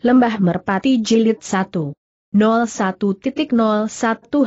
Lembah Merpati Jilid 1. 01.01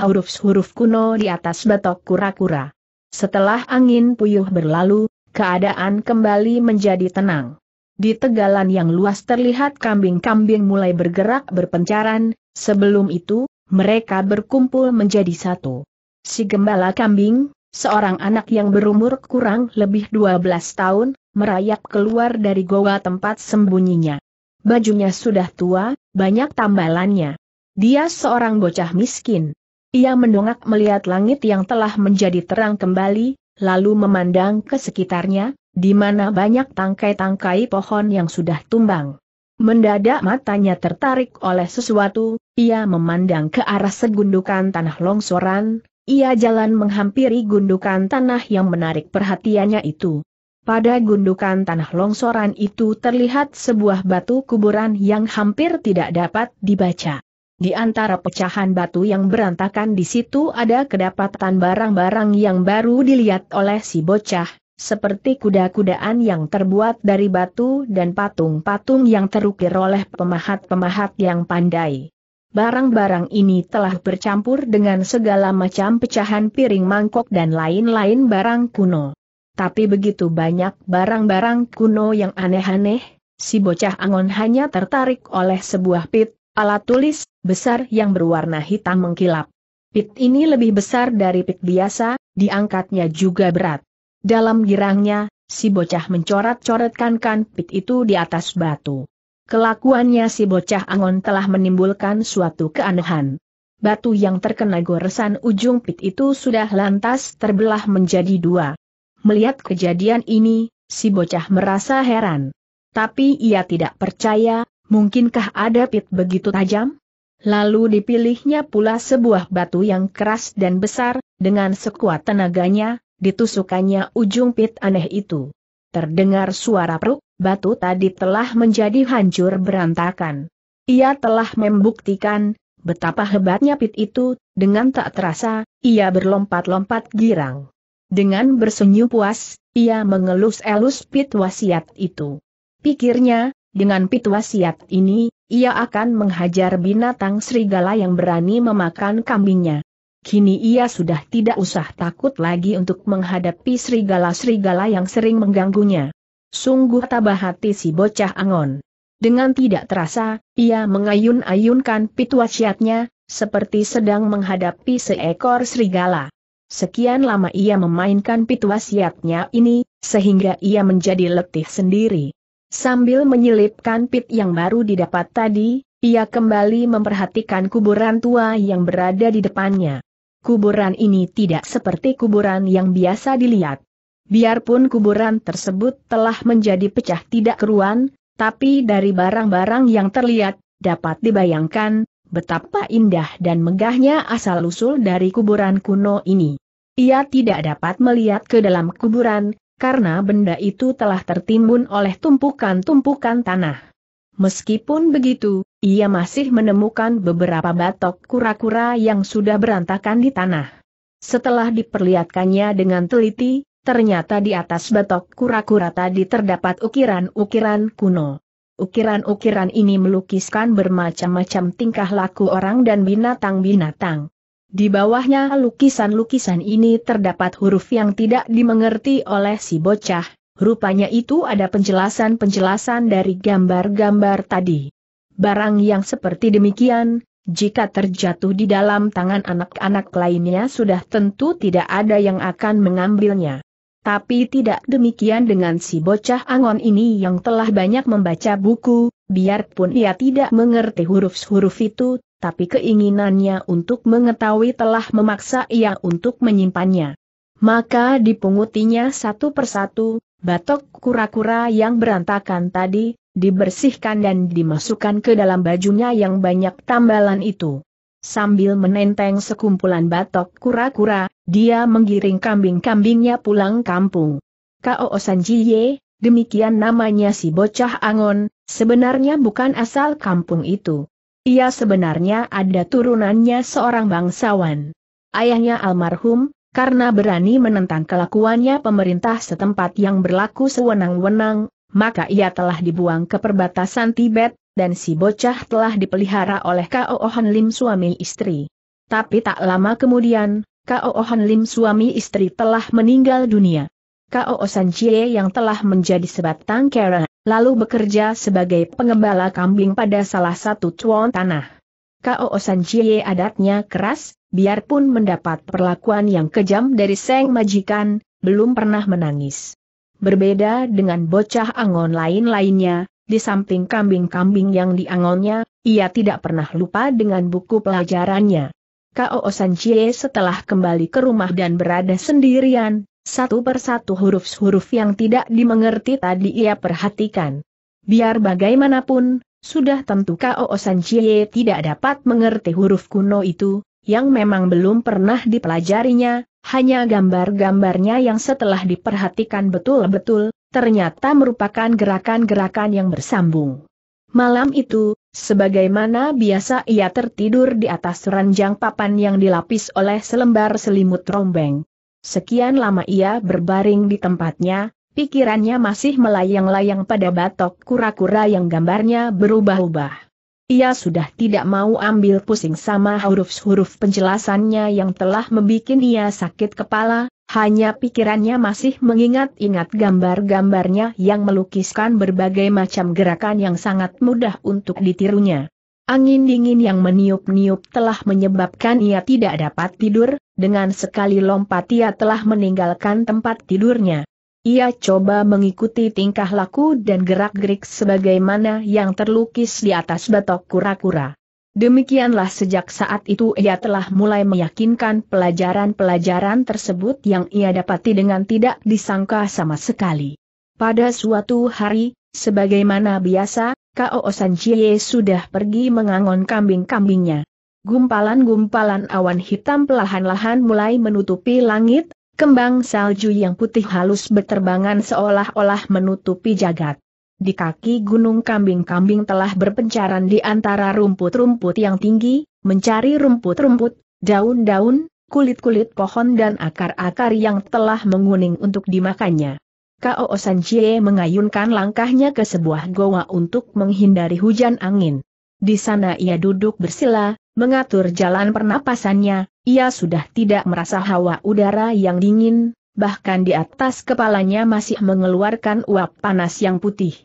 huruf-huruf kuno di atas batok kura-kura. Setelah angin puyuh berlalu, keadaan kembali menjadi tenang. Di tegalan yang luas terlihat kambing-kambing mulai bergerak berpencaran, sebelum itu, mereka berkumpul menjadi satu. Si gembala kambing, seorang anak yang berumur kurang lebih 12 tahun, merayap keluar dari goa tempat sembunyinya. Bajunya sudah tua, banyak tambalannya. Dia seorang bocah miskin. Ia mendongak melihat langit yang telah menjadi terang kembali, lalu memandang ke sekitarnya, di mana banyak tangkai-tangkai pohon yang sudah tumbang. Mendadak matanya tertarik oleh sesuatu, ia memandang ke arah segundukan tanah longsoran, ia jalan menghampiri gundukan tanah yang menarik perhatiannya itu. Pada gundukan tanah longsoran itu terlihat sebuah batu kuburan yang hampir tidak dapat dibaca. Di antara pecahan batu yang berantakan di situ ada kedapatan barang-barang yang baru dilihat oleh si bocah, seperti kuda-kudaan yang terbuat dari batu dan patung-patung yang terukir oleh pemahat-pemahat yang pandai. Barang-barang ini telah bercampur dengan segala macam pecahan piring mangkok dan lain-lain barang kuno tapi begitu banyak barang-barang kuno yang aneh-aneh, si bocah angon hanya tertarik oleh sebuah pit, alat tulis, besar yang berwarna hitam mengkilap. Pit ini lebih besar dari pit biasa, diangkatnya juga berat. Dalam girangnya, si bocah mencoret-coretkan kan pit itu di atas batu. Kelakuannya si bocah angon telah menimbulkan suatu keanehan. Batu yang terkena goresan ujung pit itu sudah lantas terbelah menjadi dua. Melihat kejadian ini, si bocah merasa heran. Tapi ia tidak percaya, mungkinkah ada pit begitu tajam? Lalu dipilihnya pula sebuah batu yang keras dan besar, dengan sekuat tenaganya, ditusukannya ujung pit aneh itu. Terdengar suara perut, batu tadi telah menjadi hancur berantakan. Ia telah membuktikan betapa hebatnya pit itu, dengan tak terasa, ia berlompat-lompat girang. Dengan bersenyum puas, ia mengelus-elus pit wasiat itu. Pikirnya, dengan pit wasiat ini, ia akan menghajar binatang serigala yang berani memakan kambingnya. Kini ia sudah tidak usah takut lagi untuk menghadapi serigala-serigala yang sering mengganggunya. Sungguh tabah hati si bocah angon. Dengan tidak terasa, ia mengayun-ayunkan pit wasiatnya, seperti sedang menghadapi seekor serigala. Sekian lama ia memainkan pitu wasiatnya ini, sehingga ia menjadi letih sendiri. Sambil menyelipkan pit yang baru didapat tadi, ia kembali memperhatikan kuburan tua yang berada di depannya. Kuburan ini tidak seperti kuburan yang biasa dilihat. Biarpun kuburan tersebut telah menjadi pecah tidak keruan, tapi dari barang-barang yang terlihat, dapat dibayangkan, betapa indah dan megahnya asal-usul dari kuburan kuno ini. Ia tidak dapat melihat ke dalam kuburan, karena benda itu telah tertimbun oleh tumpukan-tumpukan tanah. Meskipun begitu, ia masih menemukan beberapa batok kura-kura yang sudah berantakan di tanah. Setelah diperlihatkannya dengan teliti, ternyata di atas batok kura-kura tadi terdapat ukiran-ukiran kuno. Ukiran-ukiran ini melukiskan bermacam-macam tingkah laku orang dan binatang-binatang. Di bawahnya lukisan-lukisan ini terdapat huruf yang tidak dimengerti oleh si bocah, rupanya itu ada penjelasan-penjelasan dari gambar-gambar tadi. Barang yang seperti demikian, jika terjatuh di dalam tangan anak-anak lainnya sudah tentu tidak ada yang akan mengambilnya. Tapi tidak demikian dengan si bocah angon ini yang telah banyak membaca buku, biarpun ia tidak mengerti huruf-huruf itu, tapi keinginannya untuk mengetahui telah memaksa ia untuk menyimpannya. Maka dipungutinya satu persatu, batok kura-kura yang berantakan tadi, dibersihkan dan dimasukkan ke dalam bajunya yang banyak tambalan itu. Sambil menenteng sekumpulan batok kura-kura, dia menggiring kambing-kambingnya pulang kampung. Kao Sanjiye, demikian namanya si bocah Angon, sebenarnya bukan asal kampung itu. Ia sebenarnya ada turunannya seorang bangsawan. Ayahnya almarhum, karena berani menentang kelakuannya pemerintah setempat yang berlaku sewenang-wenang, maka ia telah dibuang ke perbatasan Tibet, dan si bocah telah dipelihara oleh K.O. Han Lim suami istri. Tapi tak lama kemudian, K.O. Han Lim suami istri telah meninggal dunia. K.O. San Chie yang telah menjadi sebatang kera lalu bekerja sebagai pengembala kambing pada salah satu cuan tanah. Kao San Jie adatnya keras, biarpun mendapat perlakuan yang kejam dari Seng Majikan, belum pernah menangis. Berbeda dengan bocah angon lain-lainnya, di samping kambing-kambing yang diangonnya, ia tidak pernah lupa dengan buku pelajarannya. Kao San Jie setelah kembali ke rumah dan berada sendirian, satu persatu huruf-huruf yang tidak dimengerti tadi ia perhatikan. Biar bagaimanapun, sudah tentu Kao Sanjie tidak dapat mengerti huruf kuno itu, yang memang belum pernah dipelajarinya, hanya gambar-gambarnya yang setelah diperhatikan betul-betul, ternyata merupakan gerakan-gerakan yang bersambung. Malam itu, sebagaimana biasa ia tertidur di atas ranjang papan yang dilapis oleh selembar selimut rombeng. Sekian lama ia berbaring di tempatnya, pikirannya masih melayang-layang pada batok kura-kura yang gambarnya berubah-ubah. Ia sudah tidak mau ambil pusing sama huruf-huruf penjelasannya yang telah membuat ia sakit kepala, hanya pikirannya masih mengingat-ingat gambar-gambarnya yang melukiskan berbagai macam gerakan yang sangat mudah untuk ditirunya. Angin dingin yang meniup-niup telah menyebabkan ia tidak dapat tidur, dengan sekali lompat ia telah meninggalkan tempat tidurnya. Ia coba mengikuti tingkah laku dan gerak-gerik sebagaimana yang terlukis di atas batok kura-kura. Demikianlah sejak saat itu ia telah mulai meyakinkan pelajaran-pelajaran tersebut yang ia dapati dengan tidak disangka sama sekali. Pada suatu hari, sebagaimana biasa, Kao Sanjie sudah pergi mengangon kambing-kambingnya. Gumpalan-gumpalan awan hitam perlahan-lahan mulai menutupi langit, kembang salju yang putih halus berterbangan seolah-olah menutupi jagat. Di kaki gunung kambing-kambing telah berpencaran di antara rumput-rumput yang tinggi, mencari rumput-rumput, daun-daun, kulit-kulit pohon dan akar-akar yang telah menguning untuk dimakannya. Kao Sanjie mengayunkan langkahnya ke sebuah goa untuk menghindari hujan angin. Di sana ia duduk bersila, mengatur jalan pernapasannya, ia sudah tidak merasa hawa udara yang dingin, bahkan di atas kepalanya masih mengeluarkan uap panas yang putih.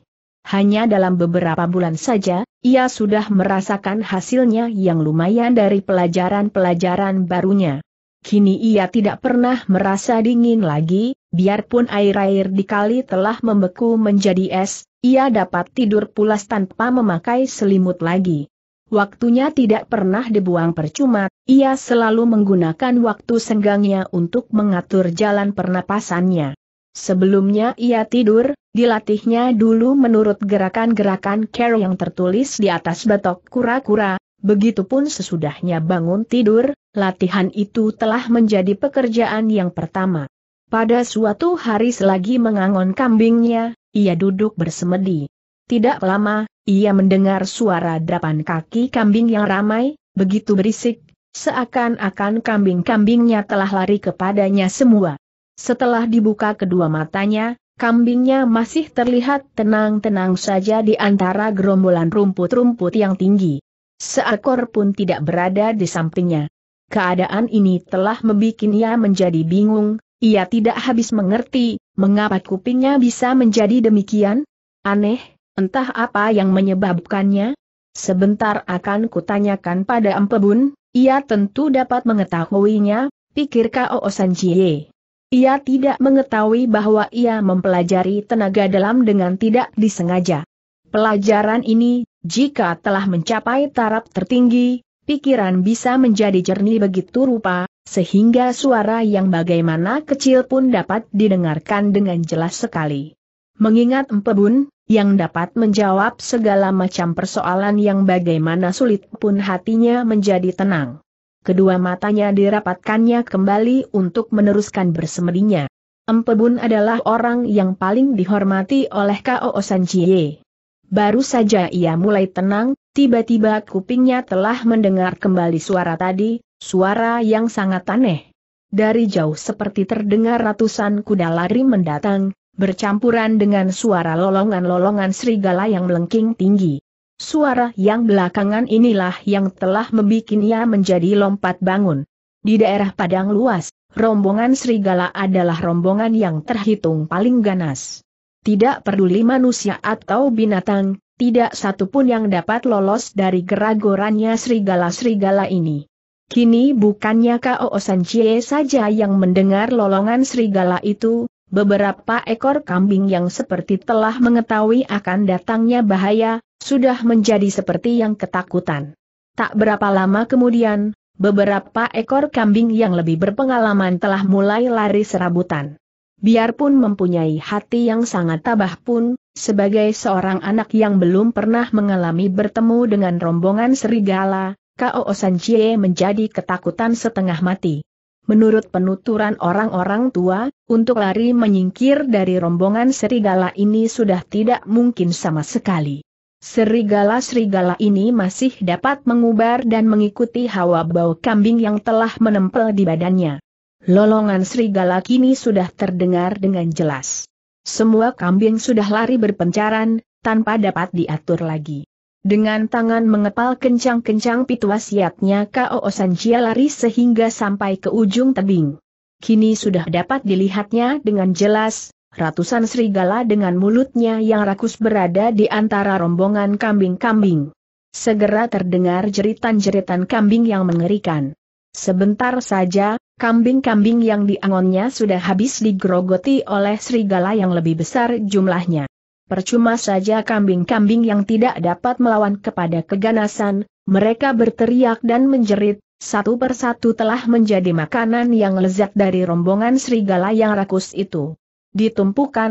Hanya dalam beberapa bulan saja, ia sudah merasakan hasilnya yang lumayan dari pelajaran-pelajaran barunya. Kini ia tidak pernah merasa dingin lagi, biarpun air-air di kali telah membeku menjadi es, ia dapat tidur pulas tanpa memakai selimut lagi. Waktunya tidak pernah dibuang percuma, ia selalu menggunakan waktu senggangnya untuk mengatur jalan pernapasannya. Sebelumnya ia tidur, dilatihnya dulu menurut gerakan-gerakan care yang tertulis di atas batok kura-kura, Begitupun sesudahnya bangun tidur, latihan itu telah menjadi pekerjaan yang pertama. Pada suatu hari selagi mengangon kambingnya, ia duduk bersemedi. Tidak lama, ia mendengar suara drapan kaki kambing yang ramai, begitu berisik, seakan-akan kambing-kambingnya telah lari kepadanya semua. Setelah dibuka kedua matanya, kambingnya masih terlihat tenang-tenang saja di antara gerombolan rumput-rumput yang tinggi. Seekor pun tidak berada di sampingnya. Keadaan ini telah membuatnya menjadi bingung, ia tidak habis mengerti, mengapa kupingnya bisa menjadi demikian? Aneh, entah apa yang menyebabkannya? Sebentar akan kutanyakan pada Empebun, ia tentu dapat mengetahuinya, pikir Kao oh oh Sanjie. Ia tidak mengetahui bahwa ia mempelajari tenaga dalam dengan tidak disengaja. Pelajaran ini, jika telah mencapai taraf tertinggi, pikiran bisa menjadi jernih begitu rupa, sehingga suara yang bagaimana kecil pun dapat didengarkan dengan jelas sekali. Mengingat Empebun, yang dapat menjawab segala macam persoalan yang bagaimana sulit pun hatinya menjadi tenang. Kedua matanya dirapatkannya kembali untuk meneruskan bersemedinya. Empebun adalah orang yang paling dihormati oleh K.O. Sanjie. Baru saja ia mulai tenang, tiba-tiba kupingnya telah mendengar kembali suara tadi, suara yang sangat aneh. Dari jauh seperti terdengar ratusan kuda lari mendatang, bercampuran dengan suara lolongan-lolongan serigala yang melengking tinggi. Suara yang belakangan inilah yang telah ia menjadi lompat bangun. Di daerah padang luas, rombongan serigala adalah rombongan yang terhitung paling ganas. Tidak peduli manusia atau binatang, tidak satu pun yang dapat lolos dari geragorannya serigala-serigala ini. Kini bukannya Kao Sanchie saja yang mendengar lolongan serigala itu, beberapa ekor kambing yang seperti telah mengetahui akan datangnya bahaya, sudah menjadi seperti yang ketakutan. Tak berapa lama kemudian, beberapa ekor kambing yang lebih berpengalaman telah mulai lari serabutan. Biarpun mempunyai hati yang sangat tabah pun, sebagai seorang anak yang belum pernah mengalami bertemu dengan rombongan serigala, Kao Sanchie menjadi ketakutan setengah mati. Menurut penuturan orang-orang tua, untuk lari menyingkir dari rombongan serigala ini sudah tidak mungkin sama sekali. Serigala-serigala ini masih dapat mengubar dan mengikuti hawa bau kambing yang telah menempel di badannya. Lolongan serigala kini sudah terdengar dengan jelas. Semua kambing sudah lari berpencaran, tanpa dapat diatur lagi. Dengan tangan mengepal kencang-kencang pitu wasiatnya Sanjia lari sehingga sampai ke ujung tebing. Kini sudah dapat dilihatnya dengan jelas, ratusan serigala dengan mulutnya yang rakus berada di antara rombongan kambing-kambing. Segera terdengar jeritan-jeritan kambing yang mengerikan. Sebentar saja, kambing-kambing yang diangonnya sudah habis digrogoti oleh serigala yang lebih besar jumlahnya. Percuma saja kambing-kambing yang tidak dapat melawan kepada keganasan, mereka berteriak dan menjerit, satu persatu telah menjadi makanan yang lezat dari rombongan serigala yang rakus itu. Di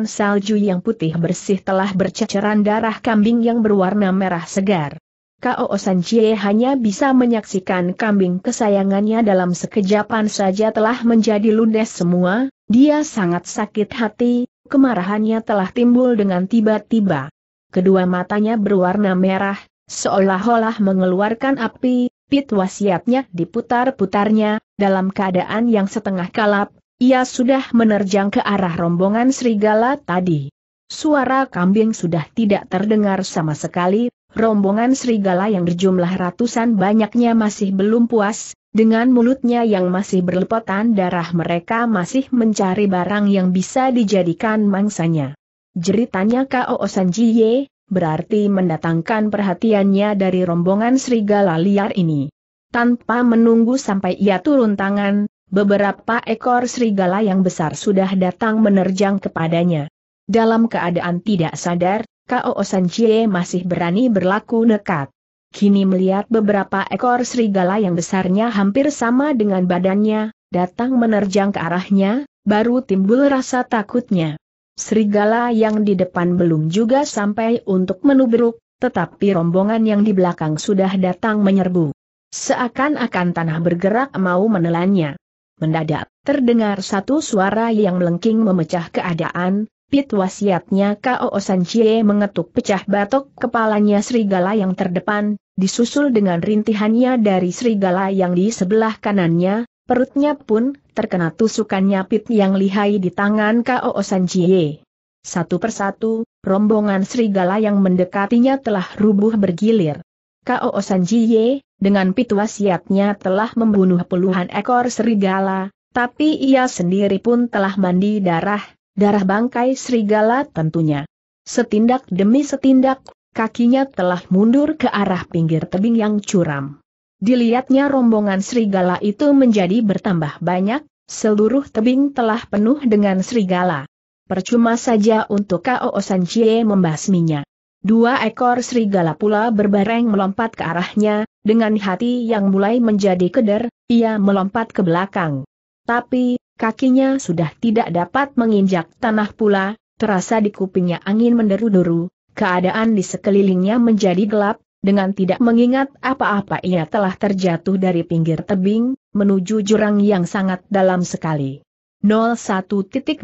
salju yang putih bersih telah berceceran darah kambing yang berwarna merah segar. Kao Sanjie hanya bisa menyaksikan kambing kesayangannya dalam sekejapan saja telah menjadi ludes semua, dia sangat sakit hati, kemarahannya telah timbul dengan tiba-tiba. Kedua matanya berwarna merah, seolah-olah mengeluarkan api, pit wasiatnya diputar-putarnya, dalam keadaan yang setengah kalap, ia sudah menerjang ke arah rombongan serigala tadi. Suara kambing sudah tidak terdengar sama sekali, rombongan serigala yang berjumlah ratusan banyaknya masih belum puas, dengan mulutnya yang masih berlepotan darah mereka masih mencari barang yang bisa dijadikan mangsanya. Jeritannya K.O. Sanjiye, berarti mendatangkan perhatiannya dari rombongan serigala liar ini. Tanpa menunggu sampai ia turun tangan, beberapa ekor serigala yang besar sudah datang menerjang kepadanya. Dalam keadaan tidak sadar, Kao Jie masih berani berlaku nekat. Kini melihat beberapa ekor serigala yang besarnya hampir sama dengan badannya, datang menerjang ke arahnya, baru timbul rasa takutnya. Serigala yang di depan belum juga sampai untuk menubruk, tetapi rombongan yang di belakang sudah datang menyerbu. Seakan-akan tanah bergerak mau menelannya. Mendadak, terdengar satu suara yang melengking memecah keadaan, Pit wasiatnya Kao Chie mengetuk pecah batok kepalanya serigala yang terdepan, disusul dengan rintihannya dari serigala yang di sebelah kanannya, perutnya pun terkena tusukannya Pit yang lihai di tangan Kao Chie. Satu persatu, rombongan serigala yang mendekatinya telah rubuh bergilir. Kao Chie, dengan Pit wasiatnya telah membunuh puluhan ekor serigala, tapi ia sendiri pun telah mandi darah, darah bangkai serigala tentunya. Setindak demi setindak, kakinya telah mundur ke arah pinggir tebing yang curam. Dilihatnya rombongan serigala itu menjadi bertambah banyak, seluruh tebing telah penuh dengan serigala. Percuma saja untuk Kao Sanchie membasminya. Dua ekor serigala pula berbareng melompat ke arahnya, dengan hati yang mulai menjadi keder, ia melompat ke belakang. Tapi, kakinya sudah tidak dapat menginjak tanah pula, terasa di kupingnya angin menderu-deru, keadaan di sekelilingnya menjadi gelap, dengan tidak mengingat apa-apa ia telah terjatuh dari pinggir tebing, menuju jurang yang sangat dalam sekali. 01.02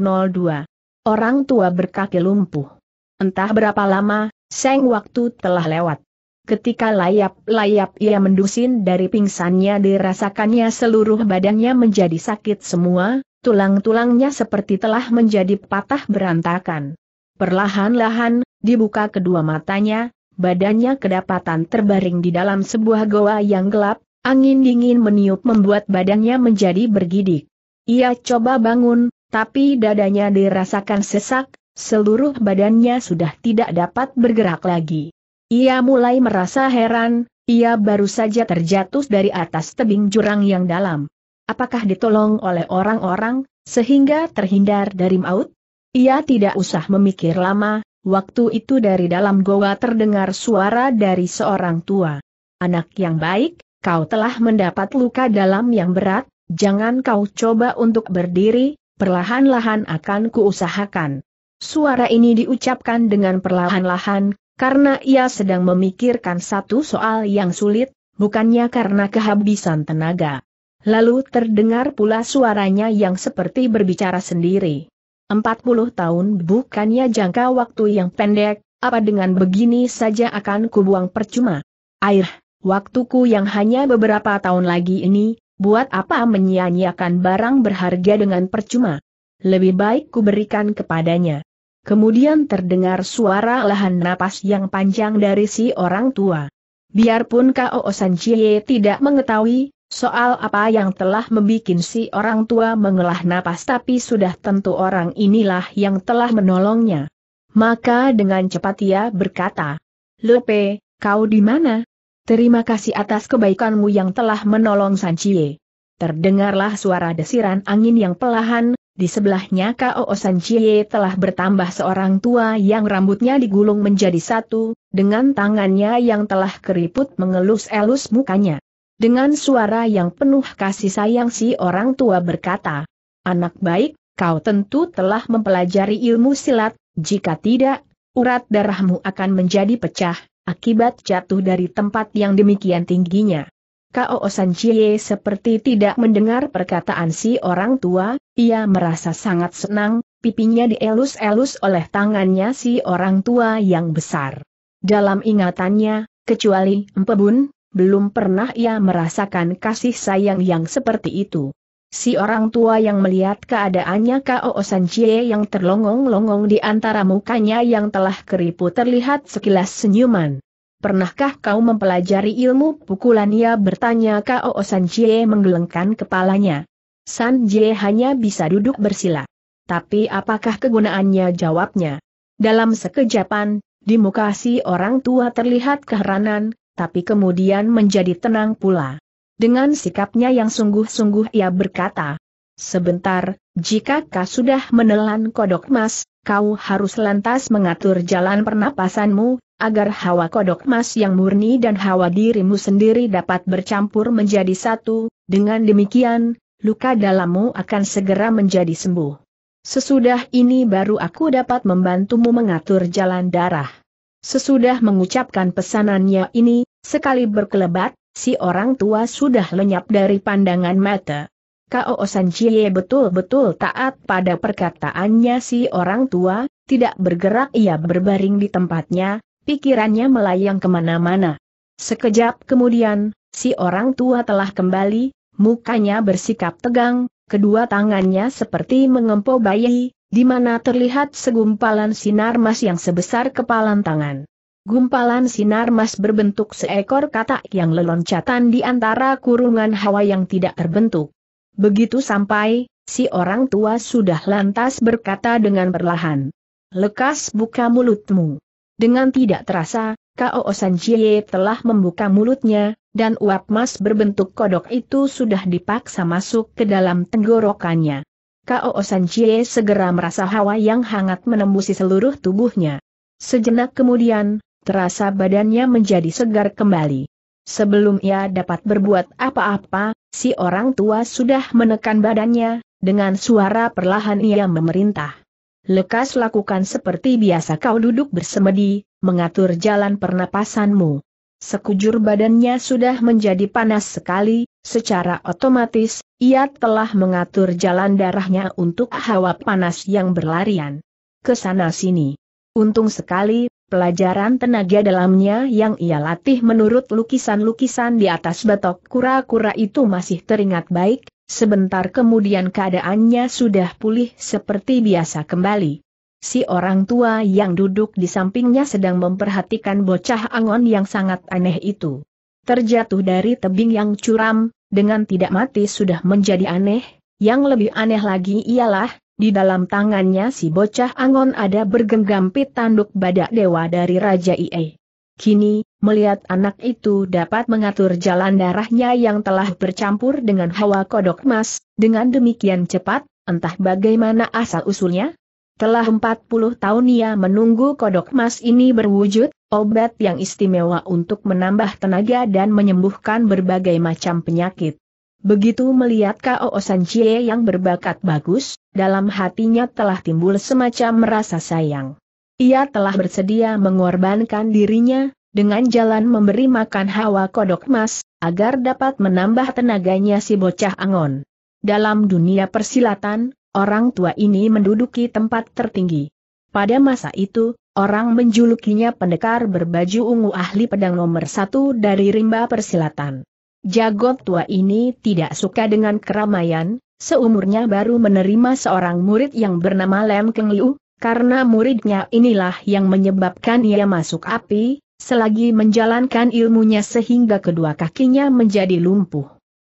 Orang tua berkaki lumpuh. Entah berapa lama, seng waktu telah lewat. Ketika layap-layap ia mendusin dari pingsannya dirasakannya seluruh badannya menjadi sakit semua, tulang-tulangnya seperti telah menjadi patah berantakan. Perlahan-lahan, dibuka kedua matanya, badannya kedapatan terbaring di dalam sebuah goa yang gelap, angin dingin meniup membuat badannya menjadi bergidik. Ia coba bangun, tapi dadanya dirasakan sesak, seluruh badannya sudah tidak dapat bergerak lagi. Ia mulai merasa heran, ia baru saja terjatuh dari atas tebing jurang yang dalam. Apakah ditolong oleh orang-orang, sehingga terhindar dari maut? Ia tidak usah memikir lama, waktu itu dari dalam goa terdengar suara dari seorang tua. Anak yang baik, kau telah mendapat luka dalam yang berat, jangan kau coba untuk berdiri, perlahan-lahan akan kuusahakan. Suara ini diucapkan dengan perlahan-lahan, karena ia sedang memikirkan satu soal yang sulit, bukannya karena kehabisan tenaga. Lalu terdengar pula suaranya yang seperti berbicara sendiri. Empat puluh tahun bukannya jangka waktu yang pendek, apa dengan begini saja akan kubuang percuma? Air, waktuku yang hanya beberapa tahun lagi ini, buat apa menyia-nyiakan barang berharga dengan percuma? Lebih baik kuberikan kepadanya. Kemudian terdengar suara lahan napas yang panjang dari si orang tua. Biarpun Kao Sanjie tidak mengetahui, soal apa yang telah membuat si orang tua mengelah napas tapi sudah tentu orang inilah yang telah menolongnya. Maka dengan cepat ia berkata, Lepe, kau di mana? Terima kasih atas kebaikanmu yang telah menolong Sanjie. Terdengarlah suara desiran angin yang pelahan, di sebelahnya Kao Chie telah bertambah seorang tua yang rambutnya digulung menjadi satu, dengan tangannya yang telah keriput mengelus-elus mukanya. Dengan suara yang penuh kasih sayang si orang tua berkata, Anak baik, kau tentu telah mempelajari ilmu silat, jika tidak, urat darahmu akan menjadi pecah, akibat jatuh dari tempat yang demikian tingginya. Kao Jie seperti tidak mendengar perkataan si orang tua, ia merasa sangat senang, pipinya dielus-elus oleh tangannya si orang tua yang besar. Dalam ingatannya, kecuali empebun, belum pernah ia merasakan kasih sayang yang seperti itu. Si orang tua yang melihat keadaannya Kao Jie yang terlongong-longong di antara mukanya yang telah keriput terlihat sekilas senyuman. Pernahkah kau mempelajari ilmu pukulan? Ia bertanya Kao San Jie menggelengkan kepalanya. San Jie hanya bisa duduk bersila. Tapi apakah kegunaannya jawabnya? Dalam sekejapan, di muka si orang tua terlihat keheranan, tapi kemudian menjadi tenang pula. Dengan sikapnya yang sungguh-sungguh ia berkata, Sebentar, jika kau sudah menelan kodok emas, kau harus lantas mengatur jalan pernapasanmu, agar hawa kodok emas yang murni dan hawa dirimu sendiri dapat bercampur menjadi satu, dengan demikian, luka dalammu akan segera menjadi sembuh. Sesudah ini baru aku dapat membantumu mengatur jalan darah. Sesudah mengucapkan pesanannya ini, sekali berkelebat, si orang tua sudah lenyap dari pandangan mata. Kao Jie betul-betul taat pada perkataannya si orang tua, tidak bergerak ia berbaring di tempatnya, pikirannya melayang kemana-mana. Sekejap kemudian, si orang tua telah kembali, mukanya bersikap tegang, kedua tangannya seperti mengempo bayi, di mana terlihat segumpalan sinar mas yang sebesar kepalan tangan. Gumpalan sinar mas berbentuk seekor katak yang leloncatan di antara kurungan hawa yang tidak terbentuk. Begitu sampai, si orang tua sudah lantas berkata dengan perlahan. Lekas buka mulutmu. Dengan tidak terasa, Kao Jie telah membuka mulutnya, dan uap mas berbentuk kodok itu sudah dipaksa masuk ke dalam tenggorokannya. Kao Jie segera merasa hawa yang hangat menembusi seluruh tubuhnya. Sejenak kemudian, terasa badannya menjadi segar kembali. Sebelum ia dapat berbuat apa-apa, si orang tua sudah menekan badannya, dengan suara perlahan ia memerintah. Lekas lakukan seperti biasa kau duduk bersemedi, mengatur jalan pernapasanmu. Sekujur badannya sudah menjadi panas sekali, secara otomatis, ia telah mengatur jalan darahnya untuk hawa panas yang berlarian. Kesana sini. Untung sekali, pelajaran tenaga dalamnya yang ia latih menurut lukisan-lukisan di atas batok kura-kura itu masih teringat baik, Sebentar kemudian keadaannya sudah pulih seperti biasa kembali. Si orang tua yang duduk di sampingnya sedang memperhatikan bocah angon yang sangat aneh itu. Terjatuh dari tebing yang curam, dengan tidak mati sudah menjadi aneh, yang lebih aneh lagi ialah, di dalam tangannya si bocah angon ada bergenggam pit tanduk badak dewa dari Raja Ie. Kini, melihat anak itu dapat mengatur jalan darahnya yang telah bercampur dengan hawa kodok emas, dengan demikian cepat, entah bagaimana asal-usulnya. Telah 40 tahun ia menunggu kodok emas ini berwujud, obat yang istimewa untuk menambah tenaga dan menyembuhkan berbagai macam penyakit. Begitu melihat Kao Sanjie yang berbakat bagus, dalam hatinya telah timbul semacam merasa sayang. Ia telah bersedia mengorbankan dirinya, dengan jalan memberi makan hawa kodok emas, agar dapat menambah tenaganya si bocah angon. Dalam dunia persilatan, orang tua ini menduduki tempat tertinggi. Pada masa itu, orang menjulukinya pendekar berbaju ungu ahli pedang nomor satu dari rimba persilatan. Jagot tua ini tidak suka dengan keramaian, seumurnya baru menerima seorang murid yang bernama Lem Keng Liu, karena muridnya inilah yang menyebabkan ia masuk api, selagi menjalankan ilmunya sehingga kedua kakinya menjadi lumpuh.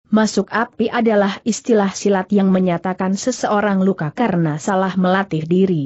Masuk api adalah istilah silat yang menyatakan seseorang luka karena salah melatih diri.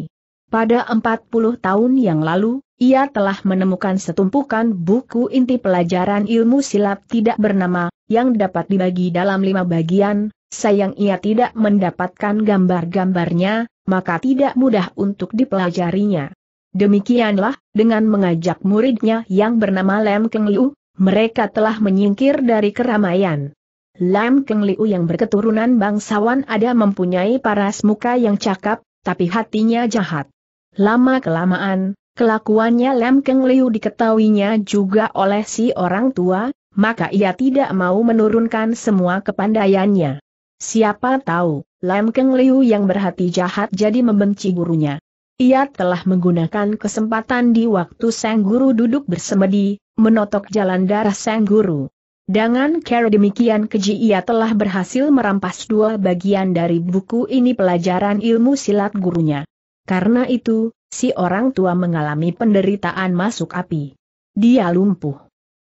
Pada 40 tahun yang lalu, ia telah menemukan setumpukan buku inti pelajaran ilmu silat tidak bernama, yang dapat dibagi dalam lima bagian, sayang ia tidak mendapatkan gambar-gambarnya, maka tidak mudah untuk dipelajarinya. Demikianlah, dengan mengajak muridnya yang bernama Lam Keng Liu, mereka telah menyingkir dari keramaian. Lam Keng Liu yang berketurunan bangsawan ada mempunyai paras muka yang cakap, tapi hatinya jahat. Lama-kelamaan, kelakuannya Lam Keng Liu diketahuinya juga oleh si orang tua, maka ia tidak mau menurunkan semua kepandaiannya. Siapa tahu, Lam Keng Liu yang berhati jahat jadi membenci gurunya. Ia telah menggunakan kesempatan di waktu Sang Guru duduk bersemedi, menotok jalan darah Sang Guru. Dengan cara demikian keji ia telah berhasil merampas dua bagian dari buku ini pelajaran ilmu silat gurunya. Karena itu, si orang tua mengalami penderitaan masuk api. Dia lumpuh.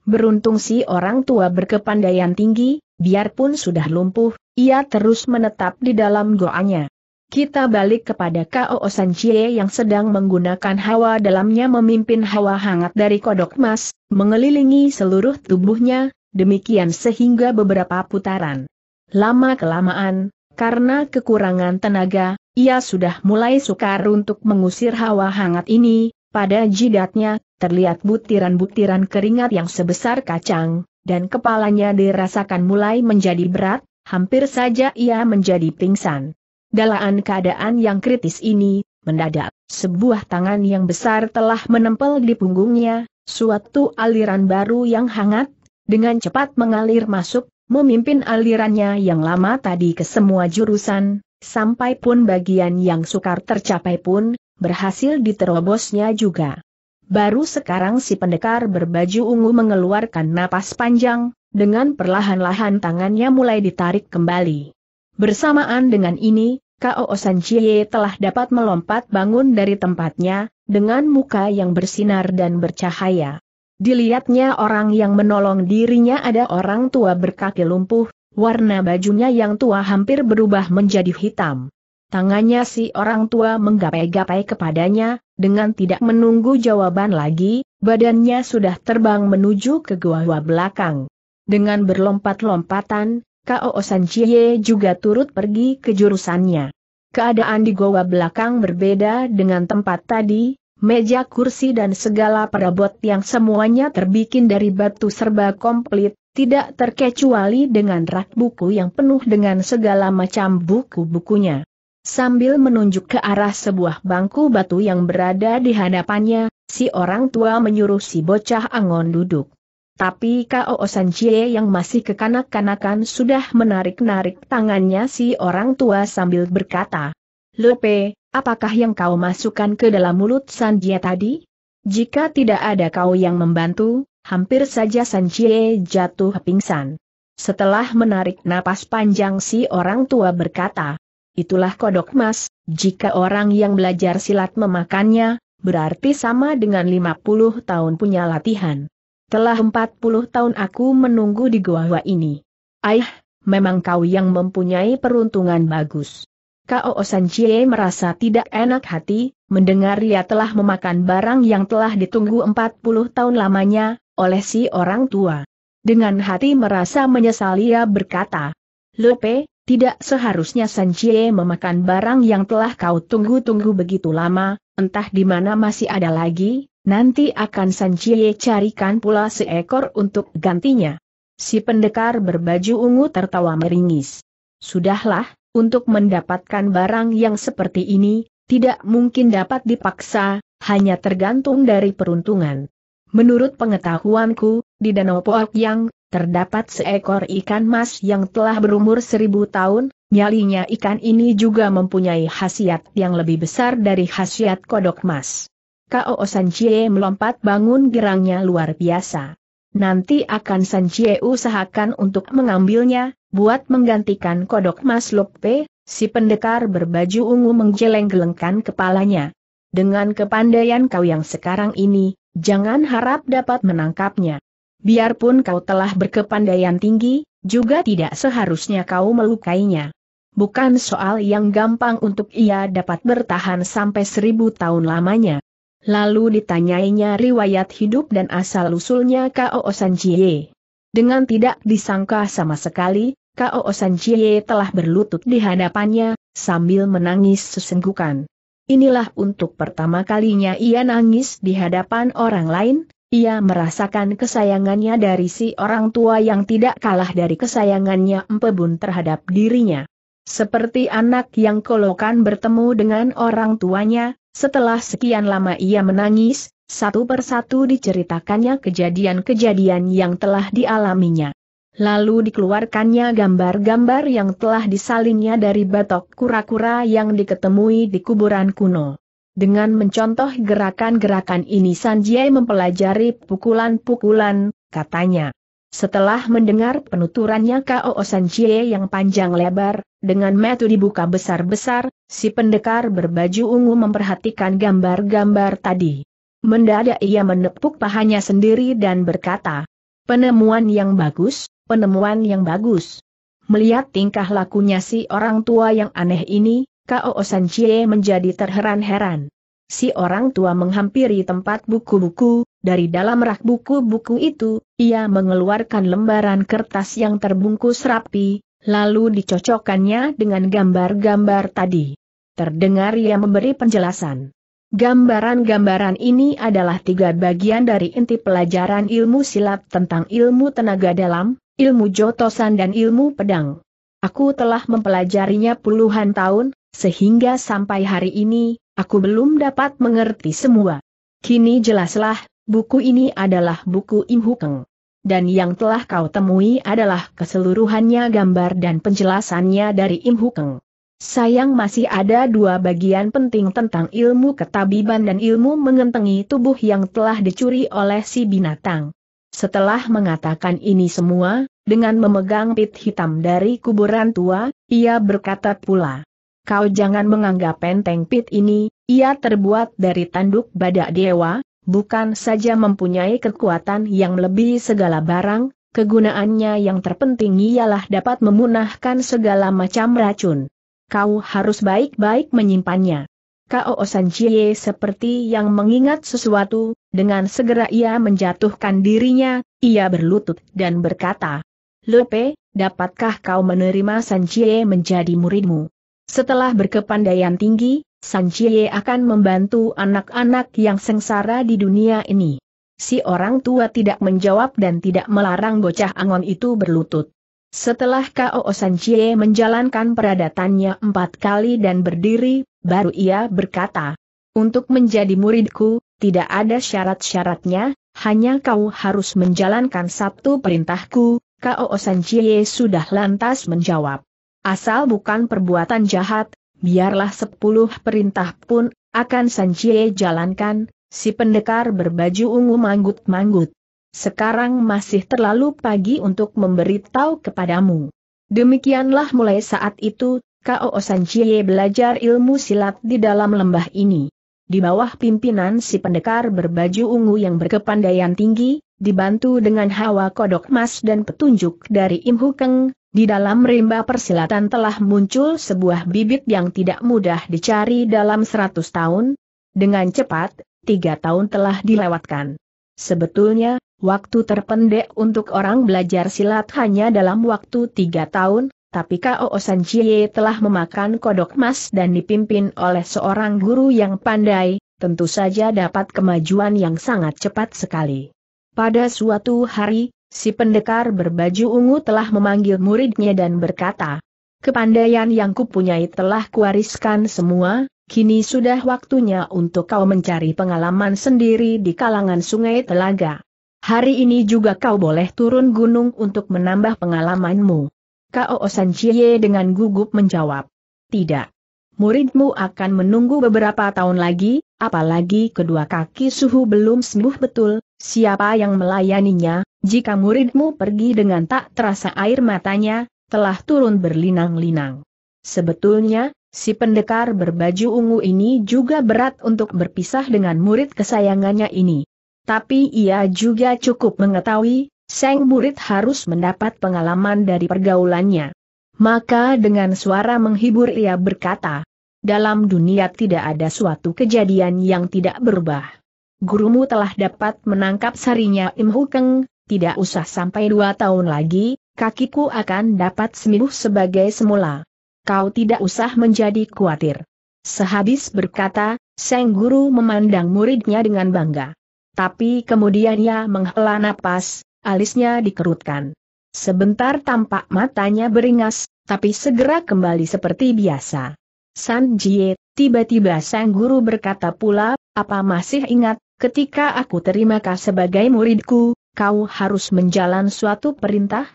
Beruntung si orang tua berkepandaian tinggi, biarpun sudah lumpuh, ia terus menetap di dalam goanya. Kita balik kepada Kao Chie yang sedang menggunakan hawa dalamnya memimpin hawa hangat dari kodok emas, mengelilingi seluruh tubuhnya, demikian sehingga beberapa putaran. Lama-kelamaan, karena kekurangan tenaga, ia sudah mulai sukar untuk mengusir hawa hangat ini, pada jidatnya, terlihat butiran-butiran keringat yang sebesar kacang, dan kepalanya dirasakan mulai menjadi berat, hampir saja ia menjadi pingsan. Dalam keadaan yang kritis ini, mendadak, sebuah tangan yang besar telah menempel di punggungnya, suatu aliran baru yang hangat, dengan cepat mengalir masuk, memimpin alirannya yang lama tadi ke semua jurusan, sampai pun bagian yang sukar tercapai pun, berhasil diterobosnya juga. Baru sekarang si pendekar berbaju ungu mengeluarkan napas panjang, dengan perlahan-lahan tangannya mulai ditarik kembali. Bersamaan dengan ini, Kao Sanjie telah dapat melompat bangun dari tempatnya, dengan muka yang bersinar dan bercahaya. Dilihatnya orang yang menolong dirinya ada orang tua berkaki lumpuh, warna bajunya yang tua hampir berubah menjadi hitam. Tangannya si orang tua menggapai-gapai kepadanya, dengan tidak menunggu jawaban lagi, badannya sudah terbang menuju ke gua-gua belakang. Dengan berlompat-lompatan, Kao Chie juga turut pergi ke jurusannya. Keadaan di goa belakang berbeda dengan tempat tadi, meja kursi dan segala perabot yang semuanya terbikin dari batu serba komplit, tidak terkecuali dengan rak buku yang penuh dengan segala macam buku-bukunya. Sambil menunjuk ke arah sebuah bangku batu yang berada di hadapannya, si orang tua menyuruh si bocah Angon duduk. Tapi Kao Sanjie yang masih kekanak-kanakan sudah menarik-narik tangannya si orang tua sambil berkata, "Lope, apakah yang kau masukkan ke dalam mulut Sanjie tadi? Jika tidak ada kau yang membantu, hampir saja Sanjie jatuh pingsan. Setelah menarik napas panjang si orang tua berkata, Itulah kodok mas, jika orang yang belajar silat memakannya, berarti sama dengan 50 tahun punya latihan. Telah 40 tahun aku menunggu di gua gua ini. Ayah, memang kau yang mempunyai peruntungan bagus. Kao Sanjie merasa tidak enak hati, mendengar ia telah memakan barang yang telah ditunggu 40 tahun lamanya, oleh si orang tua. Dengan hati merasa menyesal ia berkata, Lope, tidak seharusnya Sanjie memakan barang yang telah kau tunggu-tunggu begitu lama, entah di mana masih ada lagi, Nanti akan Sanjie carikan pula seekor untuk gantinya. Si pendekar berbaju ungu tertawa meringis. Sudahlah, untuk mendapatkan barang yang seperti ini, tidak mungkin dapat dipaksa, hanya tergantung dari peruntungan. Menurut pengetahuanku, di Danau Poak yang terdapat seekor ikan mas yang telah berumur seribu tahun, nyalinya ikan ini juga mempunyai khasiat yang lebih besar dari khasiat kodok mas. Kao Sanjie melompat bangun gerangnya luar biasa. Nanti akan Sanjie usahakan untuk mengambilnya, buat menggantikan kodok Mas Lokpe, si pendekar berbaju ungu menggeleng-gelengkan kepalanya. Dengan kepandaian kau yang sekarang ini, jangan harap dapat menangkapnya. Biarpun kau telah berkepandaian tinggi, juga tidak seharusnya kau melukainya. Bukan soal yang gampang untuk ia dapat bertahan sampai seribu tahun lamanya lalu ditanyainya riwayat hidup dan asal-usulnya Kao Jie. Dengan tidak disangka sama sekali, Kao Jie telah berlutut di hadapannya, sambil menangis sesenggukan. Inilah untuk pertama kalinya ia nangis di hadapan orang lain, ia merasakan kesayangannya dari si orang tua yang tidak kalah dari kesayangannya empebun terhadap dirinya. Seperti anak yang kolokan bertemu dengan orang tuanya, setelah sekian lama ia menangis, satu persatu diceritakannya kejadian-kejadian yang telah dialaminya. Lalu dikeluarkannya gambar-gambar yang telah disalinnya dari batok kura-kura yang diketemui di kuburan kuno. Dengan mencontoh gerakan-gerakan ini Sanjay mempelajari pukulan-pukulan, katanya. Setelah mendengar penuturannya Kao Osan Chie yang panjang lebar, dengan metu dibuka besar-besar, si pendekar berbaju ungu memperhatikan gambar-gambar tadi. Mendadak ia menepuk pahanya sendiri dan berkata, Penemuan yang bagus, penemuan yang bagus. Melihat tingkah lakunya si orang tua yang aneh ini, Kao Osan Chie menjadi terheran-heran. Si orang tua menghampiri tempat buku-buku, dari dalam rak buku-buku itu, ia mengeluarkan lembaran kertas yang terbungkus rapi, lalu dicocokkannya dengan gambar-gambar tadi. Terdengar ia memberi penjelasan. Gambaran-gambaran ini adalah tiga bagian dari inti pelajaran ilmu silat tentang ilmu tenaga dalam, ilmu jotosan dan ilmu pedang. Aku telah mempelajarinya puluhan tahun, sehingga sampai hari ini, aku belum dapat mengerti semua. Kini jelaslah, Buku ini adalah buku Im Hukeng. Dan yang telah kau temui adalah keseluruhannya gambar dan penjelasannya dari Im Hukeng. Sayang masih ada dua bagian penting tentang ilmu ketabiban dan ilmu mengentengi tubuh yang telah dicuri oleh si binatang. Setelah mengatakan ini semua, dengan memegang pit hitam dari kuburan tua, ia berkata pula. Kau jangan menganggap penteng pit ini, ia terbuat dari tanduk badak dewa, bukan saja mempunyai kekuatan yang lebih segala barang, kegunaannya yang terpenting ialah dapat memunahkan segala macam racun. Kau harus baik-baik menyimpannya. Kao Chie seperti yang mengingat sesuatu, dengan segera ia menjatuhkan dirinya, ia berlutut dan berkata, Lope, dapatkah kau menerima Sanjie menjadi muridmu? Setelah berkepandaian tinggi, Sanjie akan membantu anak-anak yang sengsara di dunia ini. Si orang tua tidak menjawab dan tidak melarang bocah angon itu berlutut. Setelah Kao Sanjie menjalankan peradatannya empat kali dan berdiri, baru ia berkata, Untuk menjadi muridku, tidak ada syarat-syaratnya, hanya kau harus menjalankan satu perintahku, Kao Sanjie sudah lantas menjawab. Asal bukan perbuatan jahat, biarlah sepuluh perintah pun, akan Sanjie jalankan, si pendekar berbaju ungu manggut-manggut. Sekarang masih terlalu pagi untuk memberitahu kepadamu. Demikianlah mulai saat itu, Kao Sanjie belajar ilmu silat di dalam lembah ini. Di bawah pimpinan si pendekar berbaju ungu yang berkepandaian tinggi, dibantu dengan hawa kodok emas dan petunjuk dari Im Hukeng, di dalam rimba persilatan telah muncul sebuah bibit yang tidak mudah dicari dalam seratus tahun. Dengan cepat, tiga tahun telah dilewatkan. Sebetulnya, waktu terpendek untuk orang belajar silat hanya dalam waktu tiga tahun, tapi Kao San Jie telah memakan kodok emas dan dipimpin oleh seorang guru yang pandai, tentu saja dapat kemajuan yang sangat cepat sekali. Pada suatu hari, Si pendekar berbaju ungu telah memanggil muridnya dan berkata, Kepandaian yang kupunyai telah kuwariskan semua, kini sudah waktunya untuk kau mencari pengalaman sendiri di kalangan sungai telaga. Hari ini juga kau boleh turun gunung untuk menambah pengalamanmu. Kao Chie dengan gugup menjawab. Tidak. Muridmu akan menunggu beberapa tahun lagi, apalagi kedua kaki suhu belum sembuh betul, Siapa yang melayaninya, jika muridmu pergi dengan tak terasa air matanya, telah turun berlinang-linang. Sebetulnya, si pendekar berbaju ungu ini juga berat untuk berpisah dengan murid kesayangannya ini. Tapi ia juga cukup mengetahui, sang murid harus mendapat pengalaman dari pergaulannya. Maka dengan suara menghibur ia berkata, dalam dunia tidak ada suatu kejadian yang tidak berubah gurumu telah dapat menangkap sarinya Im Hukeng, tidak usah sampai dua tahun lagi, kakiku akan dapat sembuh sebagai semula. Kau tidak usah menjadi khawatir. Sehabis berkata, Seng Guru memandang muridnya dengan bangga. Tapi kemudian ia menghela napas, alisnya dikerutkan. Sebentar tampak matanya beringas, tapi segera kembali seperti biasa. San Jie, tiba-tiba Sang Guru berkata pula, apa masih ingat, ketika aku terima kau sebagai muridku, kau harus menjalan suatu perintah?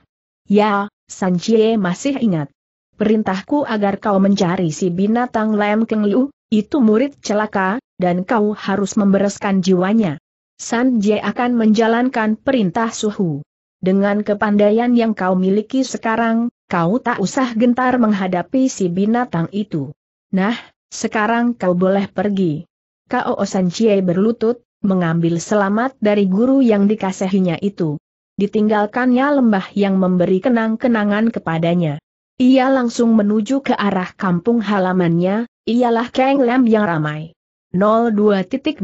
Ya, Sanjie masih ingat. Perintahku agar kau mencari si binatang Lem Keng Liu, itu murid celaka, dan kau harus membereskan jiwanya. San akan menjalankan perintah suhu. Dengan kepandaian yang kau miliki sekarang, kau tak usah gentar menghadapi si binatang itu. Nah, sekarang kau boleh pergi. Kau San Jie berlutut, mengambil selamat dari guru yang dikasihinya itu. Ditinggalkannya lembah yang memberi kenang-kenangan kepadanya. Ia langsung menuju ke arah kampung halamannya, ialah Kang Lam yang ramai. 02.03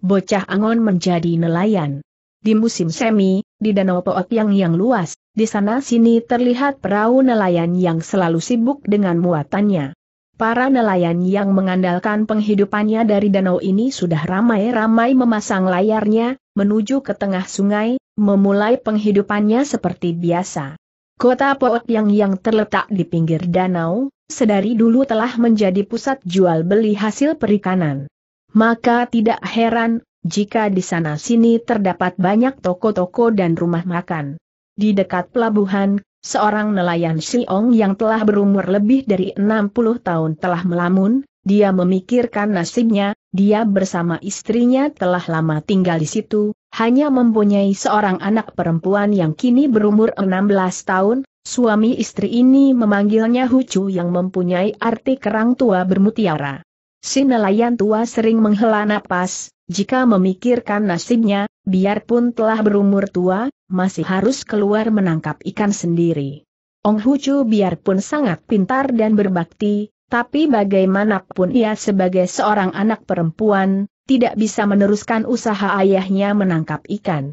Bocah Angon menjadi nelayan. Di musim semi, di Danau Pook yang yang luas, di sana sini terlihat perahu nelayan yang selalu sibuk dengan muatannya. Para nelayan yang mengandalkan penghidupannya dari danau ini sudah ramai-ramai memasang layarnya, menuju ke tengah sungai, memulai penghidupannya seperti biasa. Kota Poot yang yang terletak di pinggir danau, sedari dulu telah menjadi pusat jual-beli hasil perikanan. Maka tidak heran, jika di sana-sini terdapat banyak toko-toko dan rumah makan. Di dekat pelabuhan, Seorang nelayan Siong yang telah berumur lebih dari 60 tahun telah melamun, dia memikirkan nasibnya, dia bersama istrinya telah lama tinggal di situ, hanya mempunyai seorang anak perempuan yang kini berumur 16 tahun, suami istri ini memanggilnya Hucu yang mempunyai arti kerang tua bermutiara. Si nelayan tua sering menghela napas, jika memikirkan nasibnya, biarpun telah berumur tua, masih harus keluar menangkap ikan sendiri. Ong Hucu biarpun sangat pintar dan berbakti, tapi bagaimanapun ia sebagai seorang anak perempuan, tidak bisa meneruskan usaha ayahnya menangkap ikan.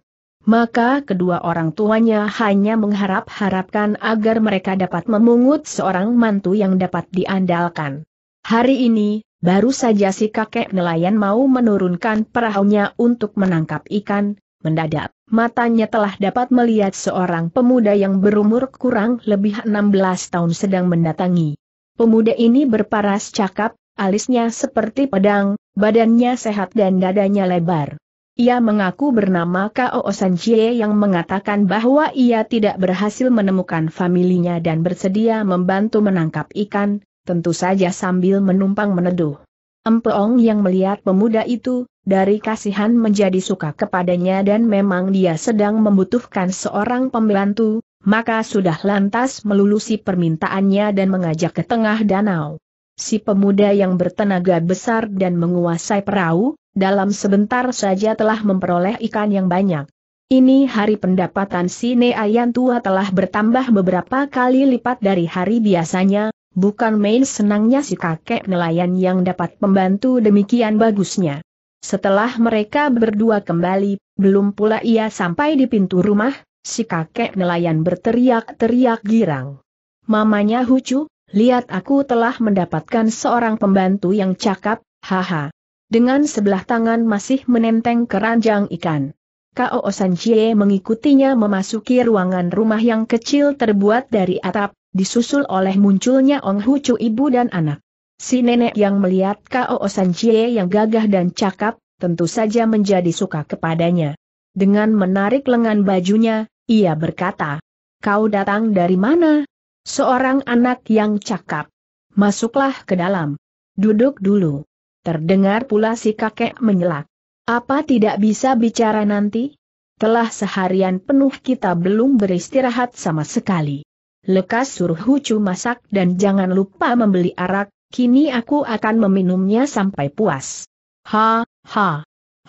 Maka kedua orang tuanya hanya mengharap-harapkan agar mereka dapat memungut seorang mantu yang dapat diandalkan. Hari ini, Baru saja si kakek nelayan mau menurunkan perahunya untuk menangkap ikan, mendadak, matanya telah dapat melihat seorang pemuda yang berumur kurang lebih 16 tahun sedang mendatangi. Pemuda ini berparas cakap, alisnya seperti pedang, badannya sehat dan dadanya lebar. Ia mengaku bernama Kao Sanjie yang mengatakan bahwa ia tidak berhasil menemukan familinya dan bersedia membantu menangkap ikan, tentu saja sambil menumpang meneduh. Empeong yang melihat pemuda itu, dari kasihan menjadi suka kepadanya dan memang dia sedang membutuhkan seorang pembantu, maka sudah lantas melulusi permintaannya dan mengajak ke tengah danau. Si pemuda yang bertenaga besar dan menguasai perahu, dalam sebentar saja telah memperoleh ikan yang banyak. Ini hari pendapatan si Neayan tua telah bertambah beberapa kali lipat dari hari biasanya, Bukan main senangnya si kakek nelayan yang dapat membantu demikian bagusnya. Setelah mereka berdua kembali, belum pula ia sampai di pintu rumah, si kakek nelayan berteriak-teriak girang. Mamanya Hucu, lihat aku telah mendapatkan seorang pembantu yang cakap, haha. Dengan sebelah tangan masih menenteng keranjang ikan. Kao Sanjie mengikutinya memasuki ruangan rumah yang kecil terbuat dari atap, disusul oleh munculnya Ong Hucu ibu dan anak. Si nenek yang melihat Kao San Chie yang gagah dan cakap, tentu saja menjadi suka kepadanya. Dengan menarik lengan bajunya, ia berkata, Kau datang dari mana? Seorang anak yang cakap. Masuklah ke dalam. Duduk dulu. Terdengar pula si kakek menyelak. Apa tidak bisa bicara nanti? Telah seharian penuh kita belum beristirahat sama sekali lekas suruh Hucu masak dan jangan lupa membeli arak, kini aku akan meminumnya sampai puas. Ha, ha,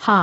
ha.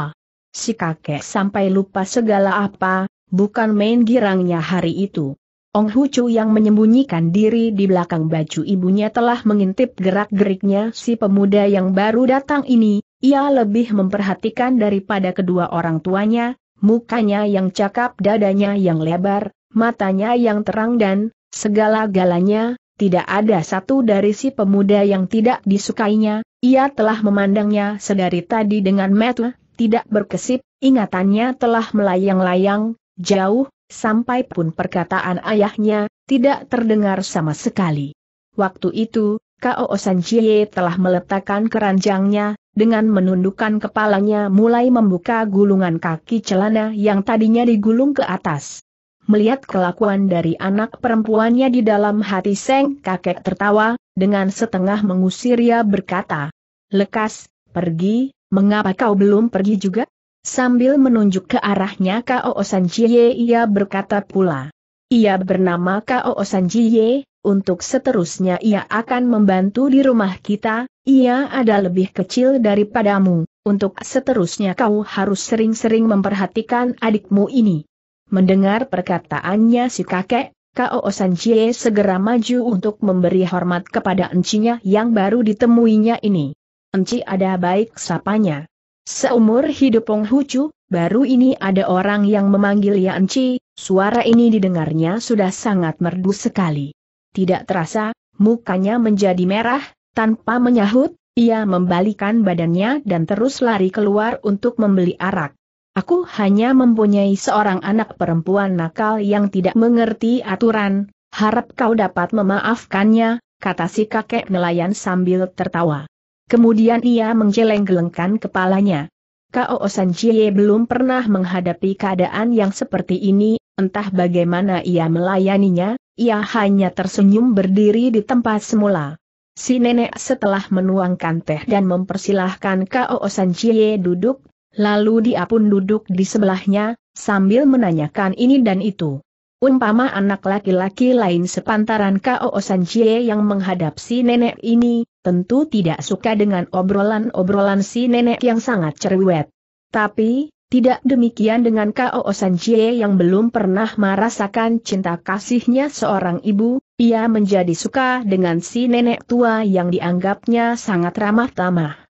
Si kakek sampai lupa segala apa, bukan main girangnya hari itu. Ong Hucu yang menyembunyikan diri di belakang baju ibunya telah mengintip gerak-geriknya si pemuda yang baru datang ini, ia lebih memperhatikan daripada kedua orang tuanya, mukanya yang cakap dadanya yang lebar, matanya yang terang dan, Segala-galanya, tidak ada satu dari si pemuda yang tidak disukainya, ia telah memandangnya sedari tadi dengan metu, tidak berkesip, ingatannya telah melayang-layang, jauh, sampai pun perkataan ayahnya, tidak terdengar sama sekali. Waktu itu, Kao Sanjie telah meletakkan keranjangnya, dengan menundukkan kepalanya mulai membuka gulungan kaki celana yang tadinya digulung ke atas. Melihat kelakuan dari anak perempuannya di dalam hati Seng kakek tertawa, dengan setengah mengusir ia berkata, Lekas, pergi, mengapa kau belum pergi juga? Sambil menunjuk ke arahnya Kao Sanjiye ia berkata pula. Ia bernama Kao Sanjiye, untuk seterusnya ia akan membantu di rumah kita, ia ada lebih kecil daripadamu, untuk seterusnya kau harus sering-sering memperhatikan adikmu ini. Mendengar perkataannya si kakek, Kao San Chie segera maju untuk memberi hormat kepada encinya yang baru ditemuinya ini. Enci ada baik sapanya. Seumur hidup Ong Hucu, baru ini ada orang yang memanggil ya enci, suara ini didengarnya sudah sangat merdu sekali. Tidak terasa, mukanya menjadi merah, tanpa menyahut, ia membalikan badannya dan terus lari keluar untuk membeli arak. Aku hanya mempunyai seorang anak perempuan nakal yang tidak mengerti aturan, harap kau dapat memaafkannya, kata si kakek nelayan sambil tertawa. Kemudian ia menggeleng-gelengkan kepalanya. Kao Jie belum pernah menghadapi keadaan yang seperti ini, entah bagaimana ia melayaninya, ia hanya tersenyum berdiri di tempat semula. Si nenek setelah menuangkan teh dan mempersilahkan Kao Jie duduk, Lalu dia pun duduk di sebelahnya, sambil menanyakan ini dan itu. Umpama anak laki-laki lain sepantaran K.O. Sanjie yang menghadap si nenek ini, tentu tidak suka dengan obrolan-obrolan si nenek yang sangat cerewet. Tapi, tidak demikian dengan K.O. Sanjie yang belum pernah merasakan cinta kasihnya seorang ibu, ia menjadi suka dengan si nenek tua yang dianggapnya sangat ramah tamah.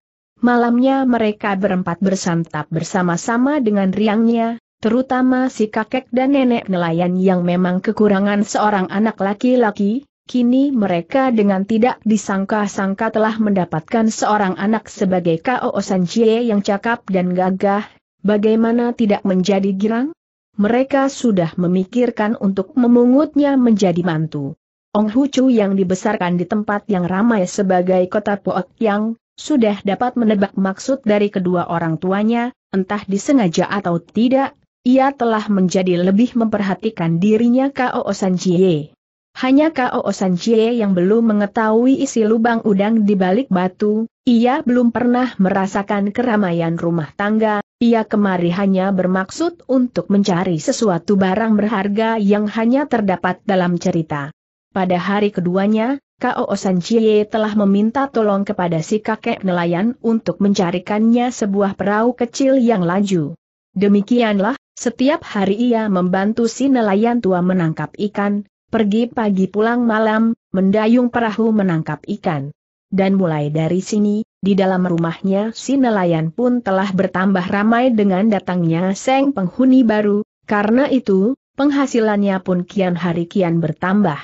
Malamnya mereka berempat bersantap bersama-sama dengan riangnya, terutama si kakek dan nenek nelayan yang memang kekurangan seorang anak laki-laki, kini mereka dengan tidak disangka-sangka telah mendapatkan seorang anak sebagai Kao Sanjie yang cakap dan gagah, bagaimana tidak menjadi girang? Mereka sudah memikirkan untuk memungutnya menjadi mantu. Ong Hucu yang dibesarkan di tempat yang ramai sebagai kota poek Yang, sudah dapat menebak maksud dari kedua orang tuanya, entah disengaja atau tidak, ia telah menjadi lebih memperhatikan dirinya Kao Sanjie. Hanya Kao Sanjie yang belum mengetahui isi lubang udang di balik batu, ia belum pernah merasakan keramaian rumah tangga, ia kemari hanya bermaksud untuk mencari sesuatu barang berharga yang hanya terdapat dalam cerita. Pada hari keduanya, Kao Chie telah meminta tolong kepada si kakek nelayan untuk mencarikannya sebuah perahu kecil yang laju. Demikianlah, setiap hari ia membantu si nelayan tua menangkap ikan, pergi pagi pulang malam, mendayung perahu menangkap ikan. Dan mulai dari sini, di dalam rumahnya si nelayan pun telah bertambah ramai dengan datangnya seng penghuni baru, karena itu, penghasilannya pun kian hari kian bertambah.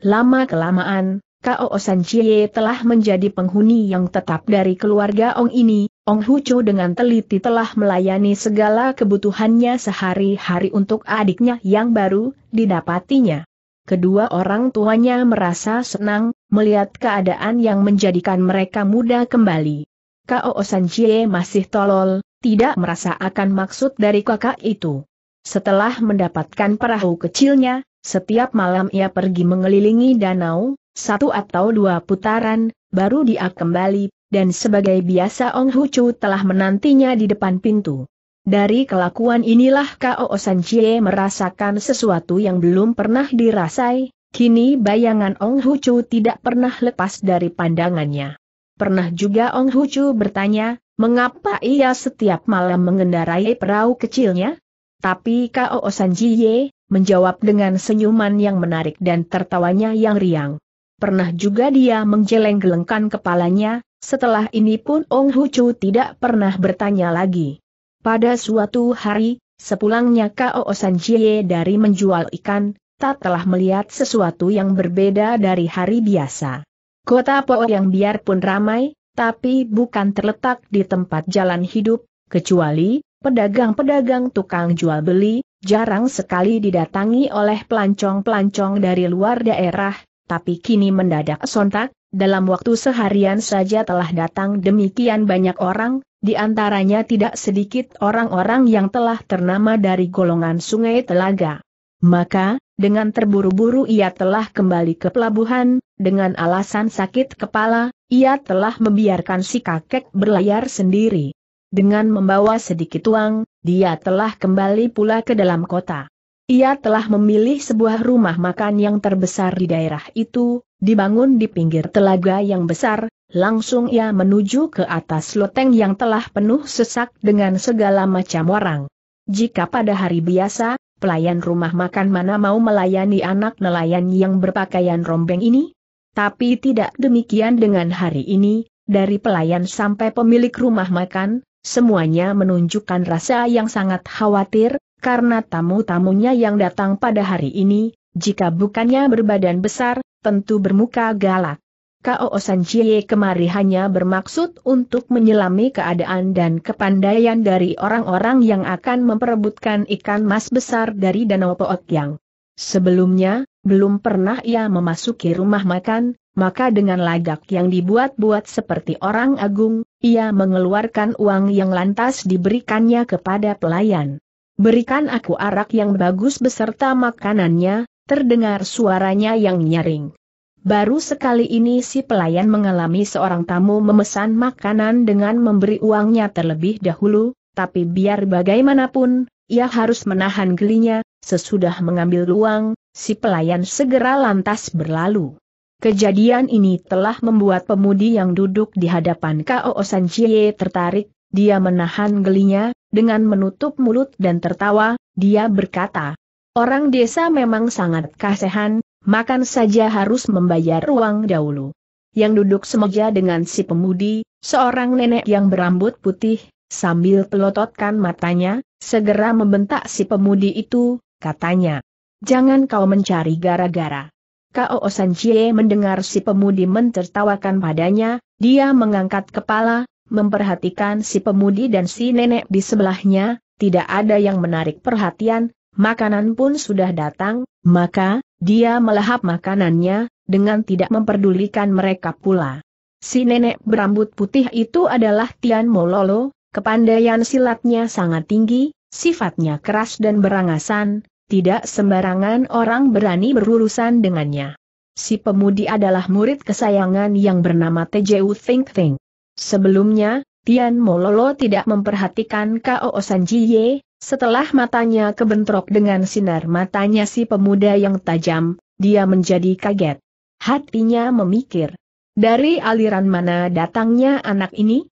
Lama-kelamaan, Kao Chie telah menjadi penghuni yang tetap dari keluarga Ong ini, Ong Hucho dengan teliti telah melayani segala kebutuhannya sehari-hari untuk adiknya yang baru didapatinya. Kedua orang tuanya merasa senang melihat keadaan yang menjadikan mereka muda kembali. Kao Chie masih tolol, tidak merasa akan maksud dari kakak itu. Setelah mendapatkan perahu kecilnya, setiap malam ia pergi mengelilingi danau, satu atau dua putaran, baru dia kembali, dan sebagai biasa Ong Hucu telah menantinya di depan pintu. Dari kelakuan inilah Kao San Chie merasakan sesuatu yang belum pernah dirasai, kini bayangan Ong Hucu tidak pernah lepas dari pandangannya. Pernah juga Ong Hucu bertanya, mengapa ia setiap malam mengendarai perahu kecilnya? Tapi Kao San Chie menjawab dengan senyuman yang menarik dan tertawanya yang riang. Pernah juga dia menjeleng-gelengkan kepalanya, setelah ini pun Ong Hucu tidak pernah bertanya lagi. Pada suatu hari, sepulangnya Kao Sanjie dari menjual ikan, tak telah melihat sesuatu yang berbeda dari hari biasa. Kota Po yang biarpun ramai, tapi bukan terletak di tempat jalan hidup, kecuali pedagang-pedagang tukang jual beli, jarang sekali didatangi oleh pelancong-pelancong dari luar daerah, tapi kini mendadak sontak, dalam waktu seharian saja telah datang demikian banyak orang, di antaranya tidak sedikit orang-orang yang telah ternama dari golongan sungai Telaga. Maka, dengan terburu-buru ia telah kembali ke pelabuhan, dengan alasan sakit kepala, ia telah membiarkan si kakek berlayar sendiri. Dengan membawa sedikit uang, dia telah kembali pula ke dalam kota. Ia telah memilih sebuah rumah makan yang terbesar di daerah itu, dibangun di pinggir telaga yang besar, langsung ia menuju ke atas loteng yang telah penuh sesak dengan segala macam orang. Jika pada hari biasa, pelayan rumah makan mana mau melayani anak nelayan yang berpakaian rombeng ini? Tapi tidak demikian dengan hari ini, dari pelayan sampai pemilik rumah makan, semuanya menunjukkan rasa yang sangat khawatir, karena tamu-tamunya yang datang pada hari ini, jika bukannya berbadan besar, tentu bermuka galak. Kao Chie kemari hanya bermaksud untuk menyelami keadaan dan kepandaian dari orang-orang yang akan memperebutkan ikan mas besar dari Danau Yang. Sebelumnya, belum pernah ia memasuki rumah makan, maka dengan lagak yang dibuat-buat seperti orang agung, ia mengeluarkan uang yang lantas diberikannya kepada pelayan. Berikan aku arak yang bagus beserta makanannya, terdengar suaranya yang nyaring. Baru sekali ini si pelayan mengalami seorang tamu memesan makanan dengan memberi uangnya terlebih dahulu, tapi biar bagaimanapun, ia harus menahan gelinya, sesudah mengambil uang, si pelayan segera lantas berlalu. Kejadian ini telah membuat pemudi yang duduk di hadapan K.O. Sanchie tertarik, dia menahan gelinya, dengan menutup mulut dan tertawa, dia berkata, Orang desa memang sangat kasihan, makan saja harus membayar uang dahulu. Yang duduk semeja dengan si pemudi, seorang nenek yang berambut putih, sambil pelototkan matanya, segera membentak si pemudi itu, katanya. Jangan kau mencari gara-gara. Kao Osanjie mendengar si pemudi mentertawakan padanya, dia mengangkat kepala, memperhatikan si pemudi dan si nenek di sebelahnya, tidak ada yang menarik perhatian, makanan pun sudah datang, maka, dia melahap makanannya, dengan tidak memperdulikan mereka pula. Si nenek berambut putih itu adalah Tian Mololo, kepandaian silatnya sangat tinggi, sifatnya keras dan berangasan, tidak sembarangan orang berani berurusan dengannya. Si pemudi adalah murid kesayangan yang bernama Tejeu Think Think. Sebelumnya, Tian Mololo tidak memperhatikan Kao Sanjiye, setelah matanya kebentrok dengan sinar matanya si pemuda yang tajam, dia menjadi kaget. Hatinya memikir, dari aliran mana datangnya anak ini?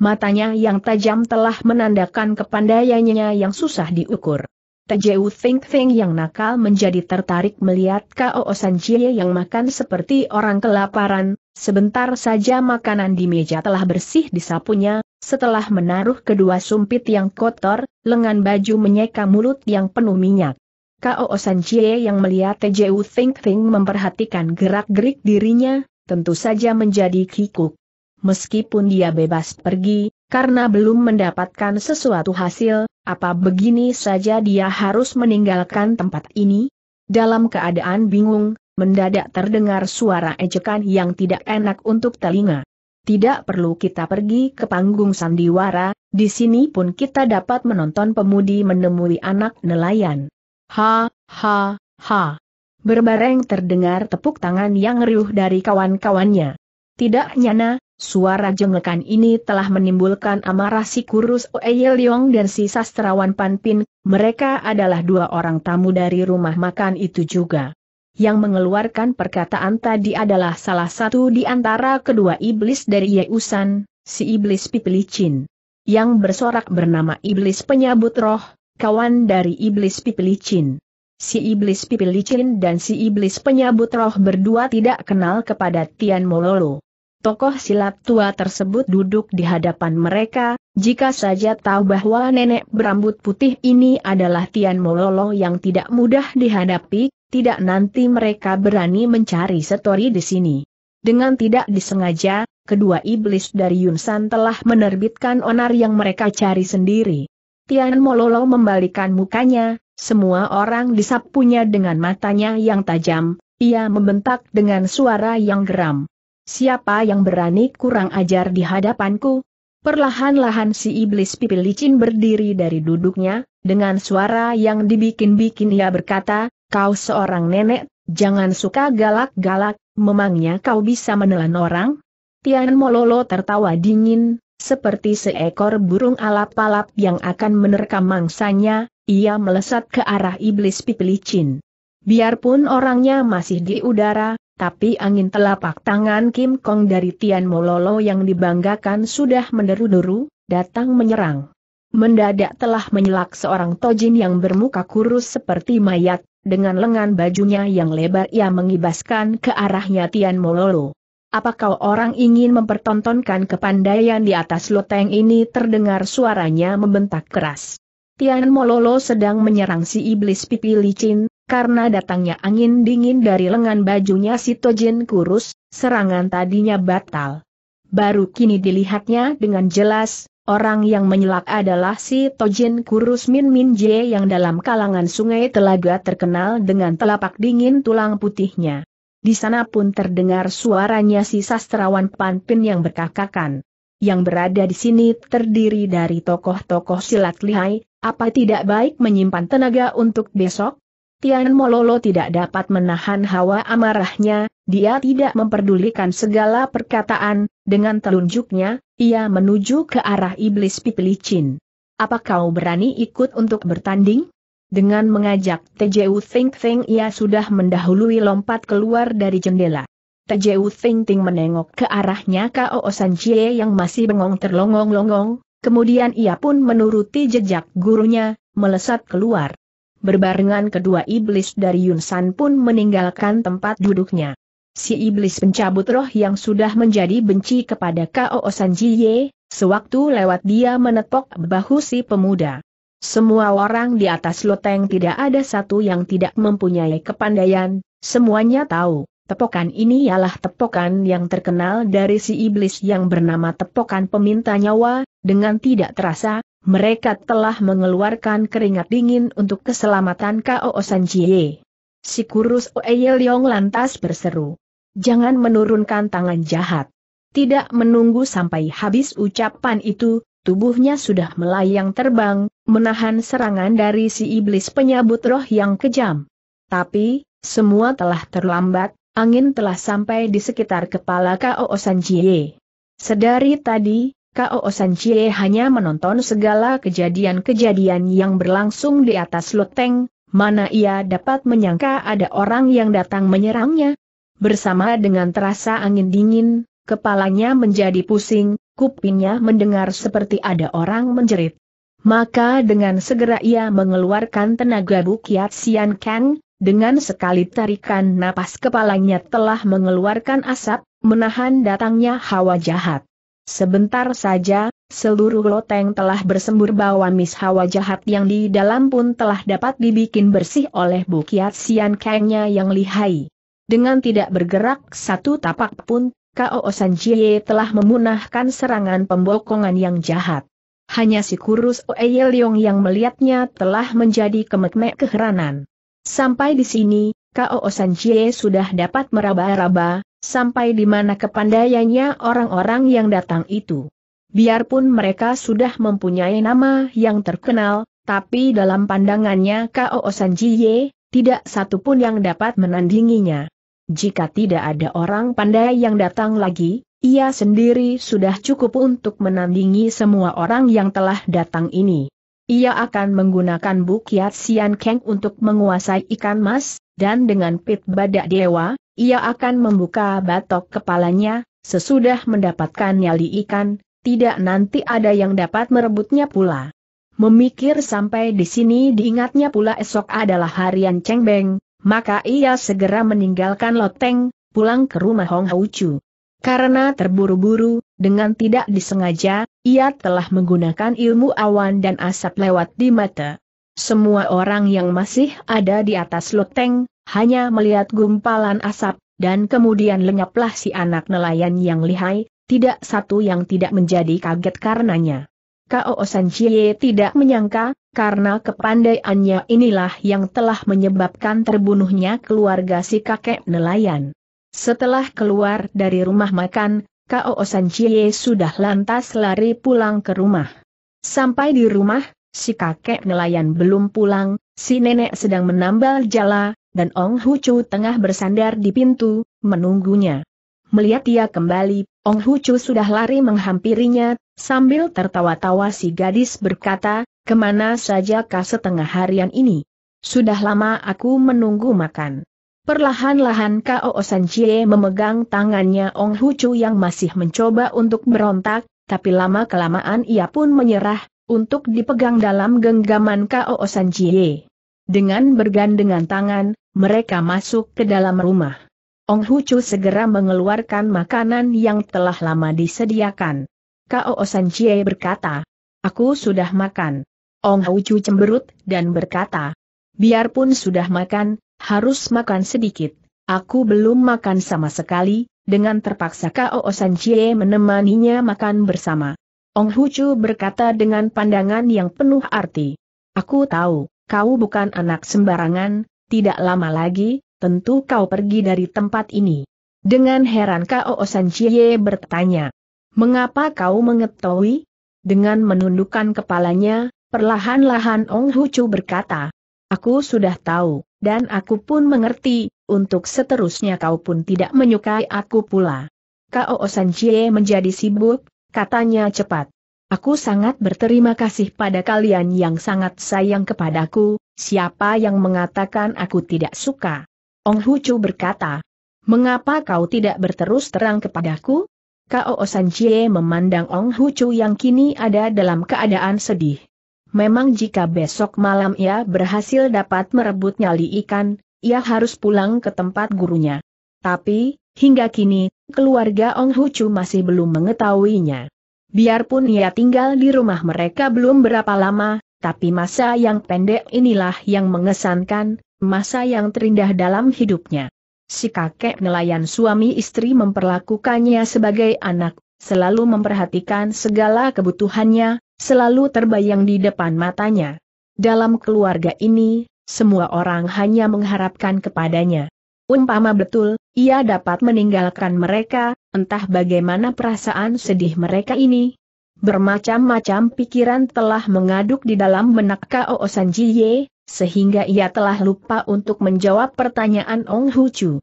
Matanya yang tajam telah menandakan kepandaiannya yang susah diukur. Tejeu Think Think yang nakal menjadi tertarik melihat Kao Sanjie yang makan seperti orang kelaparan, Sebentar saja makanan di meja telah bersih disapunya, setelah menaruh kedua sumpit yang kotor, lengan baju menyeka mulut yang penuh minyak. Kao Chie yang melihat Tju Think Think memperhatikan gerak-gerik dirinya, tentu saja menjadi kikuk. Meskipun dia bebas pergi, karena belum mendapatkan sesuatu hasil, apa begini saja dia harus meninggalkan tempat ini? Dalam keadaan bingung, mendadak terdengar suara ejekan yang tidak enak untuk telinga. Tidak perlu kita pergi ke panggung sandiwara, di sini pun kita dapat menonton pemudi menemui anak nelayan. Ha, ha, ha. Berbareng terdengar tepuk tangan yang riuh dari kawan-kawannya. Tidak nyana, suara jengekan ini telah menimbulkan amarah si kurus Oeye Leong dan si sastrawan Panpin, mereka adalah dua orang tamu dari rumah makan itu juga. Yang mengeluarkan perkataan tadi adalah salah satu di antara kedua iblis dari Yeusan, si iblis Pipilicin. Yang bersorak bernama iblis penyabut roh, kawan dari iblis Pipilicin. Si iblis Pipilicin dan si iblis penyabut roh berdua tidak kenal kepada Tian Mololo. Tokoh silat tua tersebut duduk di hadapan mereka, jika saja tahu bahwa nenek berambut putih ini adalah Tian Mololo yang tidak mudah dihadapi, tidak nanti mereka berani mencari setori di sini. Dengan tidak disengaja, kedua iblis dari Yunsan telah menerbitkan onar yang mereka cari sendiri. Tian Mololo membalikan mukanya, semua orang disapunya dengan matanya yang tajam, ia membentak dengan suara yang geram. Siapa yang berani kurang ajar di hadapanku? Perlahan-lahan si iblis pipi licin berdiri dari duduknya, dengan suara yang dibikin-bikin ia berkata, kau seorang nenek, jangan suka galak-galak, memangnya kau bisa menelan orang? Tian Mololo tertawa dingin, seperti seekor burung alap-alap yang akan menerkam mangsanya, ia melesat ke arah iblis pipelicin. Biarpun orangnya masih di udara, tapi angin telapak tangan Kim Kong dari Tian Mololo yang dibanggakan sudah meneru deru datang menyerang. Mendadak telah menyelak seorang tojin yang bermuka kurus seperti mayat, dengan lengan bajunya yang lebar ia mengibaskan ke arahnya Tian Mololo. Apa kau orang ingin mempertontonkan kepandaian di atas loteng ini terdengar suaranya membentak keras. Tian Mololo sedang menyerang si iblis pipi licin, karena datangnya angin dingin dari lengan bajunya si Tojin kurus, serangan tadinya batal. Baru kini dilihatnya dengan jelas, Orang yang menyelak adalah si Tojin Kurus Min Min Jie yang dalam kalangan sungai telaga terkenal dengan telapak dingin tulang putihnya. Di sana pun terdengar suaranya si sastrawan Panpin yang berkakakan. Yang berada di sini terdiri dari tokoh-tokoh silat lihai, apa tidak baik menyimpan tenaga untuk besok? Tian Mololo tidak dapat menahan hawa amarahnya, dia tidak memperdulikan segala perkataan, dengan telunjuknya, ia menuju ke arah iblis Pipilicin. Apa kau berani ikut untuk bertanding? Dengan mengajak TJU Think Think ia sudah mendahului lompat keluar dari jendela. TJU Think Think menengok ke arahnya Kao Sanjie yang masih bengong terlongong-longong, kemudian ia pun menuruti jejak gurunya, melesat keluar. Berbarengan kedua iblis dari Yunsan pun meninggalkan tempat duduknya. Si iblis pencabut roh yang sudah menjadi benci kepada Kao Sanjiye, sewaktu lewat dia menepok bahu si pemuda. Semua orang di atas loteng tidak ada satu yang tidak mempunyai kepandaian, semuanya tahu, tepokan ini ialah tepokan yang terkenal dari si iblis yang bernama tepokan peminta nyawa, dengan tidak terasa, mereka telah mengeluarkan keringat dingin untuk keselamatan K.O. Sanjie. Si kurus O.E. Leong lantas berseru. Jangan menurunkan tangan jahat. Tidak menunggu sampai habis ucapan itu, tubuhnya sudah melayang terbang, menahan serangan dari si iblis penyabut roh yang kejam. Tapi, semua telah terlambat, angin telah sampai di sekitar kepala K.O. Sanjie. Sedari tadi, Kao Cie hanya menonton segala kejadian-kejadian yang berlangsung di atas loteng, mana ia dapat menyangka ada orang yang datang menyerangnya. Bersama dengan terasa angin dingin, kepalanya menjadi pusing, kupingnya mendengar seperti ada orang menjerit. Maka dengan segera ia mengeluarkan tenaga Bukiat Sian Kang, dengan sekali tarikan napas kepalanya telah mengeluarkan asap, menahan datangnya hawa jahat. Sebentar saja, seluruh loteng telah bersembur bawa mis hawa jahat yang di dalam pun telah dapat dibikin bersih oleh bukiat sian kengnya yang lihai. Dengan tidak bergerak satu tapak pun, Kao Sanjie telah memunahkan serangan pembokongan yang jahat. Hanya si kurus Oeye Leong yang melihatnya telah menjadi kemekmek keheranan. Sampai di sini, Kao Jie sudah dapat meraba-raba, sampai di mana kepandaiannya orang-orang yang datang itu. Biarpun mereka sudah mempunyai nama yang terkenal, tapi dalam pandangannya Kao Jie, tidak pun yang dapat menandinginya. Jika tidak ada orang pandai yang datang lagi, ia sendiri sudah cukup untuk menandingi semua orang yang telah datang ini. Ia akan menggunakan Bukiat Sian Keng untuk menguasai ikan mas, dan dengan pit badak dewa, ia akan membuka batok kepalanya, sesudah mendapatkan nyali ikan, tidak nanti ada yang dapat merebutnya pula. Memikir sampai di sini diingatnya pula esok adalah harian Cheng Beng, maka ia segera meninggalkan Loteng, pulang ke rumah Hong Hau Chu. Karena terburu-buru, dengan tidak disengaja, ia telah menggunakan ilmu awan dan asap lewat di mata. Semua orang yang masih ada di atas loteng, hanya melihat gumpalan asap, dan kemudian lenyaplah si anak nelayan yang lihai, tidak satu yang tidak menjadi kaget karenanya. Kao Sanjie tidak menyangka, karena kepandaiannya inilah yang telah menyebabkan terbunuhnya keluarga si kakek nelayan. Setelah keluar dari rumah makan, Kao San Chie sudah lantas lari pulang ke rumah. Sampai di rumah, si kakek nelayan belum pulang, si nenek sedang menambal jala, dan Ong Hucu tengah bersandar di pintu, menunggunya. Melihat ia kembali, Ong Hucu sudah lari menghampirinya, sambil tertawa-tawa si gadis berkata, kemana saja kah setengah harian ini? Sudah lama aku menunggu makan. Perlahan-lahan Kao Chie memegang tangannya Ong Chu yang masih mencoba untuk berontak, tapi lama-kelamaan ia pun menyerah, untuk dipegang dalam genggaman Kao Chie. Dengan bergandengan tangan, mereka masuk ke dalam rumah. Ong Chu segera mengeluarkan makanan yang telah lama disediakan. Kao Chie berkata, Aku sudah makan. Ong Chu cemberut dan berkata, Biarpun sudah makan, harus makan sedikit. Aku belum makan sama sekali, dengan terpaksa Kao San Chie menemaninya makan bersama. Ong Hucu berkata dengan pandangan yang penuh arti. Aku tahu, kau bukan anak sembarangan, tidak lama lagi, tentu kau pergi dari tempat ini. Dengan heran Kao San Chie bertanya. Mengapa kau mengetahui? Dengan menundukkan kepalanya, perlahan-lahan Ong Hucu berkata. Aku sudah tahu, dan aku pun mengerti, untuk seterusnya kau pun tidak menyukai aku pula. Kao Jie menjadi sibuk, katanya cepat. Aku sangat berterima kasih pada kalian yang sangat sayang kepadaku, siapa yang mengatakan aku tidak suka? Ong Hucu berkata, mengapa kau tidak berterus terang kepadaku? Kao Jie memandang Ong Hucu yang kini ada dalam keadaan sedih. Memang jika besok malam ia berhasil dapat merebut nyali ikan, ia harus pulang ke tempat gurunya. Tapi, hingga kini, keluarga Ong Hucu masih belum mengetahuinya. Biarpun ia tinggal di rumah mereka belum berapa lama, tapi masa yang pendek inilah yang mengesankan, masa yang terindah dalam hidupnya. Si kakek nelayan suami istri memperlakukannya sebagai anak, selalu memperhatikan segala kebutuhannya, selalu terbayang di depan matanya. Dalam keluarga ini, semua orang hanya mengharapkan kepadanya. Umpama betul, ia dapat meninggalkan mereka, entah bagaimana perasaan sedih mereka ini. Bermacam-macam pikiran telah mengaduk di dalam benak Kao Sanjiye, sehingga ia telah lupa untuk menjawab pertanyaan Ong Chu.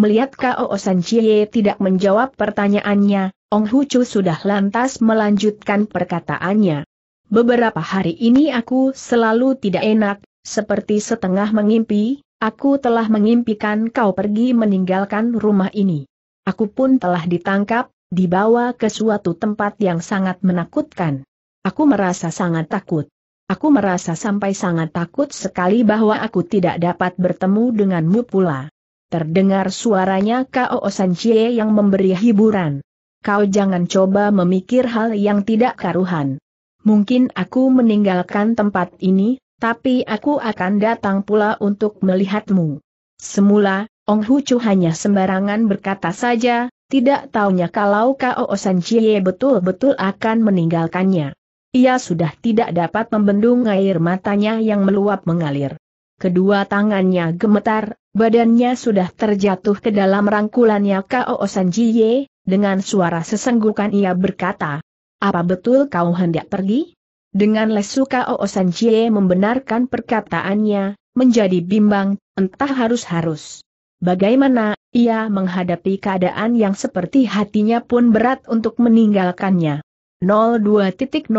Melihat Kao San Chie tidak menjawab pertanyaannya, Ong Hucu sudah lantas melanjutkan perkataannya. Beberapa hari ini aku selalu tidak enak, seperti setengah mengimpi, aku telah mengimpikan kau pergi meninggalkan rumah ini. Aku pun telah ditangkap, dibawa ke suatu tempat yang sangat menakutkan. Aku merasa sangat takut. Aku merasa sampai sangat takut sekali bahwa aku tidak dapat bertemu denganmu pula. Terdengar suaranya Kao Cie yang memberi hiburan. Kau jangan coba memikir hal yang tidak karuhan. Mungkin aku meninggalkan tempat ini, tapi aku akan datang pula untuk melihatmu. Semula, Ong Hucu hanya sembarangan berkata saja, tidak taunya kalau Kao Cie betul-betul akan meninggalkannya. Ia sudah tidak dapat membendung air matanya yang meluap mengalir. Kedua tangannya gemetar, Badannya sudah terjatuh ke dalam rangkulannya Kao Sanjiye, dengan suara sesenggukan ia berkata, Apa betul kau hendak pergi? Dengan lesu Kao Sanjiye membenarkan perkataannya, menjadi bimbang, entah harus-harus. Bagaimana, ia menghadapi keadaan yang seperti hatinya pun berat untuk meninggalkannya. 02.04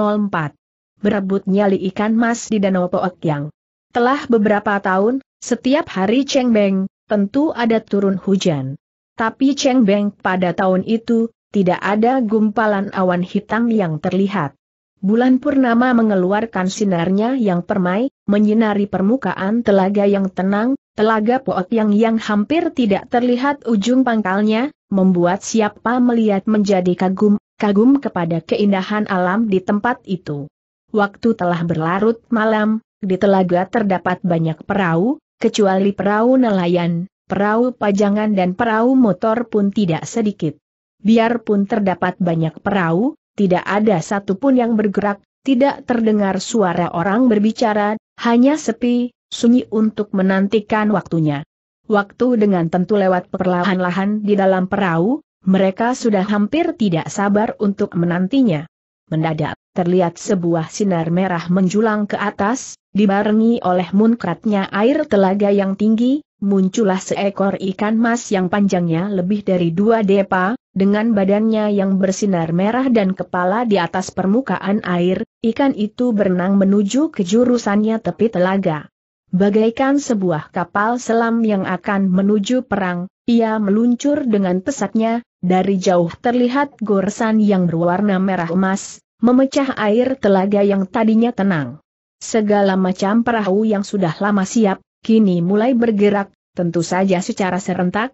Berebut nyali ikan mas di Danau Poek yang telah beberapa tahun, setiap hari Cheng Beng, tentu ada turun hujan. Tapi Cheng Beng pada tahun itu, tidak ada gumpalan awan hitam yang terlihat. Bulan purnama mengeluarkan sinarnya yang permai, menyinari permukaan telaga yang tenang, telaga poot yang yang hampir tidak terlihat ujung pangkalnya, membuat siapa melihat menjadi kagum, kagum kepada keindahan alam di tempat itu. Waktu telah berlarut malam, di telaga terdapat banyak perahu, Kecuali perahu nelayan, perahu pajangan dan perahu motor pun tidak sedikit. Biarpun terdapat banyak perahu, tidak ada satupun yang bergerak, tidak terdengar suara orang berbicara, hanya sepi, sunyi untuk menantikan waktunya. Waktu dengan tentu lewat perlahan-lahan di dalam perahu, mereka sudah hampir tidak sabar untuk menantinya. Mendadak, terlihat sebuah sinar merah menjulang ke atas, dibarengi oleh munkratnya air telaga yang tinggi, muncullah seekor ikan mas yang panjangnya lebih dari dua depa, dengan badannya yang bersinar merah dan kepala di atas permukaan air, ikan itu berenang menuju ke jurusannya tepi telaga. Bagaikan sebuah kapal selam yang akan menuju perang, ia meluncur dengan pesatnya, dari jauh terlihat goresan yang berwarna merah emas, memecah air telaga yang tadinya tenang. Segala macam perahu yang sudah lama siap, kini mulai bergerak, tentu saja secara serentak.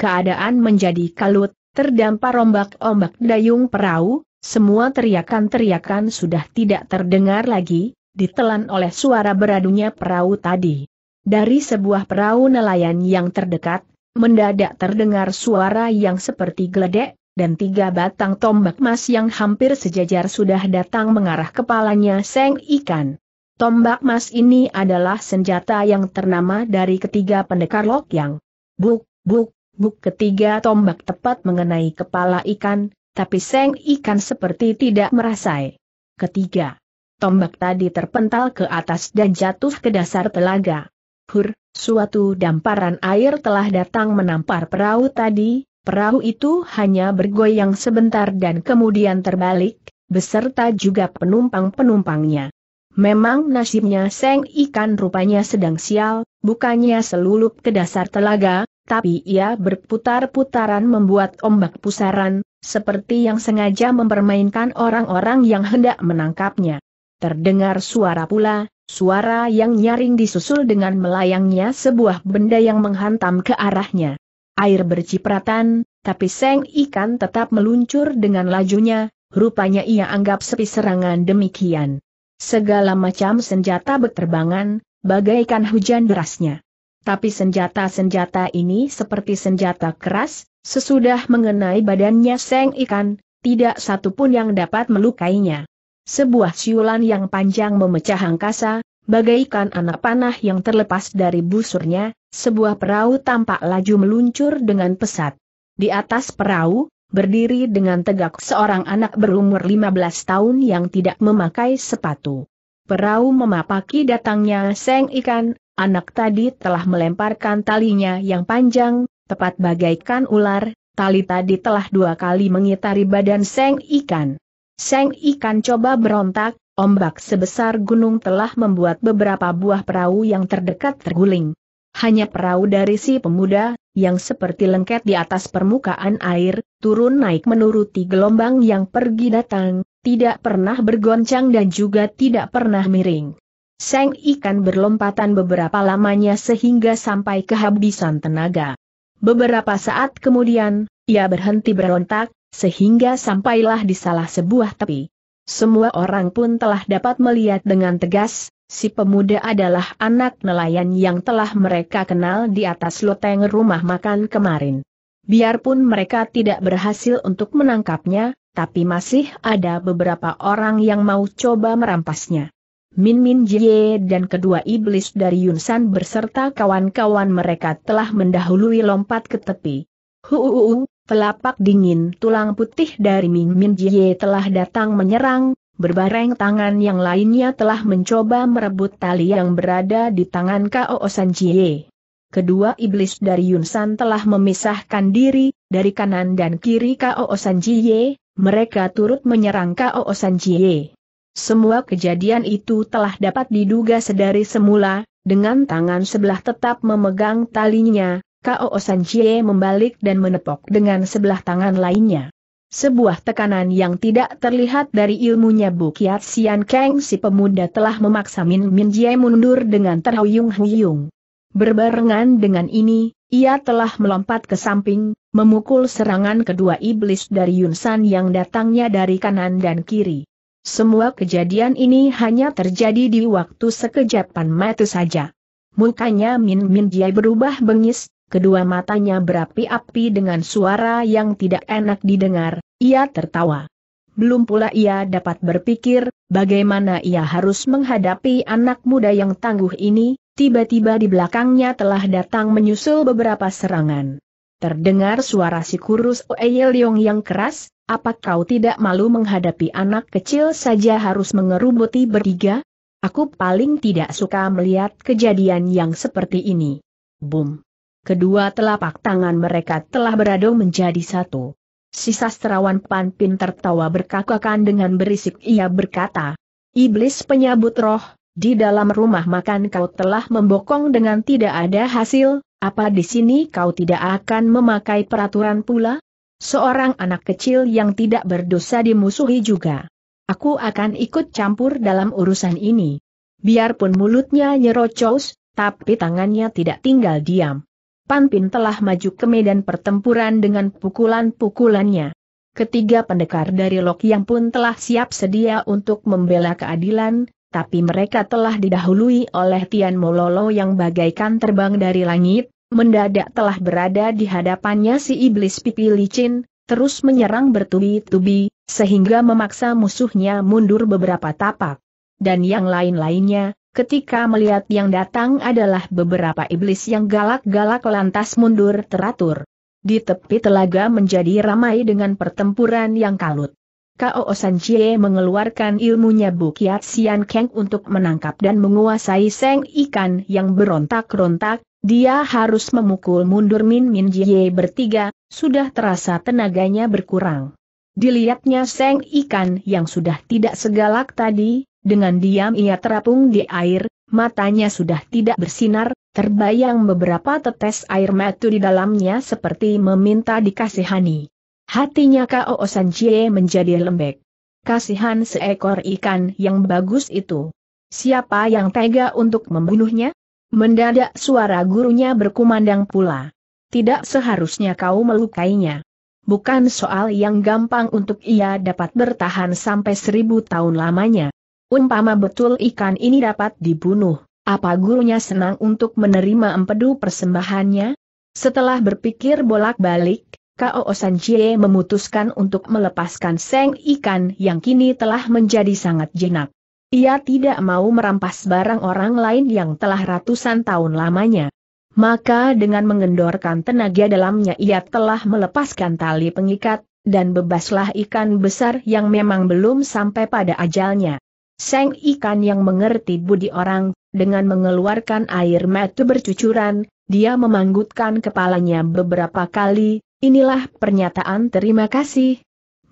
Keadaan menjadi kalut, terdampar ombak-ombak dayung perahu, semua teriakan-teriakan sudah tidak terdengar lagi, ditelan oleh suara beradunya perahu tadi. Dari sebuah perahu nelayan yang terdekat, mendadak terdengar suara yang seperti geledek, dan tiga batang tombak emas yang hampir sejajar sudah datang mengarah kepalanya Seng Ikan. Tombak emas ini adalah senjata yang ternama dari ketiga pendekar Lok Yang. Buk, buk, buk ketiga tombak tepat mengenai kepala ikan, tapi Seng Ikan seperti tidak merasai. Ketiga. Tombak tadi terpental ke atas dan jatuh ke dasar telaga. Hur, Suatu damparan air telah datang menampar perahu tadi, perahu itu hanya bergoyang sebentar dan kemudian terbalik, beserta juga penumpang-penumpangnya. Memang nasibnya Seng Ikan rupanya sedang sial, bukannya selulup ke dasar telaga, tapi ia berputar-putaran membuat ombak pusaran, seperti yang sengaja mempermainkan orang-orang yang hendak menangkapnya. Terdengar suara pula, Suara yang nyaring disusul dengan melayangnya sebuah benda yang menghantam ke arahnya. Air bercipratan, tapi seng ikan tetap meluncur dengan lajunya, rupanya ia anggap sepi serangan demikian. Segala macam senjata berterbangan, bagaikan hujan derasnya. Tapi senjata-senjata ini seperti senjata keras, sesudah mengenai badannya seng ikan, tidak satupun yang dapat melukainya sebuah siulan yang panjang memecah angkasa, bagaikan anak panah yang terlepas dari busurnya, sebuah perahu tampak laju meluncur dengan pesat. Di atas perahu, berdiri dengan tegak seorang anak berumur 15 tahun yang tidak memakai sepatu. Perahu memapaki datangnya seng ikan, anak tadi telah melemparkan talinya yang panjang, tepat bagaikan ular, tali tadi telah dua kali mengitari badan seng ikan. Seng ikan coba berontak, ombak sebesar gunung telah membuat beberapa buah perahu yang terdekat terguling. Hanya perahu dari si pemuda, yang seperti lengket di atas permukaan air, turun naik menuruti gelombang yang pergi datang, tidak pernah bergoncang dan juga tidak pernah miring. Seng ikan berlompatan beberapa lamanya sehingga sampai kehabisan tenaga. Beberapa saat kemudian, ia berhenti berontak, sehingga sampailah di salah sebuah tepi. Semua orang pun telah dapat melihat dengan tegas, si pemuda adalah anak nelayan yang telah mereka kenal di atas loteng rumah makan kemarin. Biarpun mereka tidak berhasil untuk menangkapnya, tapi masih ada beberapa orang yang mau coba merampasnya. Min Min Jie dan kedua iblis dari Yunsan berserta kawan-kawan mereka telah mendahului lompat ke tepi. Huuuu, Pelapak dingin tulang putih dari Ming Min Jie telah datang menyerang, berbareng tangan yang lainnya telah mencoba merebut tali yang berada di tangan Kao San Jie. Kedua iblis dari Yun San telah memisahkan diri, dari kanan dan kiri Kao San Jie, mereka turut menyerang Kao San Jie. Semua kejadian itu telah dapat diduga sedari semula, dengan tangan sebelah tetap memegang talinya, Kao Chie membalik dan menepok dengan sebelah tangan lainnya. Sebuah tekanan yang tidak terlihat dari ilmunya Bukiat Sian Kang si pemuda telah memaksa Min Min Jie mundur dengan terhuyung-huyung. Berbarengan dengan ini, ia telah melompat ke samping, memukul serangan kedua iblis dari Yun San yang datangnya dari kanan dan kiri. Semua kejadian ini hanya terjadi di waktu sekejapan mata saja. Mukanya Min Min Jie berubah bengis, Kedua matanya berapi-api dengan suara yang tidak enak didengar, ia tertawa. Belum pula ia dapat berpikir, bagaimana ia harus menghadapi anak muda yang tangguh ini, tiba-tiba di belakangnya telah datang menyusul beberapa serangan. Terdengar suara si kurus Oeye Leong yang keras, apa kau tidak malu menghadapi anak kecil saja harus mengerubuti bertiga? Aku paling tidak suka melihat kejadian yang seperti ini. Boom kedua telapak tangan mereka telah beradu menjadi satu. Si sastrawan Panpin tertawa berkakakan dengan berisik ia berkata, Iblis penyabut roh, di dalam rumah makan kau telah membokong dengan tidak ada hasil, apa di sini kau tidak akan memakai peraturan pula? Seorang anak kecil yang tidak berdosa dimusuhi juga. Aku akan ikut campur dalam urusan ini. Biarpun mulutnya nyerocos, tapi tangannya tidak tinggal diam. Panpin telah maju ke medan pertempuran dengan pukulan-pukulannya. Ketiga pendekar dari Lok yang pun telah siap sedia untuk membela keadilan, tapi mereka telah didahului oleh Tian Mololo yang bagaikan terbang dari langit, mendadak telah berada di hadapannya si iblis pipi licin, terus menyerang bertubi-tubi, sehingga memaksa musuhnya mundur beberapa tapak. Dan yang lain-lainnya, ketika melihat yang datang adalah beberapa iblis yang galak-galak lantas mundur teratur. Di tepi telaga menjadi ramai dengan pertempuran yang kalut. Kao San Chie mengeluarkan ilmunya Bukiat Sian Keng untuk menangkap dan menguasai seng ikan yang berontak-rontak, dia harus memukul mundur Min Min Jie bertiga, sudah terasa tenaganya berkurang. Dilihatnya seng ikan yang sudah tidak segalak tadi, dengan diam ia terapung di air, matanya sudah tidak bersinar, terbayang beberapa tetes air mata di dalamnya seperti meminta dikasihani. Hatinya Kao San Jie menjadi lembek. Kasihan seekor ikan yang bagus itu. Siapa yang tega untuk membunuhnya? Mendadak suara gurunya berkumandang pula. Tidak seharusnya kau melukainya. Bukan soal yang gampang untuk ia dapat bertahan sampai seribu tahun lamanya. Umpama betul ikan ini dapat dibunuh, apa gurunya senang untuk menerima empedu persembahannya? Setelah berpikir bolak-balik, Kao Sanjie memutuskan untuk melepaskan seng ikan yang kini telah menjadi sangat jenak. Ia tidak mau merampas barang orang lain yang telah ratusan tahun lamanya. Maka dengan mengendorkan tenaga dalamnya ia telah melepaskan tali pengikat, dan bebaslah ikan besar yang memang belum sampai pada ajalnya. Seng ikan yang mengerti budi orang, dengan mengeluarkan air mata bercucuran, dia memanggutkan kepalanya beberapa kali, inilah pernyataan terima kasih.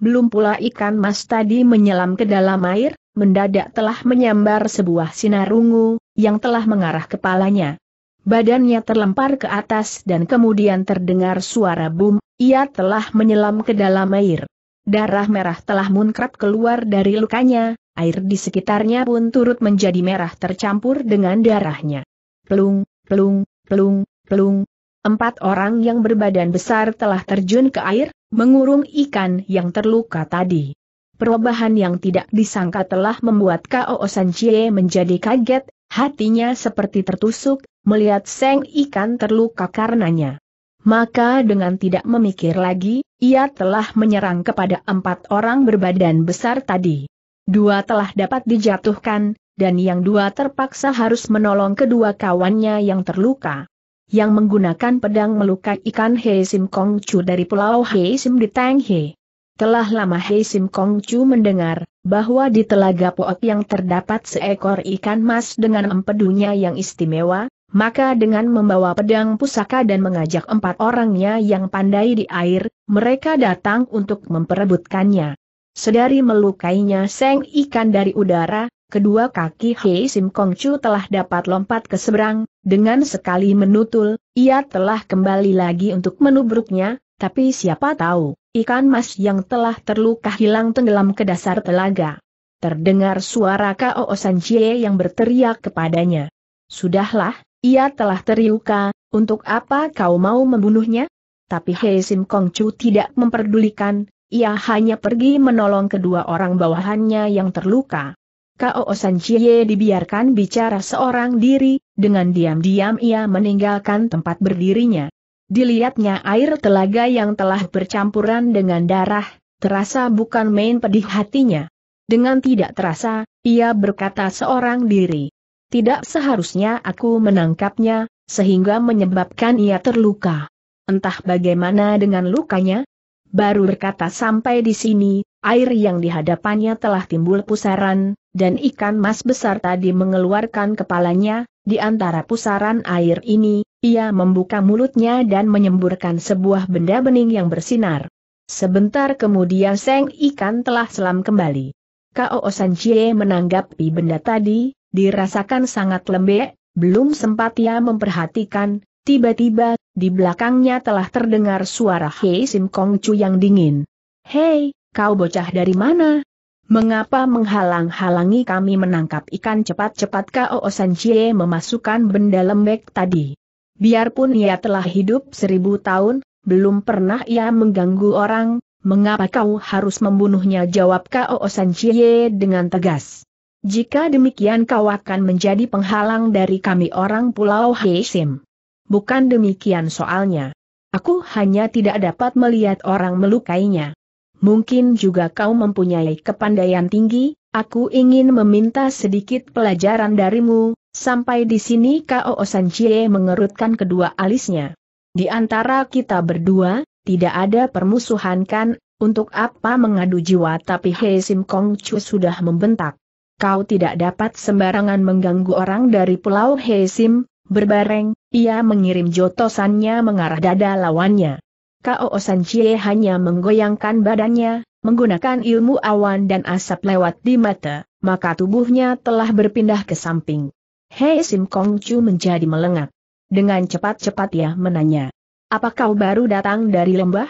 Belum pula ikan mas tadi menyelam ke dalam air, mendadak telah menyambar sebuah sinar ungu, yang telah mengarah kepalanya. Badannya terlempar ke atas dan kemudian terdengar suara bum, ia telah menyelam ke dalam air. Darah merah telah munkrat keluar dari lukanya, air di sekitarnya pun turut menjadi merah tercampur dengan darahnya. Pelung, pelung, pelung, pelung. Empat orang yang berbadan besar telah terjun ke air, mengurung ikan yang terluka tadi. Perubahan yang tidak disangka telah membuat Kao San Chie menjadi kaget, hatinya seperti tertusuk, melihat seng ikan terluka karenanya. Maka dengan tidak memikir lagi, ia telah menyerang kepada empat orang berbadan besar tadi. Dua telah dapat dijatuhkan, dan yang dua terpaksa harus menolong kedua kawannya yang terluka. Yang menggunakan pedang melukai ikan Hei Sim Kong Chu dari pulau Hei Sim di Tang Telah lama Hei Sim Kong Chu mendengar bahwa di telaga Pook yang terdapat seekor ikan mas dengan empedunya yang istimewa, maka dengan membawa pedang pusaka dan mengajak empat orangnya yang pandai di air, mereka datang untuk memperebutkannya. Sedari melukainya Seng Ikan dari udara, kedua kaki Hei Sim Kong Chu telah dapat lompat ke seberang, dengan sekali menutul, ia telah kembali lagi untuk menubruknya, tapi siapa tahu, ikan mas yang telah terluka hilang tenggelam ke dasar telaga. Terdengar suara Kao San Jie yang berteriak kepadanya. Sudahlah, ia telah teriuka, untuk apa kau mau membunuhnya? Tapi Hei Sim Kong Chu tidak memperdulikan, ia hanya pergi menolong kedua orang bawahannya yang terluka. Kao San Chie dibiarkan bicara seorang diri, dengan diam-diam ia meninggalkan tempat berdirinya. Dilihatnya air telaga yang telah bercampuran dengan darah, terasa bukan main pedih hatinya. Dengan tidak terasa, ia berkata seorang diri. Tidak seharusnya aku menangkapnya, sehingga menyebabkan ia terluka. Entah bagaimana dengan lukanya, baru berkata sampai di sini, air yang dihadapannya telah timbul pusaran, dan ikan mas besar tadi mengeluarkan kepalanya, di antara pusaran air ini, ia membuka mulutnya dan menyemburkan sebuah benda bening yang bersinar. Sebentar kemudian seng ikan telah selam kembali. Kao Chie menanggapi benda tadi, dirasakan sangat lembek, belum sempat ia memperhatikan, Tiba-tiba, di belakangnya telah terdengar suara Hei Sim Kong Chu yang dingin. Hei, kau bocah dari mana? Mengapa menghalang-halangi kami menangkap ikan cepat-cepat Kau San Chie memasukkan benda lembek tadi? Biarpun ia telah hidup seribu tahun, belum pernah ia mengganggu orang, mengapa kau harus membunuhnya jawab Kau San Chie dengan tegas. Jika demikian kau akan menjadi penghalang dari kami orang Pulau Hei Sim bukan demikian soalnya. Aku hanya tidak dapat melihat orang melukainya. Mungkin juga kau mempunyai kepandaian tinggi, aku ingin meminta sedikit pelajaran darimu, sampai di sini Kao Sanjie mengerutkan kedua alisnya. Di antara kita berdua, tidak ada permusuhan kan, untuk apa mengadu jiwa tapi Hei Sim Kong Chu sudah membentak. Kau tidak dapat sembarangan mengganggu orang dari Pulau Hei Sim, Berbareng, ia mengirim jotosannya mengarah dada lawannya. Kao San Chie hanya menggoyangkan badannya, menggunakan ilmu awan dan asap lewat di mata, maka tubuhnya telah berpindah ke samping. Hei Sim Kong Chu menjadi melengak. Dengan cepat-cepat ia menanya. Apa kau baru datang dari lembah?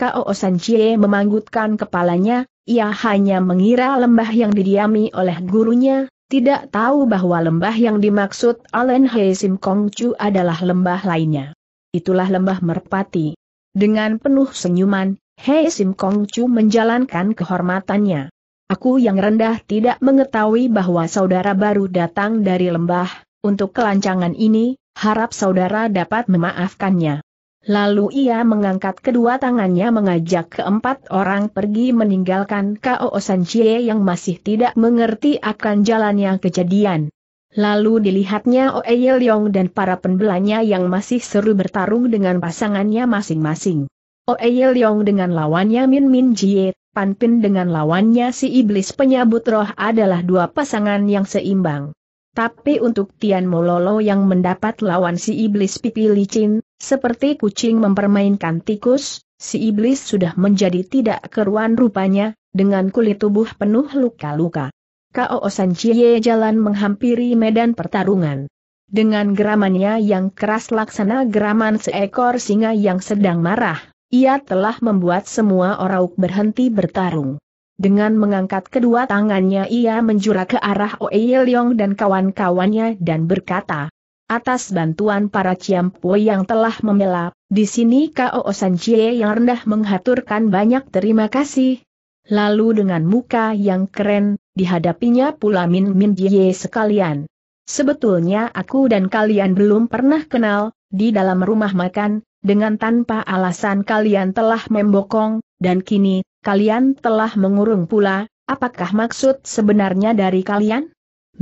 Kao San Chie memanggutkan kepalanya, ia hanya mengira lembah yang didiami oleh gurunya, tidak tahu bahwa lembah yang dimaksud Allen Hei Sim Kong Chu adalah lembah lainnya. Itulah lembah merpati. Dengan penuh senyuman, Hei Sim Kong Chu menjalankan kehormatannya. Aku yang rendah tidak mengetahui bahwa saudara baru datang dari lembah, untuk kelancangan ini, harap saudara dapat memaafkannya. Lalu ia mengangkat kedua tangannya mengajak keempat orang pergi meninggalkan Kao Sanjie yang masih tidak mengerti akan jalannya kejadian. Lalu dilihatnya Oe Leong dan para pembelanya yang masih seru bertarung dengan pasangannya masing-masing. Oe Leong dengan lawannya Min Min Jie, Pan Pin dengan lawannya si iblis penyabut roh adalah dua pasangan yang seimbang. Tapi untuk Tian Mololo yang mendapat lawan si iblis pipi licin, seperti kucing mempermainkan tikus, si iblis sudah menjadi tidak keruan rupanya, dengan kulit tubuh penuh luka-luka. Kao Sanchie jalan menghampiri medan pertarungan. Dengan geramannya yang keras laksana geraman seekor singa yang sedang marah, ia telah membuat semua orang berhenti bertarung. Dengan mengangkat kedua tangannya ia menjura ke arah Oei Leong dan kawan-kawannya dan berkata, atas bantuan para Ciampo yang telah membela, di sini Kao Sanjie yang rendah menghaturkan banyak terima kasih. Lalu dengan muka yang keren, dihadapinya pula Min Min Jie sekalian. Sebetulnya aku dan kalian belum pernah kenal, di dalam rumah makan, dengan tanpa alasan kalian telah membokong, dan kini, kalian telah mengurung pula, apakah maksud sebenarnya dari kalian?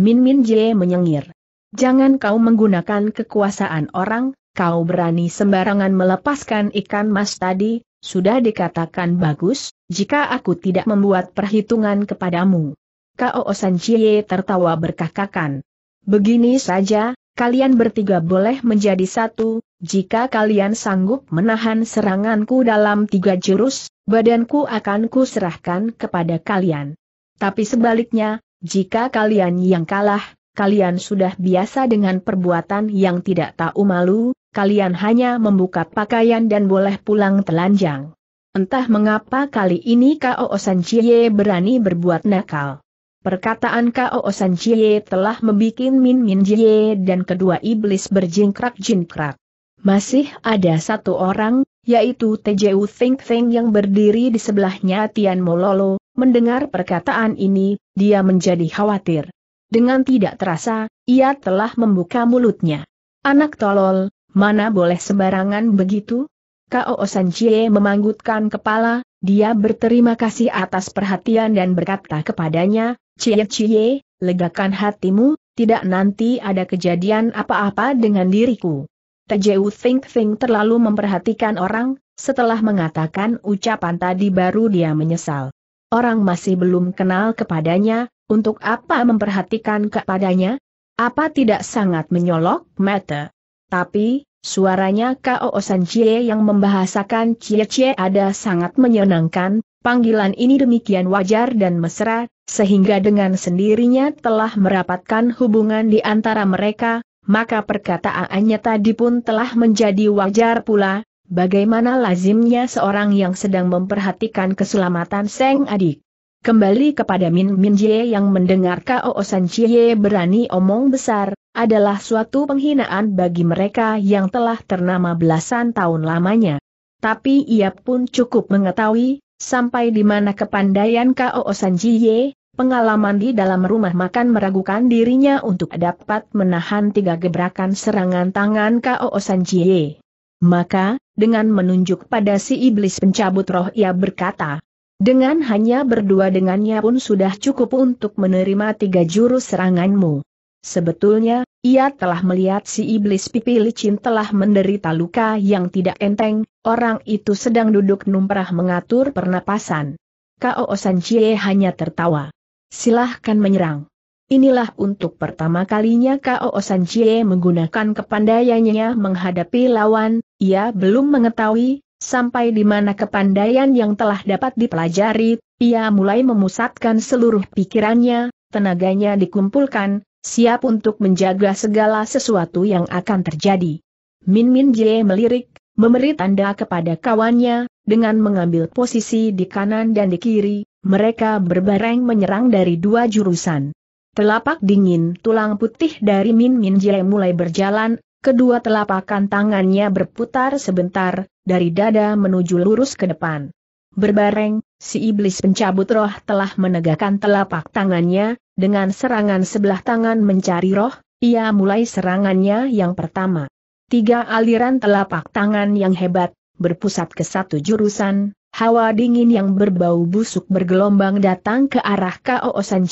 Min Min Jie menyengir. Jangan kau menggunakan kekuasaan orang, kau berani sembarangan melepaskan ikan mas tadi, sudah dikatakan bagus, jika aku tidak membuat perhitungan kepadamu. Kao Jie tertawa berkakakan. Begini saja, kalian bertiga boleh menjadi satu, jika kalian sanggup menahan seranganku dalam tiga jurus, badanku akan kuserahkan kepada kalian. Tapi sebaliknya, jika kalian yang kalah, kalian sudah biasa dengan perbuatan yang tidak tahu malu, kalian hanya membuka pakaian dan boleh pulang telanjang. Entah mengapa kali ini K.O. Sanchie berani berbuat nakal. Perkataan K.O. Sanchie telah membuat Min Min Jie dan kedua iblis berjingkrak-jingkrak. Masih ada satu orang, yaitu TJU Thing Thing yang berdiri di sebelahnya Tian Mololo, mendengar perkataan ini, dia menjadi khawatir. Dengan tidak terasa, ia telah membuka mulutnya. Anak tolol, mana boleh sembarangan begitu? Kao Sanjie memanggutkan kepala, dia berterima kasih atas perhatian dan berkata kepadanya, Cie Cie, legakan hatimu, tidak nanti ada kejadian apa-apa dengan diriku. Tejeu Think Think terlalu memperhatikan orang, setelah mengatakan ucapan tadi baru dia menyesal. Orang masih belum kenal kepadanya, untuk apa memperhatikan kepadanya? Apa tidak sangat menyolok mata? Tapi, Suaranya Kao San Chie yang membahasakan cie cie ada sangat menyenangkan, panggilan ini demikian wajar dan mesra, sehingga dengan sendirinya telah merapatkan hubungan di antara mereka, maka perkataannya tadi pun telah menjadi wajar pula, bagaimana lazimnya seorang yang sedang memperhatikan keselamatan Seng Adik. Kembali kepada Min Min Jie yang mendengar Kao San Chie berani omong besar, adalah suatu penghinaan bagi mereka yang telah ternama belasan tahun lamanya. Tapi ia pun cukup mengetahui, sampai di mana kepandaian Kao San Chie, pengalaman di dalam rumah makan meragukan dirinya untuk dapat menahan tiga gebrakan serangan tangan Kao San Chie. Maka, dengan menunjuk pada si iblis pencabut roh ia berkata, dengan hanya berdua dengannya pun sudah cukup untuk menerima tiga jurus seranganmu. Sebetulnya, ia telah melihat si iblis pipi licin telah menderita luka yang tidak enteng, orang itu sedang duduk numprah mengatur pernapasan. Kao Sanchie hanya tertawa. Silahkan menyerang. Inilah untuk pertama kalinya Kao Sanchie menggunakan kepandaiannya menghadapi lawan, ia belum mengetahui, Sampai di mana kepandaian yang telah dapat dipelajari, ia mulai memusatkan seluruh pikirannya, tenaganya dikumpulkan, siap untuk menjaga segala sesuatu yang akan terjadi. Min Min Jie melirik, memberi tanda kepada kawannya, dengan mengambil posisi di kanan dan di kiri, mereka berbareng menyerang dari dua jurusan. Telapak dingin tulang putih dari Min Min Jie mulai berjalan, kedua telapakan tangannya berputar sebentar, dari dada menuju lurus ke depan. Berbareng, si iblis pencabut roh telah menegakkan telapak tangannya, dengan serangan sebelah tangan mencari roh, ia mulai serangannya yang pertama. Tiga aliran telapak tangan yang hebat, berpusat ke satu jurusan, hawa dingin yang berbau busuk bergelombang datang ke arah Kao San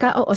Kao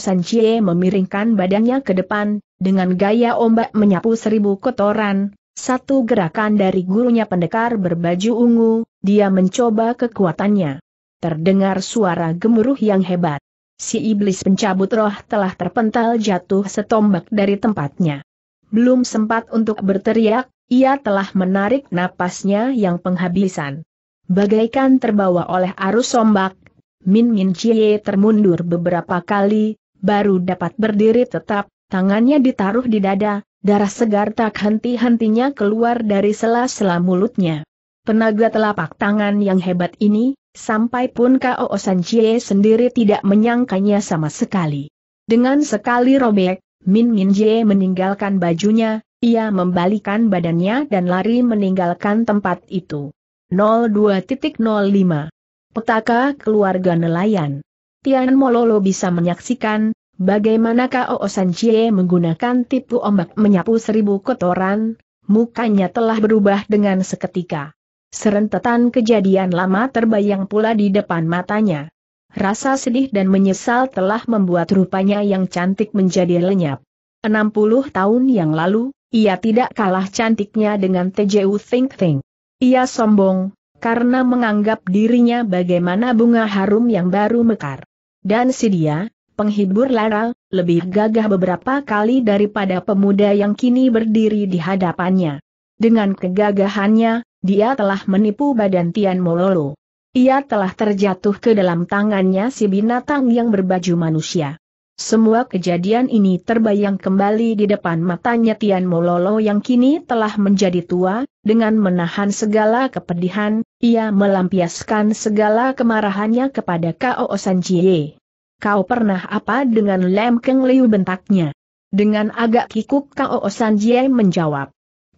memiringkan badannya ke depan, dengan gaya ombak menyapu seribu kotoran, satu gerakan dari gurunya pendekar berbaju ungu, dia mencoba kekuatannya. Terdengar suara gemuruh yang hebat. Si iblis pencabut roh telah terpental jatuh setombak dari tempatnya. Belum sempat untuk berteriak, ia telah menarik napasnya yang penghabisan. Bagaikan terbawa oleh arus ombak, Min Min Chie termundur beberapa kali, baru dapat berdiri tetap, tangannya ditaruh di dada, darah segar tak henti-hentinya keluar dari sela-sela mulutnya. Penaga telapak tangan yang hebat ini, sampai pun K.O. Sanjie sendiri tidak menyangkanya sama sekali. Dengan sekali robek, Min Min Jie meninggalkan bajunya, ia membalikan badannya dan lari meninggalkan tempat itu. 02.05 Petaka Keluarga Nelayan Tian Mololo bisa menyaksikan, Bagaimanakah Oosan Chie menggunakan tipu ombak menyapu seribu kotoran? Mukanya telah berubah dengan seketika. Serentetan kejadian lama terbayang pula di depan matanya. Rasa sedih dan menyesal telah membuat rupanya yang cantik menjadi lenyap. 60 tahun yang lalu, ia tidak kalah cantiknya dengan TJU Think Think. Ia sombong, karena menganggap dirinya bagaimana bunga harum yang baru mekar. Dan si dia, penghibur Lara, lebih gagah beberapa kali daripada pemuda yang kini berdiri di hadapannya. Dengan kegagahannya, dia telah menipu badan Tian Mololo. Ia telah terjatuh ke dalam tangannya si binatang yang berbaju manusia. Semua kejadian ini terbayang kembali di depan matanya Tian Mololo yang kini telah menjadi tua, dengan menahan segala kepedihan, ia melampiaskan segala kemarahannya kepada Kao Sanjie. Kau pernah apa dengan Lem Keng Liu bentaknya? Dengan agak kikuk Kao San Jie menjawab.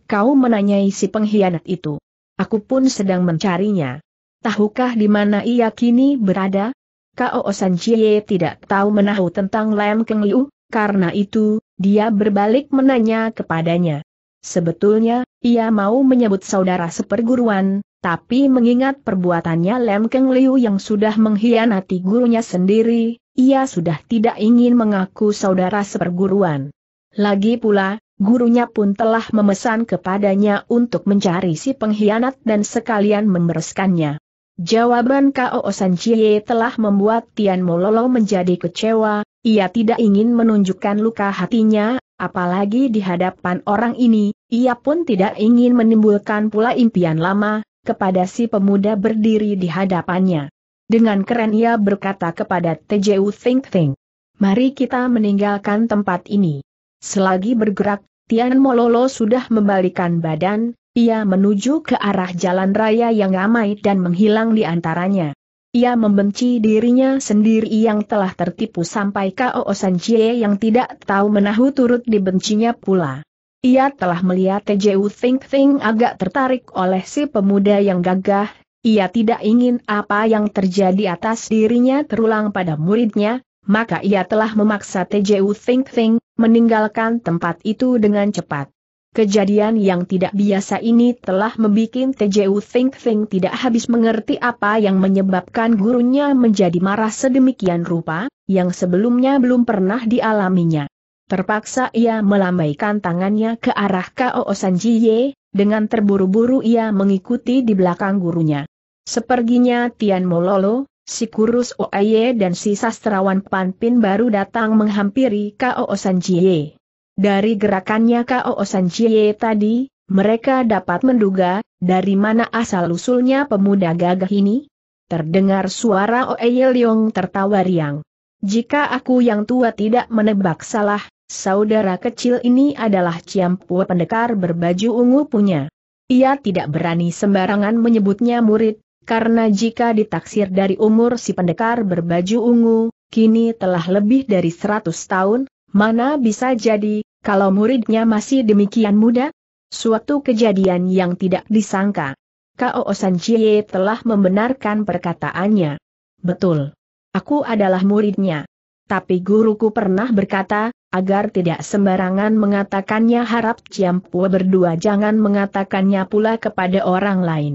Kau menanyai si pengkhianat itu. Aku pun sedang mencarinya. Tahukah di mana ia kini berada? Kao San Jie tidak tahu menahu tentang Lem Keng Liu, karena itu, dia berbalik menanya kepadanya. Sebetulnya, ia mau menyebut saudara seperguruan, tapi mengingat perbuatannya Lem Keng Liu yang sudah mengkhianati gurunya sendiri, ia sudah tidak ingin mengaku saudara seperguruan. Lagi pula, gurunya pun telah memesan kepadanya untuk mencari si pengkhianat dan sekalian membereskannya. Jawaban Kao San Chie telah membuat Tian Mololo menjadi kecewa, ia tidak ingin menunjukkan luka hatinya, apalagi di hadapan orang ini, ia pun tidak ingin menimbulkan pula impian lama, kepada si pemuda berdiri di hadapannya. Dengan keren ia berkata kepada TJU Think Think, mari kita meninggalkan tempat ini. Selagi bergerak, Tian Mololo sudah membalikan badan, ia menuju ke arah jalan raya yang ramai dan menghilang di antaranya. Ia membenci dirinya sendiri yang telah tertipu sampai Kao Sanjie yang tidak tahu menahu turut dibencinya pula. Ia telah melihat TJU Think Think agak tertarik oleh si pemuda yang gagah, ia tidak ingin apa yang terjadi atas dirinya terulang pada muridnya, maka ia telah memaksa TJU Think Think meninggalkan tempat itu dengan cepat. Kejadian yang tidak biasa ini telah membuat TJU Think Think tidak habis mengerti apa yang menyebabkan gurunya menjadi marah sedemikian rupa, yang sebelumnya belum pernah dialaminya. Terpaksa ia melambaikan tangannya ke arah Kao Sanjiye, dengan terburu-buru ia mengikuti di belakang gurunya. Seperginya Tian Mololo, si Kurus Oaye dan si sastrawan Panpin baru datang menghampiri Kao Sanjiye. Dari gerakannya Kao Sanjiye tadi, mereka dapat menduga, dari mana asal-usulnya pemuda gagah ini? Terdengar suara Oeye Leong tertawa riang. Jika aku yang tua tidak menebak salah, Saudara kecil ini adalah Ciampu pendekar berbaju ungu punya. Ia tidak berani sembarangan menyebutnya murid, karena jika ditaksir dari umur si pendekar berbaju ungu, kini telah lebih dari 100 tahun, mana bisa jadi, kalau muridnya masih demikian muda? Suatu kejadian yang tidak disangka. Kao Sanchie telah membenarkan perkataannya. Betul. Aku adalah muridnya. Tapi guruku pernah berkata, agar tidak sembarangan mengatakannya harap Ciampua berdua jangan mengatakannya pula kepada orang lain.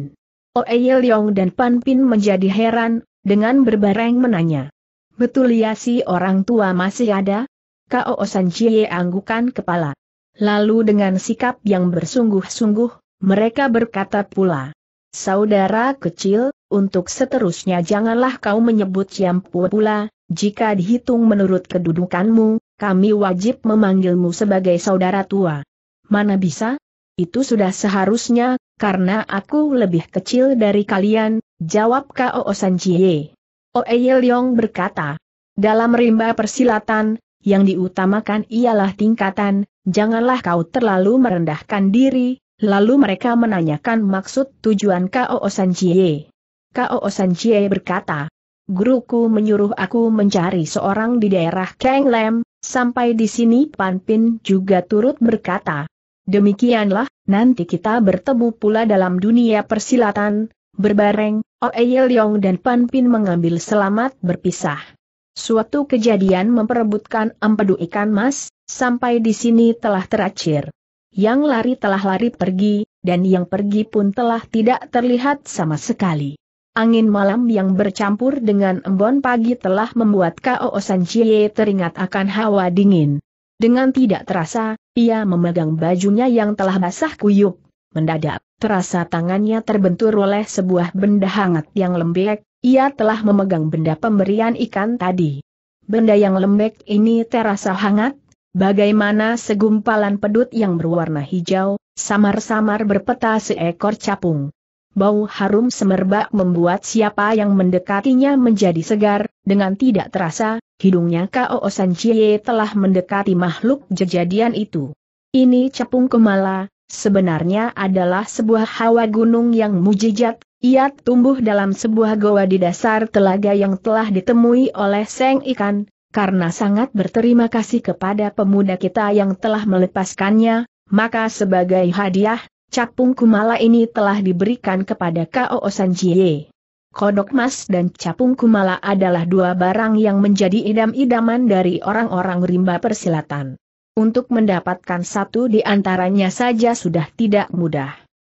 Oeye oh, Leong dan Pan Pin menjadi heran, dengan berbareng menanya. Betul ya si orang tua masih ada? Kao San Jie anggukan kepala. Lalu dengan sikap yang bersungguh-sungguh, mereka berkata pula. Saudara kecil, untuk seterusnya janganlah kau menyebut Ciampu pula, jika dihitung menurut kedudukanmu, kami wajib memanggilmu sebagai saudara tua. Mana bisa? Itu sudah seharusnya, karena aku lebih kecil dari kalian, jawab Kao Sanjie. Oeye Leong berkata, dalam rimba persilatan, yang diutamakan ialah tingkatan, janganlah kau terlalu merendahkan diri, lalu mereka menanyakan maksud tujuan Kao Sanjie. Kao Sanjie berkata, Guruku menyuruh aku mencari seorang di daerah Kang Lem, Sampai di sini Pan Pin juga turut berkata. Demikianlah, nanti kita bertemu pula dalam dunia persilatan, berbareng, Oeye Leong dan Pan Pin mengambil selamat berpisah. Suatu kejadian memperebutkan empedu ikan mas, sampai di sini telah teracir. Yang lari telah lari pergi, dan yang pergi pun telah tidak terlihat sama sekali. Angin malam yang bercampur dengan embun pagi telah membuat Kao San Chie teringat akan hawa dingin. Dengan tidak terasa, ia memegang bajunya yang telah basah kuyup. Mendadak, terasa tangannya terbentur oleh sebuah benda hangat yang lembek, ia telah memegang benda pemberian ikan tadi. Benda yang lembek ini terasa hangat, bagaimana segumpalan pedut yang berwarna hijau, samar-samar berpeta seekor capung. Bau harum semerbak membuat siapa yang mendekatinya menjadi segar, dengan tidak terasa, hidungnya Kao Chie telah mendekati makhluk kejadian itu. Ini capung kemala, sebenarnya adalah sebuah hawa gunung yang mujijat, ia tumbuh dalam sebuah goa di dasar telaga yang telah ditemui oleh Seng Ikan, karena sangat berterima kasih kepada pemuda kita yang telah melepaskannya, maka sebagai hadiah, capung kumala ini telah diberikan kepada Kao Sanjie. Kodok Mas dan Capung Kumala adalah dua barang yang menjadi idam-idaman dari orang-orang rimba persilatan. Untuk mendapatkan satu di antaranya saja sudah tidak mudah.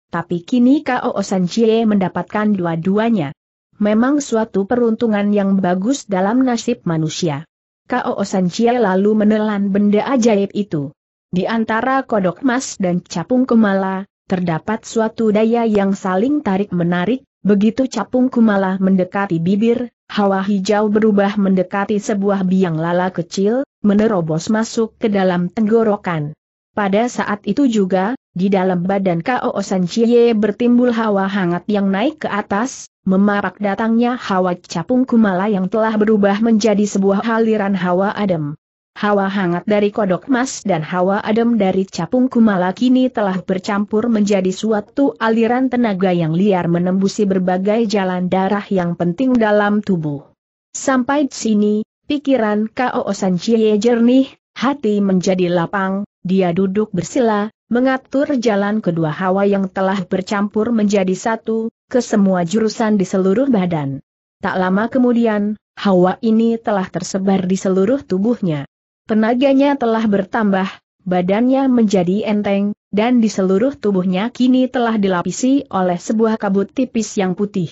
Tapi kini Kao Sanjie mendapatkan dua-duanya. Memang suatu peruntungan yang bagus dalam nasib manusia. Kao Sanjie lalu menelan benda ajaib itu. Di antara kodok mas dan capung Kumala terdapat suatu daya yang saling tarik-menarik, begitu capung kumala mendekati bibir, hawa hijau berubah mendekati sebuah biang lala kecil, menerobos masuk ke dalam tenggorokan. Pada saat itu juga, di dalam badan Kao Sanchie bertimbul hawa hangat yang naik ke atas, memapak datangnya hawa capung kumala yang telah berubah menjadi sebuah aliran hawa adem. Hawa hangat dari kodok emas dan hawa adem dari capung kumala kini telah bercampur menjadi suatu aliran tenaga yang liar menembusi berbagai jalan darah yang penting dalam tubuh. Sampai di sini, pikiran K.O. Sanchie jernih, hati menjadi lapang, dia duduk bersila, mengatur jalan kedua hawa yang telah bercampur menjadi satu, ke semua jurusan di seluruh badan. Tak lama kemudian, hawa ini telah tersebar di seluruh tubuhnya. Tenaganya telah bertambah, badannya menjadi enteng, dan di seluruh tubuhnya kini telah dilapisi oleh sebuah kabut tipis yang putih.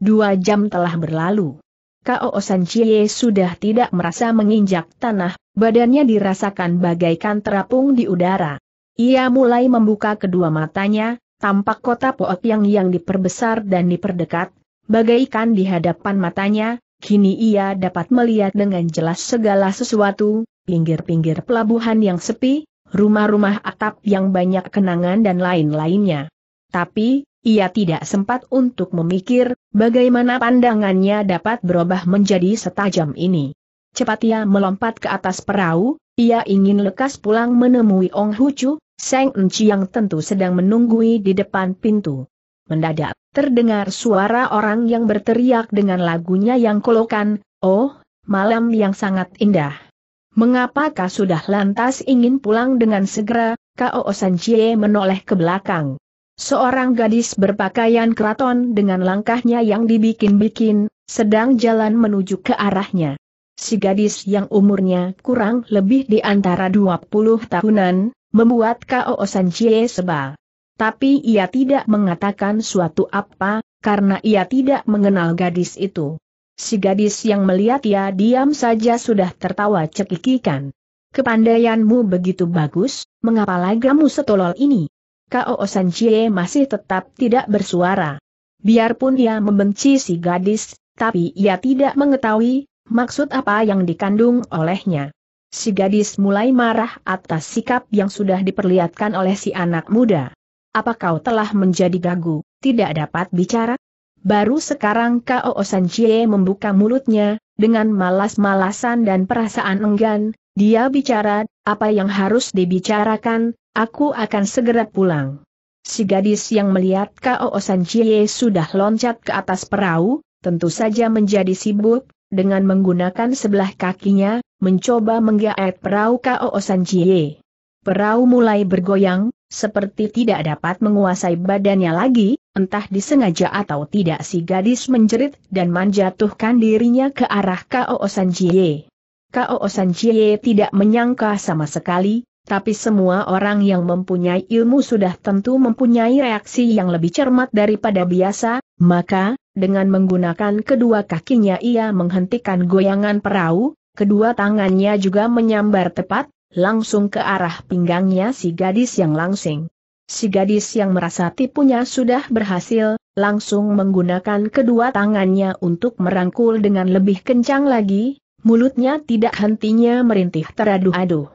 Dua jam telah berlalu. Kao Osan Chie sudah tidak merasa menginjak tanah, badannya dirasakan bagaikan terapung di udara. Ia mulai membuka kedua matanya, tampak kota Poot yang yang diperbesar dan diperdekat, bagaikan di hadapan matanya, kini ia dapat melihat dengan jelas segala sesuatu, pinggir-pinggir pelabuhan yang sepi, rumah-rumah atap yang banyak kenangan dan lain-lainnya. Tapi, ia tidak sempat untuk memikir bagaimana pandangannya dapat berubah menjadi setajam ini. Cepat ia melompat ke atas perahu, ia ingin lekas pulang menemui Ong Hucu, Seng Enci yang tentu sedang menunggui di depan pintu. Mendadak, terdengar suara orang yang berteriak dengan lagunya yang kolokan, Oh, malam yang sangat indah. Mengapa kau sudah lantas ingin pulang dengan segera, Kao Sanchie menoleh ke belakang. Seorang gadis berpakaian keraton dengan langkahnya yang dibikin-bikin, sedang jalan menuju ke arahnya. Si gadis yang umurnya kurang lebih di antara 20 tahunan, membuat Kao Sanchie sebal. Tapi ia tidak mengatakan suatu apa, karena ia tidak mengenal gadis itu. Si gadis yang melihat ia ya diam saja sudah tertawa cekikikan. Kepandaianmu begitu bagus, mengapa lagamu setolol ini? Kao Sanchie masih tetap tidak bersuara. Biarpun ia membenci si gadis, tapi ia tidak mengetahui maksud apa yang dikandung olehnya. Si gadis mulai marah atas sikap yang sudah diperlihatkan oleh si anak muda. Apa kau telah menjadi gagu, tidak dapat bicara? Baru sekarang Kao Chie membuka mulutnya, dengan malas-malasan dan perasaan enggan, dia bicara, apa yang harus dibicarakan, aku akan segera pulang. Si gadis yang melihat Kao Chie sudah loncat ke atas perahu, tentu saja menjadi sibuk, dengan menggunakan sebelah kakinya, mencoba menggaet perahu Kao Chie. Perahu mulai bergoyang, seperti tidak dapat menguasai badannya lagi, entah disengaja atau tidak si gadis menjerit dan menjatuhkan dirinya ke arah K.O. Sanjie. K.O. Sanjie tidak menyangka sama sekali, tapi semua orang yang mempunyai ilmu sudah tentu mempunyai reaksi yang lebih cermat daripada biasa, maka, dengan menggunakan kedua kakinya ia menghentikan goyangan perahu, kedua tangannya juga menyambar tepat, langsung ke arah pinggangnya si gadis yang langsing. Si gadis yang merasa tipunya sudah berhasil, langsung menggunakan kedua tangannya untuk merangkul dengan lebih kencang lagi, mulutnya tidak hentinya merintih teraduh-aduh.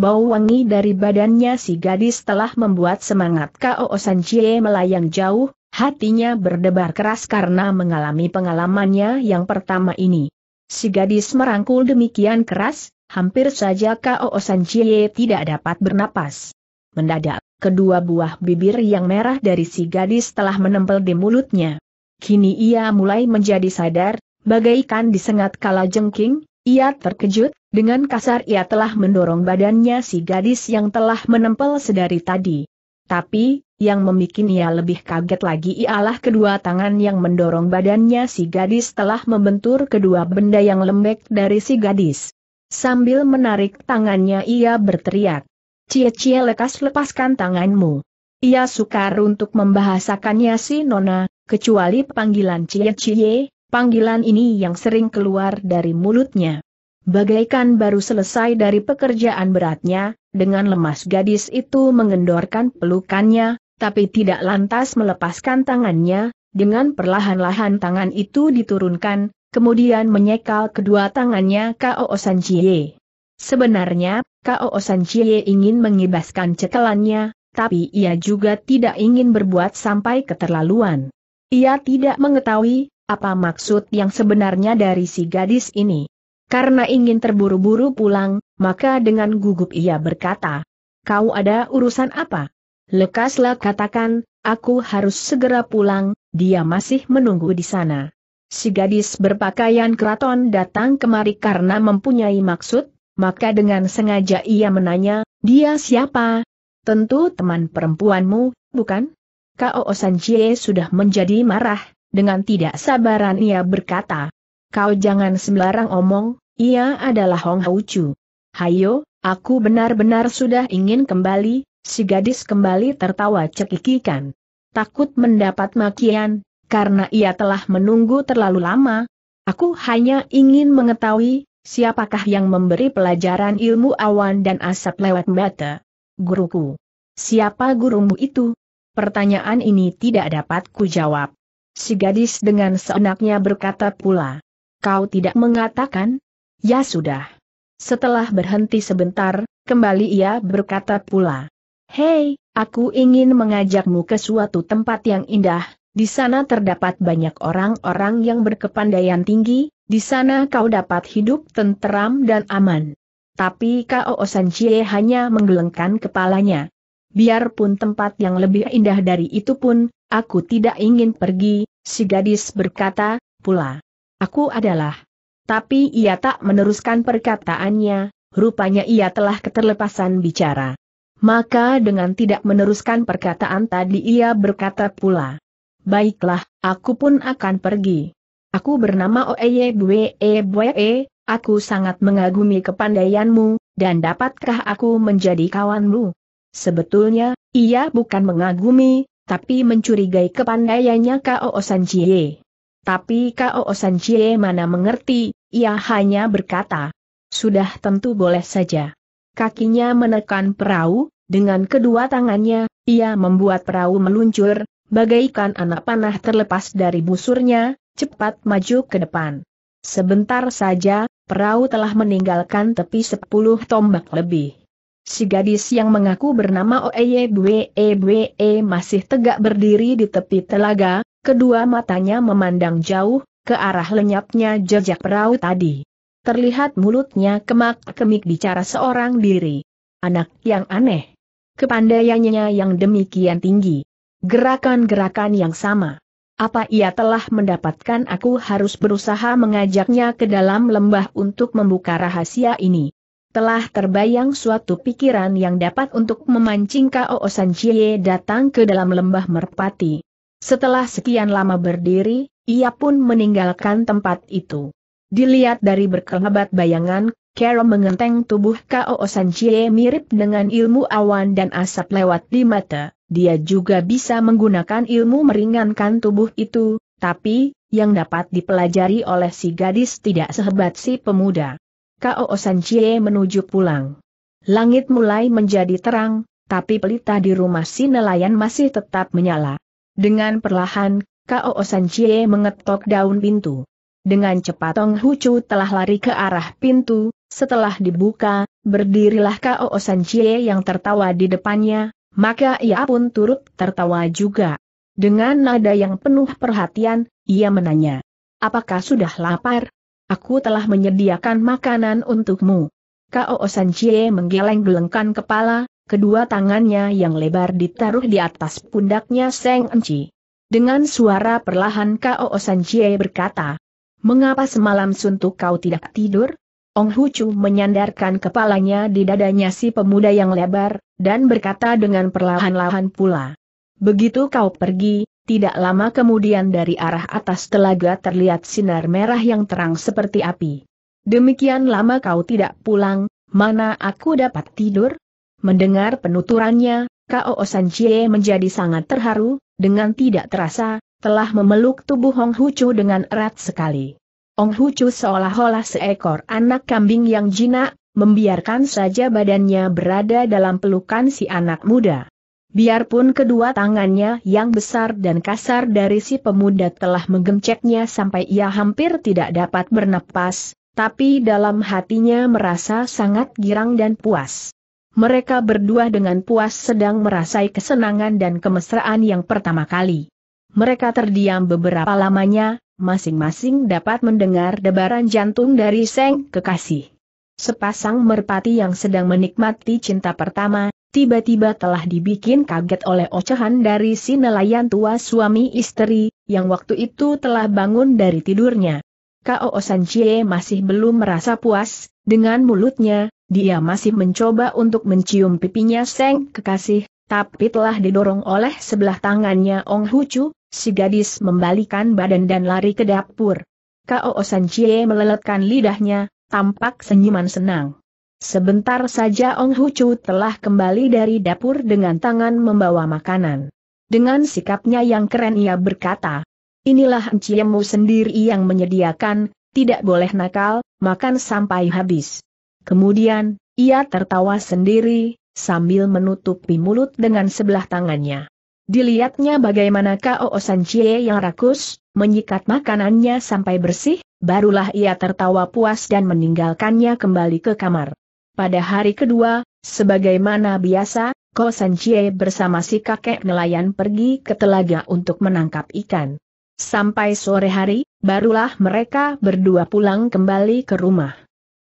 Bau wangi dari badannya si gadis telah membuat semangat K.O. Sanjie melayang jauh, hatinya berdebar keras karena mengalami pengalamannya yang pertama ini. Si gadis merangkul demikian keras, hampir saja Kao San Chie tidak dapat bernapas. Mendadak, kedua buah bibir yang merah dari si gadis telah menempel di mulutnya. Kini ia mulai menjadi sadar, bagaikan disengat kala jengking, ia terkejut, dengan kasar ia telah mendorong badannya si gadis yang telah menempel sedari tadi. Tapi, yang membuat ia lebih kaget lagi ialah kedua tangan yang mendorong badannya si gadis telah membentur kedua benda yang lembek dari si gadis. Sambil menarik tangannya ia berteriak. Cie-cie lekas lepaskan tanganmu. Ia sukar untuk membahasakannya si Nona, kecuali panggilan cie-cie, panggilan ini yang sering keluar dari mulutnya. Bagaikan baru selesai dari pekerjaan beratnya, dengan lemas gadis itu mengendorkan pelukannya, tapi tidak lantas melepaskan tangannya, dengan perlahan-lahan tangan itu diturunkan, kemudian menyekal kedua tangannya Kao San Chie. Sebenarnya, Kao San Chie ingin mengibaskan cekelannya, tapi ia juga tidak ingin berbuat sampai keterlaluan. Ia tidak mengetahui apa maksud yang sebenarnya dari si gadis ini. Karena ingin terburu-buru pulang, maka dengan gugup ia berkata, Kau ada urusan apa? Lekaslah katakan, aku harus segera pulang, dia masih menunggu di sana si gadis berpakaian keraton datang kemari karena mempunyai maksud, maka dengan sengaja ia menanya, dia siapa? Tentu teman perempuanmu, bukan? Kao Sanjie sudah menjadi marah, dengan tidak sabaran ia berkata, kau jangan sembarang omong, ia adalah Hong Hauchu. Hayo, aku benar-benar sudah ingin kembali, si gadis kembali tertawa cekikikan. Takut mendapat makian, karena ia telah menunggu terlalu lama. Aku hanya ingin mengetahui, siapakah yang memberi pelajaran ilmu awan dan asap lewat mata? Guruku. Siapa gurumu itu? Pertanyaan ini tidak dapat kujawab. Si gadis dengan seenaknya berkata pula. Kau tidak mengatakan? Ya sudah. Setelah berhenti sebentar, kembali ia berkata pula. Hei, aku ingin mengajakmu ke suatu tempat yang indah, di sana terdapat banyak orang-orang yang berkepandaian tinggi, di sana kau dapat hidup tenteram dan aman. Tapi Kao Chie hanya menggelengkan kepalanya. Biarpun tempat yang lebih indah dari itu pun, aku tidak ingin pergi, si gadis berkata, pula. Aku adalah. Tapi ia tak meneruskan perkataannya, rupanya ia telah keterlepasan bicara. Maka dengan tidak meneruskan perkataan tadi ia berkata pula. Baiklah, aku pun akan pergi. Aku bernama Oeye Buwee Buwee, aku sangat mengagumi kepandaianmu, dan dapatkah aku menjadi kawanmu? Sebetulnya, ia bukan mengagumi, tapi mencurigai kepandaiannya Kao Sanjie. Tapi Kao Sanjie mana mengerti, ia hanya berkata, sudah tentu boleh saja. Kakinya menekan perahu, dengan kedua tangannya, ia membuat perahu meluncur, bagaikan anak panah terlepas dari busurnya, cepat maju ke depan. Sebentar saja, perahu telah meninggalkan tepi sepuluh tombak lebih. Si gadis yang mengaku bernama Oeyebwebwe e e masih tegak berdiri di tepi telaga, kedua matanya memandang jauh, ke arah lenyapnya jejak perahu tadi. Terlihat mulutnya kemak-kemik bicara seorang diri. Anak yang aneh. Kepandaiannya yang demikian tinggi. Gerakan-gerakan yang sama. Apa ia telah mendapatkan aku harus berusaha mengajaknya ke dalam lembah untuk membuka rahasia ini. Telah terbayang suatu pikiran yang dapat untuk memancing Kao Chie datang ke dalam lembah merpati. Setelah sekian lama berdiri, ia pun meninggalkan tempat itu. Dilihat dari berkelebat bayangan, Kero mengenteng tubuh Kao Chie mirip dengan ilmu awan dan asap lewat di mata dia juga bisa menggunakan ilmu meringankan tubuh itu, tapi, yang dapat dipelajari oleh si gadis tidak sehebat si pemuda. Kao Sanjie menuju pulang. Langit mulai menjadi terang, tapi pelita di rumah si nelayan masih tetap menyala. Dengan perlahan, Kao Sanjie mengetok daun pintu. Dengan cepat Tong Hucu telah lari ke arah pintu, setelah dibuka, berdirilah Kao Sanjie yang tertawa di depannya, maka ia pun turut tertawa juga. Dengan nada yang penuh perhatian, ia menanya, apakah sudah lapar? Aku telah menyediakan makanan untukmu. Kao Sanjie menggeleng-gelengkan kepala, kedua tangannya yang lebar ditaruh di atas pundaknya Seng Enci. Dengan suara perlahan Kao Sanjie berkata, Mengapa semalam suntuk kau tidak tidur? Ong Chu menyandarkan kepalanya di dadanya si pemuda yang lebar, dan berkata dengan perlahan-lahan pula. Begitu kau pergi, tidak lama kemudian dari arah atas telaga terlihat sinar merah yang terang seperti api. Demikian lama kau tidak pulang, mana aku dapat tidur? Mendengar penuturannya, Kao San Chie menjadi sangat terharu, dengan tidak terasa, telah memeluk tubuh Hong Chu dengan erat sekali. Ong Hucu seolah-olah seekor anak kambing yang jinak, membiarkan saja badannya berada dalam pelukan si anak muda. Biarpun kedua tangannya yang besar dan kasar dari si pemuda telah menggemceknya sampai ia hampir tidak dapat bernapas, tapi dalam hatinya merasa sangat girang dan puas. Mereka berdua dengan puas sedang merasai kesenangan dan kemesraan yang pertama kali. Mereka terdiam beberapa lamanya, masing-masing dapat mendengar debaran jantung dari Seng Kekasih. Sepasang merpati yang sedang menikmati cinta pertama, tiba-tiba telah dibikin kaget oleh ocehan dari si nelayan tua suami istri, yang waktu itu telah bangun dari tidurnya. Kao Sanchie masih belum merasa puas, dengan mulutnya, dia masih mencoba untuk mencium pipinya Seng Kekasih, tapi telah didorong oleh sebelah tangannya Ong Hucu, Si gadis membalikan badan dan lari ke dapur. Kao San Chie meleletkan lidahnya, tampak senyuman senang. Sebentar saja Ong Chu telah kembali dari dapur dengan tangan membawa makanan. Dengan sikapnya yang keren ia berkata, Inilah enciemu sendiri yang menyediakan, tidak boleh nakal, makan sampai habis. Kemudian, ia tertawa sendiri, sambil menutupi mulut dengan sebelah tangannya. Dilihatnya bagaimana Kao Sanchie yang rakus, menyikat makanannya sampai bersih, barulah ia tertawa puas dan meninggalkannya kembali ke kamar. Pada hari kedua, sebagaimana biasa, Ko Sanchie bersama si kakek nelayan pergi ke telaga untuk menangkap ikan. Sampai sore hari, barulah mereka berdua pulang kembali ke rumah.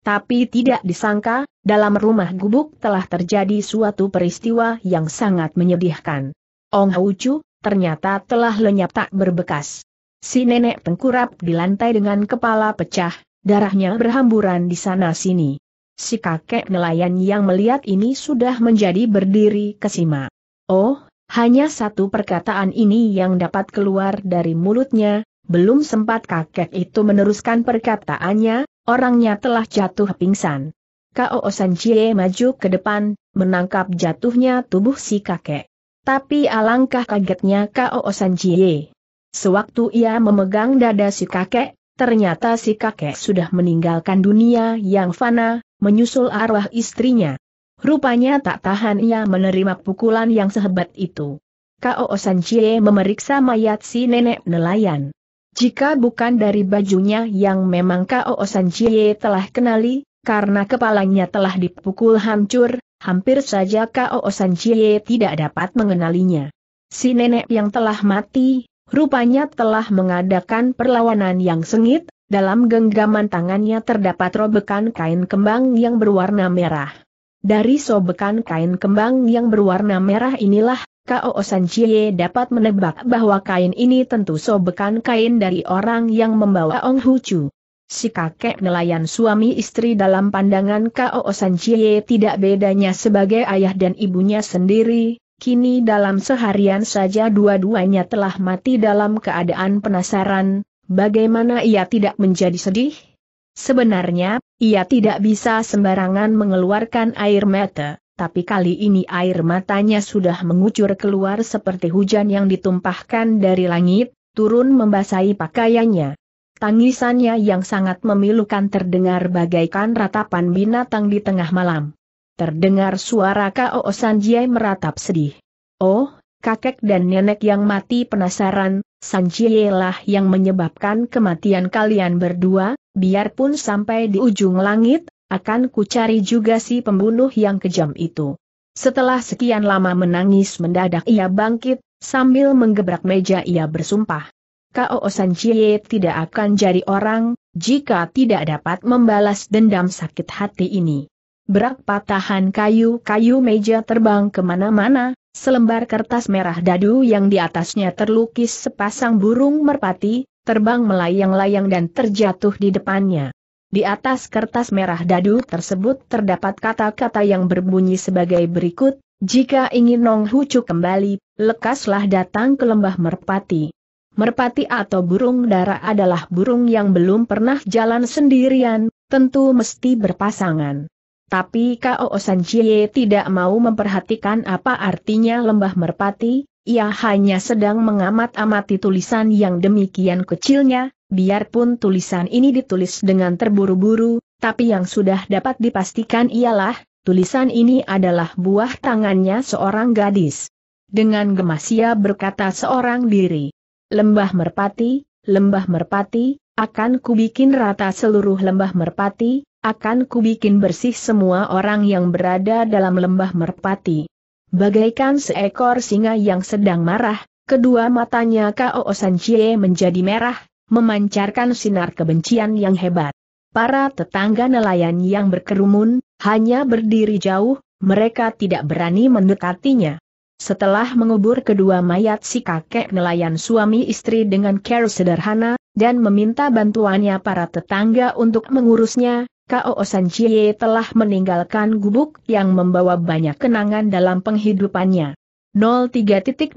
Tapi tidak disangka, dalam rumah gubuk telah terjadi suatu peristiwa yang sangat menyedihkan. Ong Haucu, ternyata telah lenyap tak berbekas. Si nenek tengkurap di lantai dengan kepala pecah, darahnya berhamburan di sana-sini. Si kakek nelayan yang melihat ini sudah menjadi berdiri kesima. Oh, hanya satu perkataan ini yang dapat keluar dari mulutnya, belum sempat kakek itu meneruskan perkataannya, orangnya telah jatuh pingsan. Kao Sanjie maju ke depan, menangkap jatuhnya tubuh si kakek. Tapi alangkah kagetnya Kao Sanjie. Sewaktu ia memegang dada si kakek, ternyata si kakek sudah meninggalkan dunia yang fana, menyusul arwah istrinya. Rupanya tak tahan ia menerima pukulan yang sehebat itu. Kao Sanjie memeriksa mayat si nenek nelayan. Jika bukan dari bajunya yang memang Kao Sanjie telah kenali, karena kepalanya telah dipukul hancur, Hampir saja Kao Sanjie tidak dapat mengenalinya. Si nenek yang telah mati, rupanya telah mengadakan perlawanan yang sengit, dalam genggaman tangannya terdapat robekan kain kembang yang berwarna merah. Dari sobekan kain kembang yang berwarna merah inilah, Kao Sanjie dapat menebak bahwa kain ini tentu sobekan kain dari orang yang membawa Ong Hucu. Si kakek nelayan suami istri dalam pandangan K.O. Cie tidak bedanya sebagai ayah dan ibunya sendiri, kini dalam seharian saja dua-duanya telah mati dalam keadaan penasaran, bagaimana ia tidak menjadi sedih? Sebenarnya, ia tidak bisa sembarangan mengeluarkan air mata, tapi kali ini air matanya sudah mengucur keluar seperti hujan yang ditumpahkan dari langit, turun membasahi pakaiannya. Tangisannya yang sangat memilukan terdengar bagaikan ratapan binatang di tengah malam. Terdengar suara K.O. Sanjiai meratap sedih. Oh, kakek dan nenek yang mati penasaran, Sanjiai lah yang menyebabkan kematian kalian berdua, biarpun sampai di ujung langit, akan kucari juga si pembunuh yang kejam itu. Setelah sekian lama menangis mendadak ia bangkit, sambil menggebrak meja ia bersumpah. Kao Cie tidak akan jadi orang, jika tidak dapat membalas dendam sakit hati ini. Berak patahan kayu-kayu meja terbang kemana-mana, selembar kertas merah dadu yang di atasnya terlukis sepasang burung merpati, terbang melayang-layang dan terjatuh di depannya. Di atas kertas merah dadu tersebut terdapat kata-kata yang berbunyi sebagai berikut, jika ingin Nong Hucu kembali, lekaslah datang ke lembah merpati merpati atau burung dara adalah burung yang belum pernah jalan sendirian, tentu mesti berpasangan. Tapi Kao Sanjie tidak mau memperhatikan apa artinya lembah merpati, ia hanya sedang mengamat-amati tulisan yang demikian kecilnya, biarpun tulisan ini ditulis dengan terburu-buru, tapi yang sudah dapat dipastikan ialah, tulisan ini adalah buah tangannya seorang gadis. Dengan gemas ia berkata seorang diri. Lembah merpati, lembah merpati, akan kubikin rata seluruh lembah merpati, akan kubikin bersih semua orang yang berada dalam lembah merpati. Bagaikan seekor singa yang sedang marah, kedua matanya Kao Sanchie menjadi merah, memancarkan sinar kebencian yang hebat. Para tetangga nelayan yang berkerumun, hanya berdiri jauh, mereka tidak berani mendekatinya. Setelah mengubur kedua mayat si kakek nelayan suami istri dengan care sederhana, dan meminta bantuannya para tetangga untuk mengurusnya, Kao Chie telah meninggalkan gubuk yang membawa banyak kenangan dalam penghidupannya. 03.06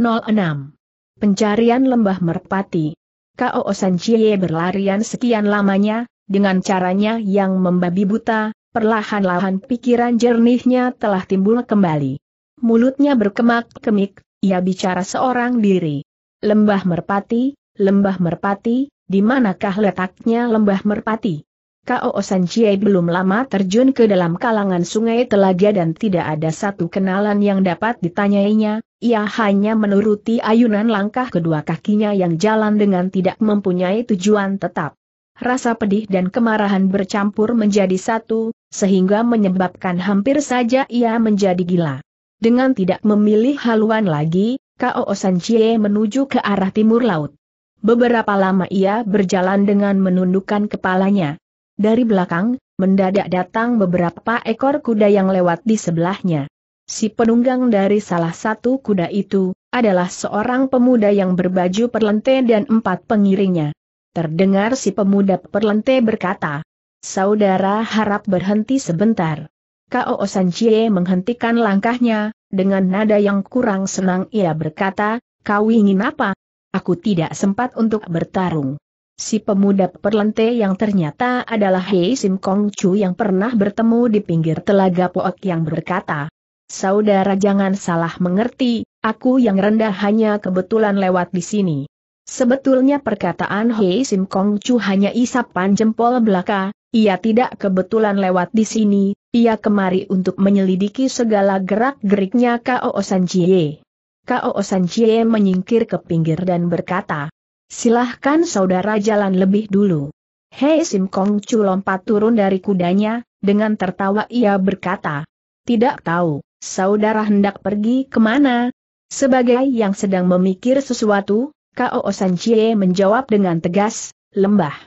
Pencarian Lembah Merpati Kao Chie berlarian sekian lamanya, dengan caranya yang membabi buta, perlahan-lahan pikiran jernihnya telah timbul kembali mulutnya berkemak-kemik, ia bicara seorang diri. Lembah Merpati, Lembah Merpati, di manakah letaknya Lembah Merpati? Kao Sanjie belum lama terjun ke dalam kalangan sungai Telaga dan tidak ada satu kenalan yang dapat ditanyainya, ia hanya menuruti ayunan langkah kedua kakinya yang jalan dengan tidak mempunyai tujuan tetap. Rasa pedih dan kemarahan bercampur menjadi satu, sehingga menyebabkan hampir saja ia menjadi gila. Dengan tidak memilih haluan lagi, Kao San menuju ke arah timur laut. Beberapa lama ia berjalan dengan menundukkan kepalanya. Dari belakang, mendadak datang beberapa ekor kuda yang lewat di sebelahnya. Si penunggang dari salah satu kuda itu, adalah seorang pemuda yang berbaju perlente dan empat pengiringnya. Terdengar si pemuda perlente berkata, Saudara harap berhenti sebentar. Kao Sanchie menghentikan langkahnya, dengan nada yang kurang senang ia berkata, kau ingin apa? Aku tidak sempat untuk bertarung. Si pemuda perlente yang ternyata adalah Hei Sim Kong Chu yang pernah bertemu di pinggir telaga Pook yang berkata, Saudara jangan salah mengerti, aku yang rendah hanya kebetulan lewat di sini. Sebetulnya perkataan Hei Sim Kong Chu hanya isapan jempol belaka, ia tidak kebetulan lewat di sini, ia kemari untuk menyelidiki segala gerak-geriknya Kao Sanjie. Kao Sanjie menyingkir ke pinggir dan berkata, Silahkan saudara jalan lebih dulu. Hei Sim Kong Chu lompat turun dari kudanya, dengan tertawa ia berkata, Tidak tahu, saudara hendak pergi kemana? Sebagai yang sedang memikir sesuatu, Kao Sanjie menjawab dengan tegas, lembah.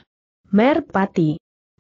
Merpati.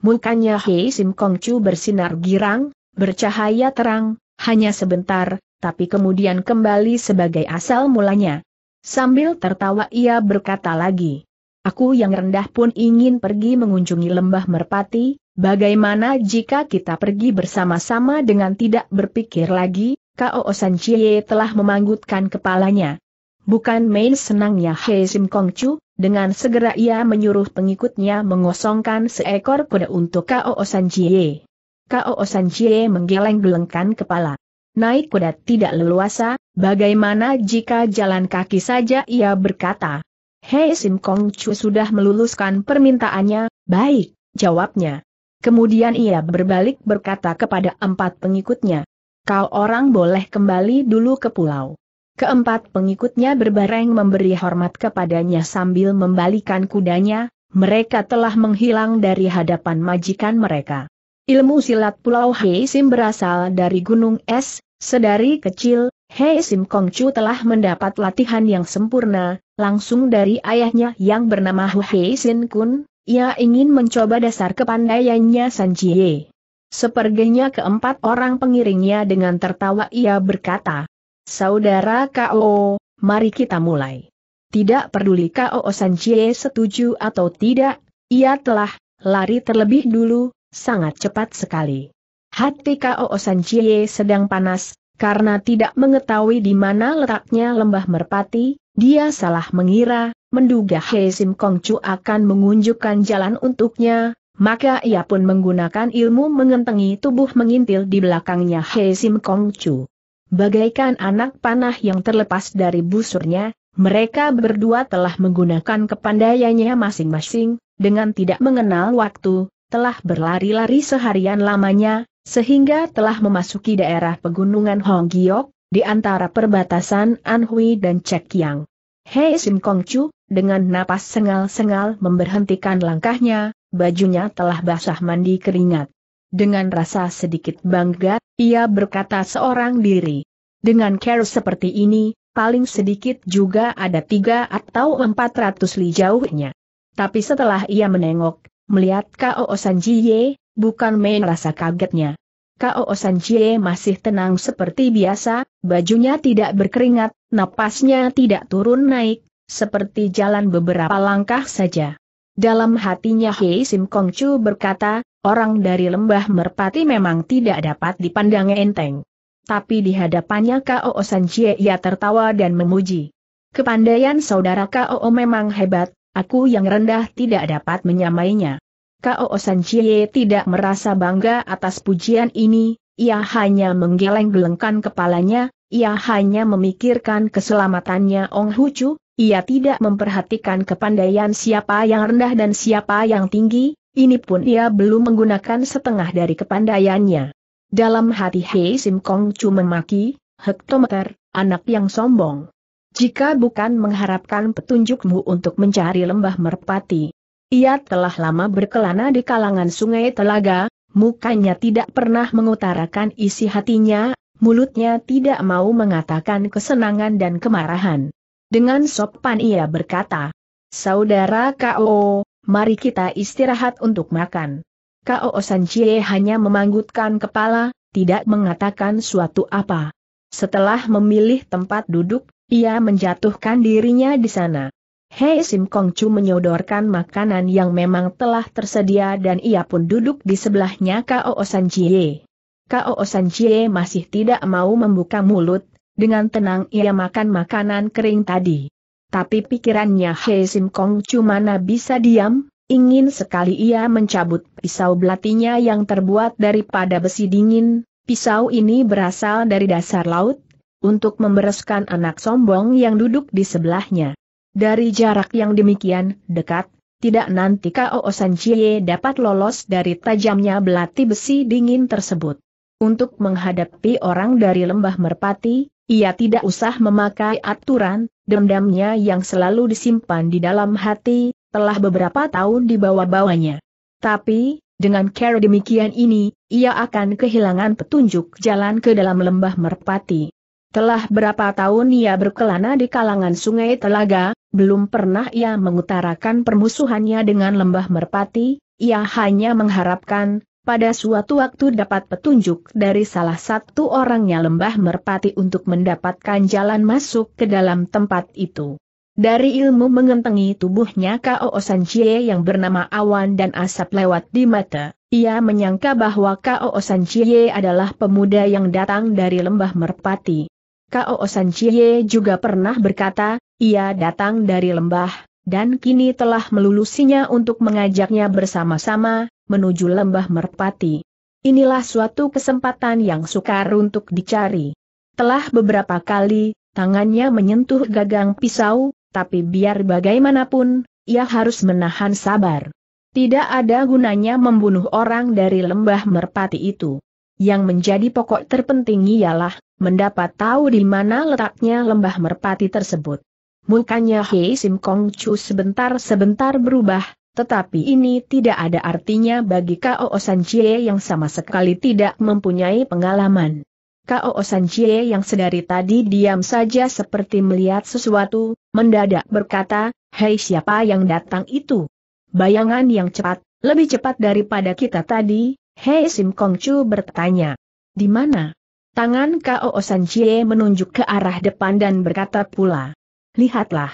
Mukanya Hei Sim Kong Chu bersinar girang, bercahaya terang, hanya sebentar, tapi kemudian kembali sebagai asal mulanya. Sambil tertawa ia berkata lagi, Aku yang rendah pun ingin pergi mengunjungi lembah merpati, bagaimana jika kita pergi bersama-sama dengan tidak berpikir lagi, Kao San Chie telah memanggutkan kepalanya. Bukan main senangnya Hei Sim Kong Chu, dengan segera ia menyuruh pengikutnya mengosongkan seekor kuda untuk Kao Sanjie. Kao Sanjie menggeleng-gelengkan kepala. Naik kuda tidak leluasa, bagaimana jika jalan kaki saja ia berkata. Hei Sim Kong Chu sudah meluluskan permintaannya, baik, jawabnya. Kemudian ia berbalik berkata kepada empat pengikutnya. Kau orang boleh kembali dulu ke pulau. Keempat pengikutnya berbareng memberi hormat kepadanya sambil membalikan kudanya, mereka telah menghilang dari hadapan majikan mereka. Ilmu silat Pulau Hei Sim berasal dari Gunung Es, sedari kecil, Hei Sim Kong Chu telah mendapat latihan yang sempurna, langsung dari ayahnya yang bernama Hu Hei Sin Kun, ia ingin mencoba dasar kepandaiannya Jie. Seperginya keempat orang pengiringnya dengan tertawa ia berkata, Saudara K.O., mari kita mulai. Tidak peduli K.O. Sanjie setuju atau tidak, ia telah lari terlebih dulu, sangat cepat sekali. Hati K.O. Sanjie sedang panas, karena tidak mengetahui di mana letaknya lembah merpati, dia salah mengira, menduga He Sim Kong Chu akan mengunjukkan jalan untuknya, maka ia pun menggunakan ilmu mengentengi tubuh mengintil di belakangnya He Sim Kong Chu. Bagaikan anak panah yang terlepas dari busurnya, mereka berdua telah menggunakan kepandaiannya masing-masing, dengan tidak mengenal waktu, telah berlari-lari seharian lamanya, sehingga telah memasuki daerah pegunungan Giok, di antara perbatasan Anhui dan Cekyang. Hei Sim Chu, dengan napas sengal-sengal memberhentikan langkahnya, bajunya telah basah mandi keringat. Dengan rasa sedikit bangga, ia berkata seorang diri. Dengan care seperti ini, paling sedikit juga ada tiga atau empat ratus li jauhnya. Tapi setelah ia menengok, melihat K.O. Sanjiye, bukan main rasa kagetnya. K.O. Sanjiye masih tenang seperti biasa, bajunya tidak berkeringat, napasnya tidak turun naik, seperti jalan beberapa langkah saja. Dalam hatinya Hei Sim Kongcu berkata, orang dari lembah merpati memang tidak dapat dipandang enteng. Tapi di hadapannya K.O. Sanjie ia tertawa dan memuji. Kepandaian saudara K.O. memang hebat, aku yang rendah tidak dapat menyamainya. K.O. Sanjie tidak merasa bangga atas pujian ini, ia hanya menggeleng-gelengkan kepalanya, ia hanya memikirkan keselamatannya Ong Hucu, ia tidak memperhatikan kepandaian siapa yang rendah dan siapa yang tinggi, ini pun ia belum menggunakan setengah dari kepandaiannya. Dalam hati Hei Sim Kong Chu memaki, hektometer, anak yang sombong. Jika bukan mengharapkan petunjukmu untuk mencari lembah merpati. Ia telah lama berkelana di kalangan sungai telaga, mukanya tidak pernah mengutarakan isi hatinya, mulutnya tidak mau mengatakan kesenangan dan kemarahan. Dengan sopan ia berkata, Saudara K.O., mari kita istirahat untuk makan. Kao Sanjie hanya memanggutkan kepala, tidak mengatakan suatu apa. Setelah memilih tempat duduk, ia menjatuhkan dirinya di sana. Hei Sim Kong Chu menyodorkan makanan yang memang telah tersedia dan ia pun duduk di sebelahnya Kao Sanjie. Kao Sanjie masih tidak mau membuka mulut, dengan tenang ia makan makanan kering tadi. Tapi pikirannya Hei Sim Kong cuma bisa diam, ingin sekali ia mencabut pisau belatinya yang terbuat daripada besi dingin, pisau ini berasal dari dasar laut, untuk membereskan anak sombong yang duduk di sebelahnya. Dari jarak yang demikian dekat, tidak nanti Kao San Sanchie dapat lolos dari tajamnya belati besi dingin tersebut. Untuk menghadapi orang dari lembah merpati, ia tidak usah memakai aturan, dendamnya yang selalu disimpan di dalam hati, telah beberapa tahun dibawa-bawanya. Tapi, dengan cara demikian ini, ia akan kehilangan petunjuk jalan ke dalam lembah merpati. Telah berapa tahun ia berkelana di kalangan sungai Telaga, belum pernah ia mengutarakan permusuhannya dengan lembah merpati, ia hanya mengharapkan, pada suatu waktu dapat petunjuk dari salah satu orangnya lembah merpati untuk mendapatkan jalan masuk ke dalam tempat itu. Dari ilmu mengentengi tubuhnya Kao Sanjie yang bernama awan dan asap lewat di mata, ia menyangka bahwa Kao Sanjie adalah pemuda yang datang dari lembah merpati. Kao Sanjie juga pernah berkata, ia datang dari lembah dan kini telah melulusinya untuk mengajaknya bersama-sama, menuju lembah merpati. Inilah suatu kesempatan yang sukar untuk dicari. Telah beberapa kali, tangannya menyentuh gagang pisau, tapi biar bagaimanapun, ia harus menahan sabar. Tidak ada gunanya membunuh orang dari lembah merpati itu. Yang menjadi pokok terpenting ialah, mendapat tahu di mana letaknya lembah merpati tersebut. Mukanya Hei Sim Kong Chu sebentar-sebentar berubah, tetapi ini tidak ada artinya bagi Kao Osan Chie yang sama sekali tidak mempunyai pengalaman. Kao Osan Chie yang sedari tadi diam saja seperti melihat sesuatu, mendadak berkata, Hei siapa yang datang itu? Bayangan yang cepat, lebih cepat daripada kita tadi, Hei Sim Kong Chu bertanya. Di mana? Tangan Kao Osan Chie menunjuk ke arah depan dan berkata pula, lihatlah.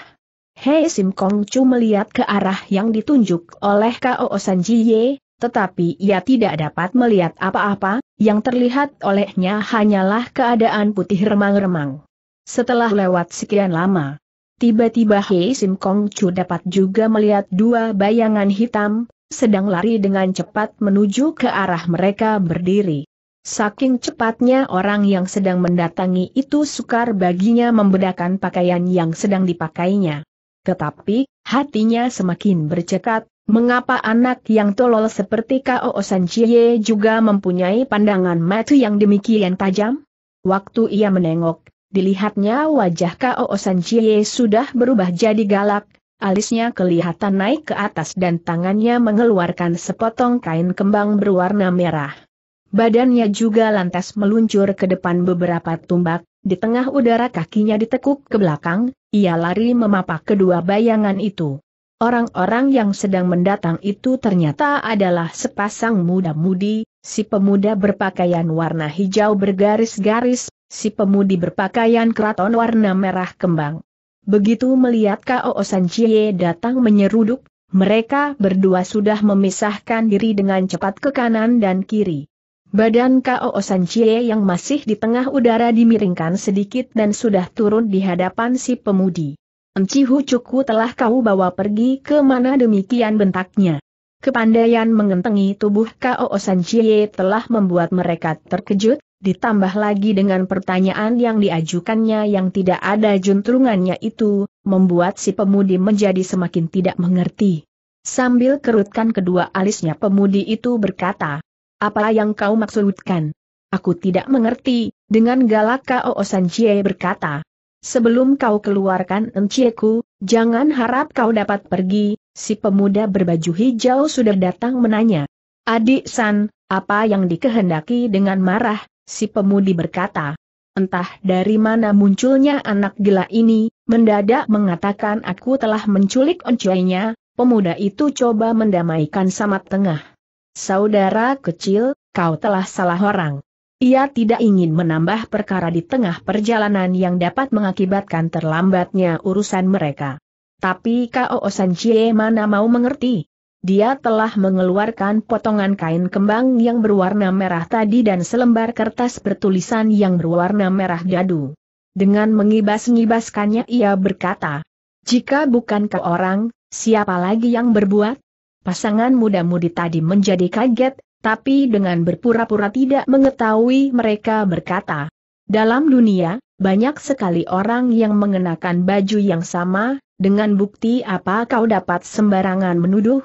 Hei Sim Kong Chu melihat ke arah yang ditunjuk oleh Kao San Jie, tetapi ia tidak dapat melihat apa-apa, yang terlihat olehnya hanyalah keadaan putih remang-remang. Setelah lewat sekian lama, tiba-tiba Hei Sim Kong Chu dapat juga melihat dua bayangan hitam, sedang lari dengan cepat menuju ke arah mereka berdiri. Saking cepatnya orang yang sedang mendatangi itu sukar baginya membedakan pakaian yang sedang dipakainya. Tetapi, hatinya semakin bercekat, mengapa anak yang tolol seperti K.O. Sanchie juga mempunyai pandangan mata yang demikian tajam? Waktu ia menengok, dilihatnya wajah K.O. Sanchie sudah berubah jadi galak, alisnya kelihatan naik ke atas dan tangannya mengeluarkan sepotong kain kembang berwarna merah. Badannya juga lantas meluncur ke depan beberapa tumbak, di tengah udara kakinya ditekuk ke belakang, ia lari memapak kedua bayangan itu. Orang-orang yang sedang mendatang itu ternyata adalah sepasang muda-mudi, si pemuda berpakaian warna hijau bergaris-garis, si pemudi berpakaian keraton warna merah kembang. Begitu melihat K.O. Sanjie datang menyeruduk, mereka berdua sudah memisahkan diri dengan cepat ke kanan dan kiri. Badan Kao San yang masih di tengah udara dimiringkan sedikit dan sudah turun di hadapan si pemudi. Enci Hucuku telah kau bawa pergi ke mana demikian bentaknya. Kepandaian mengentengi tubuh Kao San telah membuat mereka terkejut, ditambah lagi dengan pertanyaan yang diajukannya yang tidak ada juntrungannya itu, membuat si pemudi menjadi semakin tidak mengerti. Sambil kerutkan kedua alisnya pemudi itu berkata, apa yang kau maksudkan? Aku tidak mengerti, dengan galak kau osan cie berkata. Sebelum kau keluarkan encieku, jangan harap kau dapat pergi, si pemuda berbaju hijau sudah datang menanya. Adik San, apa yang dikehendaki dengan marah, si pemudi berkata. Entah dari mana munculnya anak gila ini, mendadak mengatakan aku telah menculik encienya, pemuda itu coba mendamaikan samat tengah. Saudara kecil, kau telah salah orang. Ia tidak ingin menambah perkara di tengah perjalanan yang dapat mengakibatkan terlambatnya urusan mereka. Tapi Kao Osan Chie mana mau mengerti? Dia telah mengeluarkan potongan kain kembang yang berwarna merah tadi dan selembar kertas bertulisan yang berwarna merah dadu. Dengan mengibas-ngibaskannya ia berkata, Jika bukan kau orang, siapa lagi yang berbuat? Pasangan muda-mudi tadi menjadi kaget, tapi dengan berpura-pura tidak mengetahui mereka berkata. Dalam dunia, banyak sekali orang yang mengenakan baju yang sama, dengan bukti apa kau dapat sembarangan menuduh?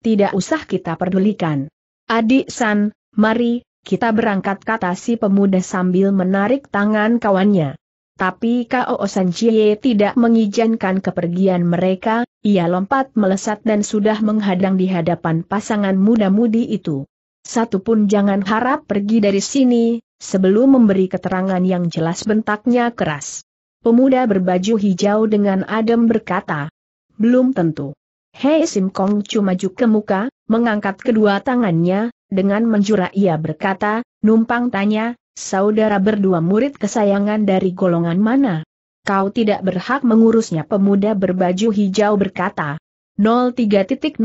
Tidak usah kita pedulikan. Adik San, mari, kita berangkat kata si pemuda sambil menarik tangan kawannya. Tapi Kao Sanjie tidak mengizinkan kepergian mereka, ia lompat melesat dan sudah menghadang di hadapan pasangan muda-mudi itu. Satu pun jangan harap pergi dari sini, sebelum memberi keterangan yang jelas bentaknya keras. Pemuda berbaju hijau dengan adem berkata, belum tentu. Hei Sim Kong Chu maju ke muka, mengangkat kedua tangannya, dengan menjura ia berkata, numpang tanya, saudara berdua murid kesayangan dari golongan mana? Kau tidak berhak mengurusnya pemuda berbaju hijau berkata. 03.07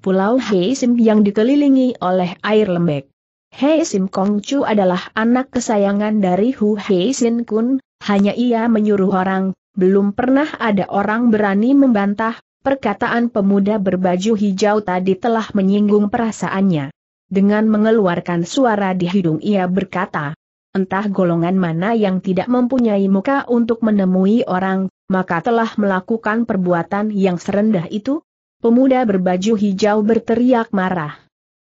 Pulau Heisim yang dikelilingi oleh air lembek. Heisim Kongcu adalah anak kesayangan dari Hu Heisin Kun, hanya ia menyuruh orang, belum pernah ada orang berani membantah, perkataan pemuda berbaju hijau tadi telah menyinggung perasaannya. Dengan mengeluarkan suara di hidung ia berkata, entah golongan mana yang tidak mempunyai muka untuk menemui orang, maka telah melakukan perbuatan yang serendah itu? Pemuda berbaju hijau berteriak marah.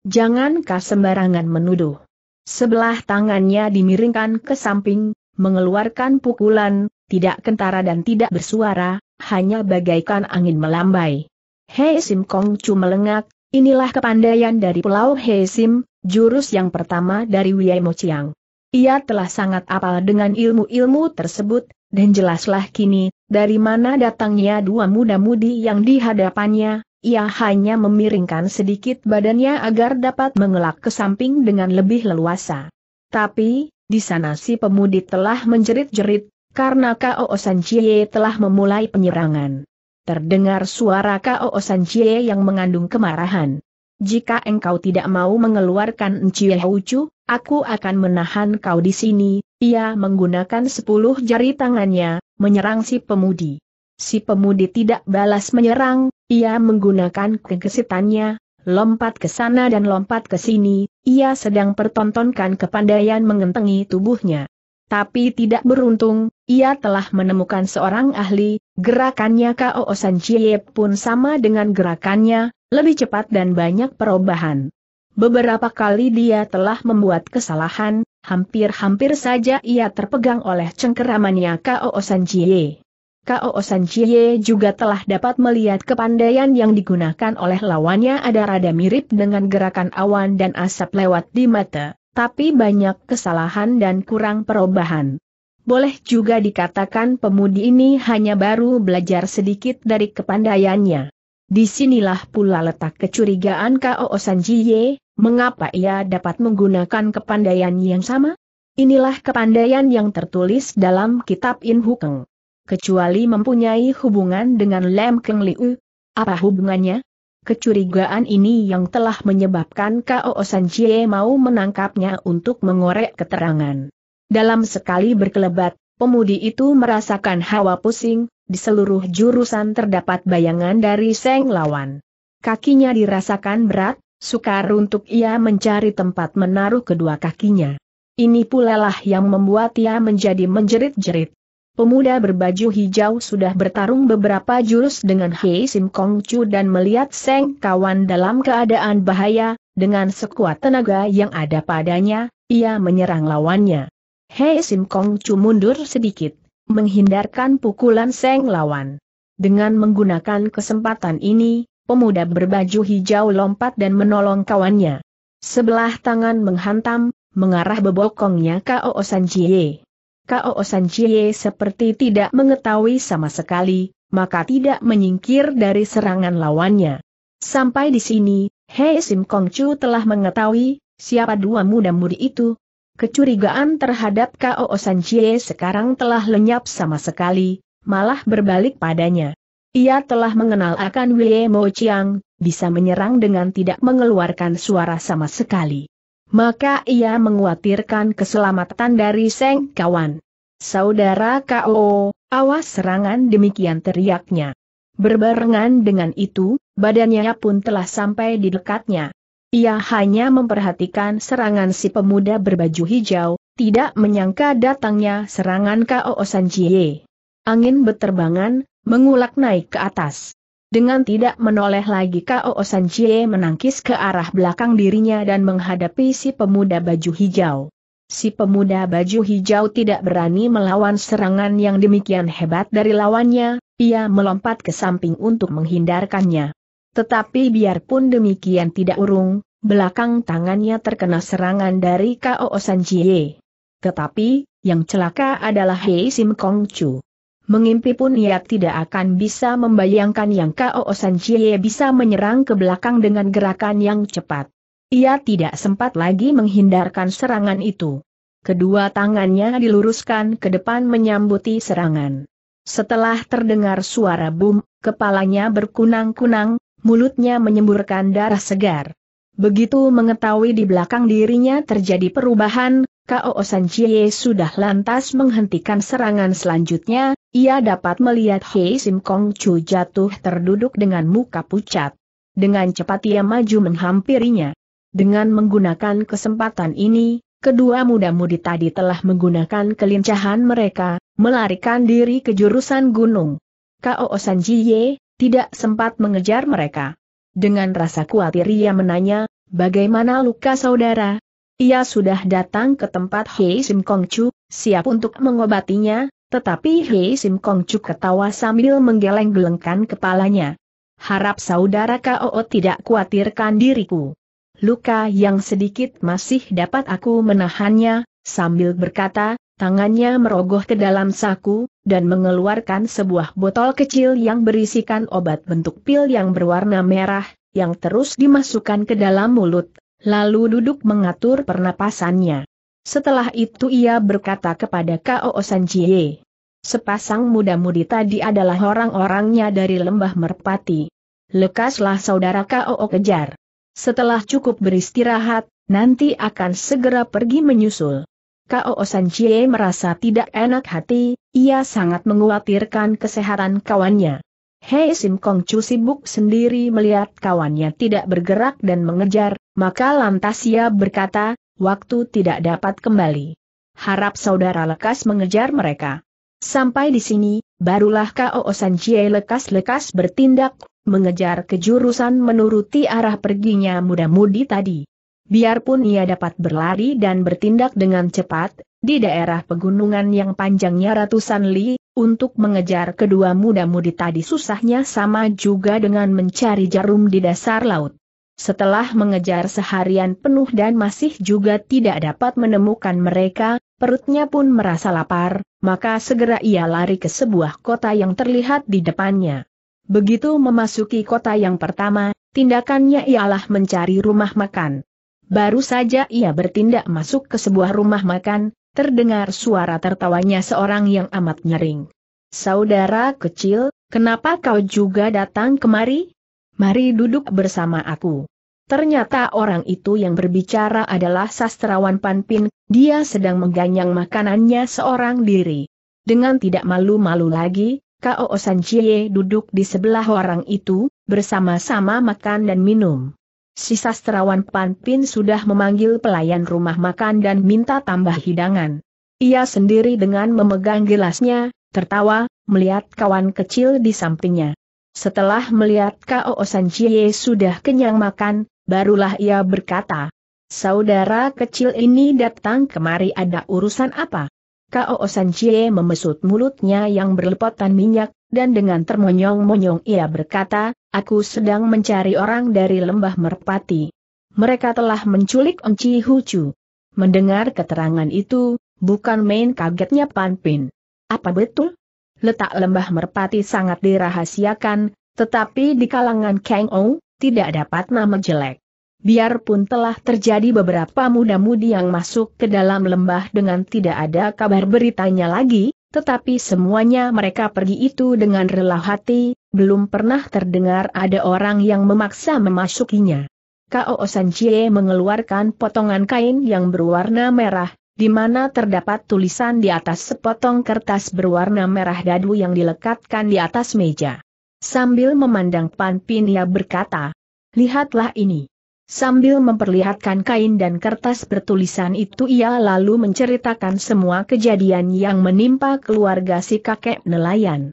Jangankah sembarangan menuduh. Sebelah tangannya dimiringkan ke samping, mengeluarkan pukulan, tidak kentara dan tidak bersuara, hanya bagaikan angin melambai. Hei Sim Kong Chu melengak, inilah kepandaian dari Pulau Hei Sim, jurus yang pertama dari Wiai Mo Chiang. Ia telah sangat apal dengan ilmu-ilmu tersebut, dan jelaslah kini, dari mana datangnya dua muda-mudi yang dihadapannya, ia hanya memiringkan sedikit badannya agar dapat mengelak ke samping dengan lebih leluasa. Tapi, di sana si pemudi telah menjerit-jerit, karena Kao Jie telah memulai penyerangan. Terdengar suara Kao Jie yang mengandung kemarahan jika engkau tidak mau mengeluarkan Enciye Haucu, aku akan menahan kau di sini, ia menggunakan sepuluh jari tangannya, menyerang si pemudi. Si pemudi tidak balas menyerang, ia menggunakan kegesitannya, lompat ke sana dan lompat ke sini, ia sedang pertontonkan kepandaian mengentengi tubuhnya. Tapi tidak beruntung, ia telah menemukan seorang ahli, gerakannya Kao Sanjie pun sama dengan gerakannya, lebih cepat dan banyak perubahan. Beberapa kali dia telah membuat kesalahan, hampir-hampir saja ia terpegang oleh cengkeramannya Kao Sanjie. Kao Sanjie juga telah dapat melihat kepandaian yang digunakan oleh lawannya ada rada mirip dengan gerakan awan dan asap lewat di mata, tapi banyak kesalahan dan kurang perubahan. Boleh juga dikatakan pemudi ini hanya baru belajar sedikit dari kepandaiannya. Disinilah pula letak kecurigaan K.O. Sanjiye, mengapa ia dapat menggunakan kepandaian yang sama? Inilah kepandaian yang tertulis dalam kitab In Hukeng. Kecuali mempunyai hubungan dengan Lem Keng Liu. Apa hubungannya? Kecurigaan ini yang telah menyebabkan K.O. Sanjiye mau menangkapnya untuk mengorek keterangan. Dalam sekali berkelebat, pemudi itu merasakan hawa pusing, di seluruh jurusan terdapat bayangan dari Seng Lawan. Kakinya dirasakan berat, sukar untuk ia mencari tempat menaruh kedua kakinya. Ini pula lah yang membuat ia menjadi menjerit-jerit. Pemuda berbaju hijau sudah bertarung beberapa jurus dengan Hei Sim Kong Chu dan melihat Seng kawan dalam keadaan bahaya, dengan sekuat tenaga yang ada padanya, ia menyerang lawannya. Hei Sim Kong Chu mundur sedikit menghindarkan pukulan Seng lawan. Dengan menggunakan kesempatan ini, pemuda berbaju hijau lompat dan menolong kawannya. Sebelah tangan menghantam, mengarah bebokongnya Kao Sanjie. Kao Sanjie seperti tidak mengetahui sama sekali, maka tidak menyingkir dari serangan lawannya. Sampai di sini, Hei Sim Kongcu telah mengetahui siapa dua muda-mudi itu, Kecurigaan terhadap Kao Chie sekarang telah lenyap sama sekali, malah berbalik padanya. Ia telah mengenal akan Wei Mo Chiang, bisa menyerang dengan tidak mengeluarkan suara sama sekali. Maka ia menguatirkan keselamatan dari Seng Kawan. Saudara K.O., awas serangan demikian teriaknya. Berbarengan dengan itu, badannya pun telah sampai di dekatnya. Ia hanya memperhatikan serangan si pemuda berbaju hijau, tidak menyangka datangnya serangan K.O. Sanjie. Angin beterbangan, mengulak naik ke atas. Dengan tidak menoleh lagi K.O. Sanjie menangkis ke arah belakang dirinya dan menghadapi si pemuda baju hijau. Si pemuda baju hijau tidak berani melawan serangan yang demikian hebat dari lawannya, ia melompat ke samping untuk menghindarkannya. Tetapi biarpun demikian tidak urung, belakang tangannya terkena serangan dari K.O. Sanjie. Tetapi, yang celaka adalah Hei Sim Kong Chu. Mengimpi pun ia tidak akan bisa membayangkan yang K.O. Sanjie bisa menyerang ke belakang dengan gerakan yang cepat. Ia tidak sempat lagi menghindarkan serangan itu. Kedua tangannya diluruskan ke depan menyambuti serangan. Setelah terdengar suara bum, kepalanya berkunang-kunang, mulutnya menyemburkan darah segar. Begitu mengetahui di belakang dirinya terjadi perubahan, Kao Sanjie sudah lantas menghentikan serangan selanjutnya, ia dapat melihat Hei Sim Kong Chu jatuh terduduk dengan muka pucat. Dengan cepat ia maju menghampirinya. Dengan menggunakan kesempatan ini, kedua muda-mudi tadi telah menggunakan kelincahan mereka, melarikan diri ke jurusan gunung. Kao Sanjie, tidak sempat mengejar mereka. Dengan rasa khawatir ia menanya, bagaimana luka saudara? Ia sudah datang ke tempat Hei Sim Kong Chu, siap untuk mengobatinya, tetapi Hei Sim Kong Chu ketawa sambil menggeleng-gelengkan kepalanya. Harap saudara Kao tidak khawatirkan diriku. Luka yang sedikit masih dapat aku menahannya, sambil berkata, tangannya merogoh ke dalam saku, dan mengeluarkan sebuah botol kecil yang berisikan obat bentuk pil yang berwarna merah, yang terus dimasukkan ke dalam mulut, lalu duduk mengatur pernapasannya. Setelah itu ia berkata kepada K.O. Sanjie, sepasang muda-mudi tadi adalah orang-orangnya dari lembah merpati. Lekaslah saudara Kao kejar. Setelah cukup beristirahat, nanti akan segera pergi menyusul. Kao Chie merasa tidak enak hati, ia sangat mengkhawatirkan kesehatan kawannya. Hei Sim Kong Chu sibuk sendiri melihat kawannya tidak bergerak dan mengejar, maka lantas ia berkata, waktu tidak dapat kembali. Harap saudara lekas mengejar mereka. Sampai di sini, barulah Kao Chie lekas-lekas bertindak, mengejar kejurusan menuruti arah perginya muda-mudi tadi. Biarpun ia dapat berlari dan bertindak dengan cepat, di daerah pegunungan yang panjangnya ratusan li, untuk mengejar kedua muda-mudi tadi susahnya sama juga dengan mencari jarum di dasar laut. Setelah mengejar seharian penuh dan masih juga tidak dapat menemukan mereka, perutnya pun merasa lapar, maka segera ia lari ke sebuah kota yang terlihat di depannya. Begitu memasuki kota yang pertama, tindakannya ialah mencari rumah makan. Baru saja ia bertindak masuk ke sebuah rumah makan, terdengar suara tertawanya seorang yang amat nyering. Saudara kecil, kenapa kau juga datang kemari? Mari duduk bersama aku. Ternyata orang itu yang berbicara adalah sastrawan Panpin, dia sedang mengganyang makanannya seorang diri. Dengan tidak malu-malu lagi, Kao Sanjie duduk di sebelah orang itu, bersama-sama makan dan minum. Si sastrawan Panpin sudah memanggil pelayan rumah makan dan minta tambah hidangan. Ia sendiri dengan memegang gelasnya, tertawa, melihat kawan kecil di sampingnya. Setelah melihat K.O. Sanjie sudah kenyang makan, barulah ia berkata, Saudara kecil ini datang kemari ada urusan apa? K.O. Sanjie memesut mulutnya yang berlepotan minyak, dan dengan termonyong-monyong ia berkata, Aku sedang mencari orang dari lembah merpati. Mereka telah menculik Enci Hucu. Mendengar keterangan itu, bukan main kagetnya Panpin. Apa betul? Letak lembah merpati sangat dirahasiakan, tetapi di kalangan Kang Ou, tidak dapat nama jelek. Biarpun telah terjadi beberapa muda-mudi yang masuk ke dalam lembah dengan tidak ada kabar beritanya lagi, tetapi semuanya mereka pergi itu dengan rela hati, belum pernah terdengar ada orang yang memaksa memasukinya. Kao Sanchie mengeluarkan potongan kain yang berwarna merah, di mana terdapat tulisan di atas sepotong kertas berwarna merah dadu yang dilekatkan di atas meja. Sambil memandang Pan Pin ia berkata, Lihatlah ini. Sambil memperlihatkan kain dan kertas bertulisan itu ia lalu menceritakan semua kejadian yang menimpa keluarga si kakek nelayan.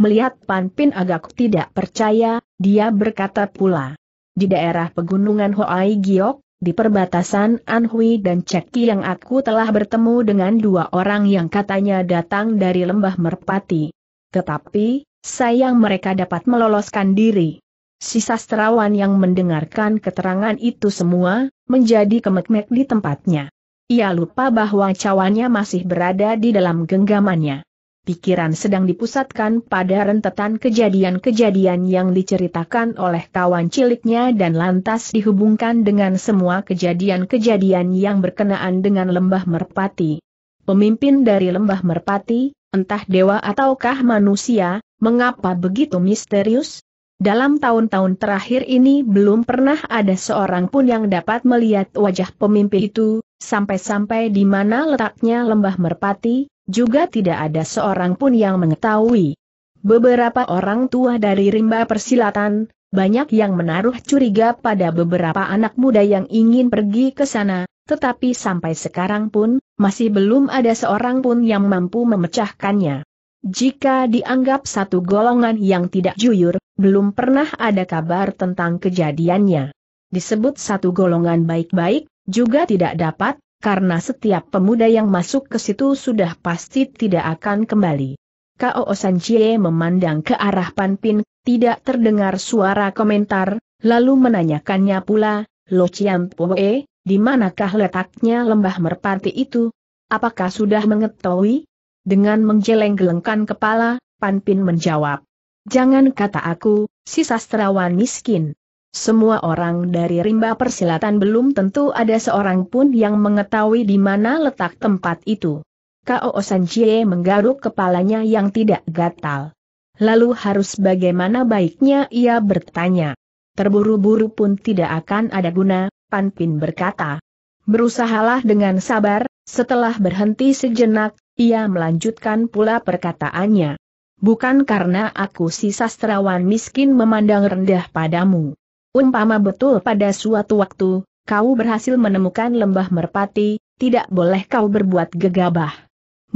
Melihat Pan Pin agak tidak percaya, dia berkata pula. Di daerah pegunungan Hoai Giok, di perbatasan Anhui dan Ceki yang aku telah bertemu dengan dua orang yang katanya datang dari lembah merpati. Tetapi, sayang mereka dapat meloloskan diri. Si sastrawan yang mendengarkan keterangan itu semua, menjadi kemek-mek di tempatnya. Ia lupa bahwa cawannya masih berada di dalam genggamannya pikiran sedang dipusatkan pada rentetan kejadian-kejadian yang diceritakan oleh kawan ciliknya dan lantas dihubungkan dengan semua kejadian-kejadian yang berkenaan dengan Lembah Merpati. Pemimpin dari Lembah Merpati, entah dewa ataukah manusia, mengapa begitu misterius? Dalam tahun-tahun terakhir ini belum pernah ada seorang pun yang dapat melihat wajah pemimpin itu, sampai-sampai di mana letaknya Lembah Merpati, juga tidak ada seorang pun yang mengetahui. Beberapa orang tua dari rimba persilatan, banyak yang menaruh curiga pada beberapa anak muda yang ingin pergi ke sana, tetapi sampai sekarang pun, masih belum ada seorang pun yang mampu memecahkannya. Jika dianggap satu golongan yang tidak jujur, belum pernah ada kabar tentang kejadiannya. Disebut satu golongan baik-baik, juga tidak dapat, karena setiap pemuda yang masuk ke situ sudah pasti tidak akan kembali. Kao Sanjie memandang ke arah Pan Pin, tidak terdengar suara komentar, lalu menanyakannya pula, Lo Chiam Poe, di manakah letaknya lembah merpati itu? Apakah sudah mengetahui? Dengan menjeleng-gelengkan kepala, Pan Pin menjawab. Jangan kata aku, si sastrawan miskin. Semua orang dari rimba persilatan belum tentu ada seorang pun yang mengetahui di mana letak tempat itu. Kao Sanchie menggaruk kepalanya yang tidak gatal. Lalu harus bagaimana baiknya ia bertanya. Terburu-buru pun tidak akan ada guna, Panpin berkata. Berusahalah dengan sabar, setelah berhenti sejenak, ia melanjutkan pula perkataannya. Bukan karena aku si sastrawan miskin memandang rendah padamu. Umpama betul pada suatu waktu, kau berhasil menemukan lembah merpati, tidak boleh kau berbuat gegabah.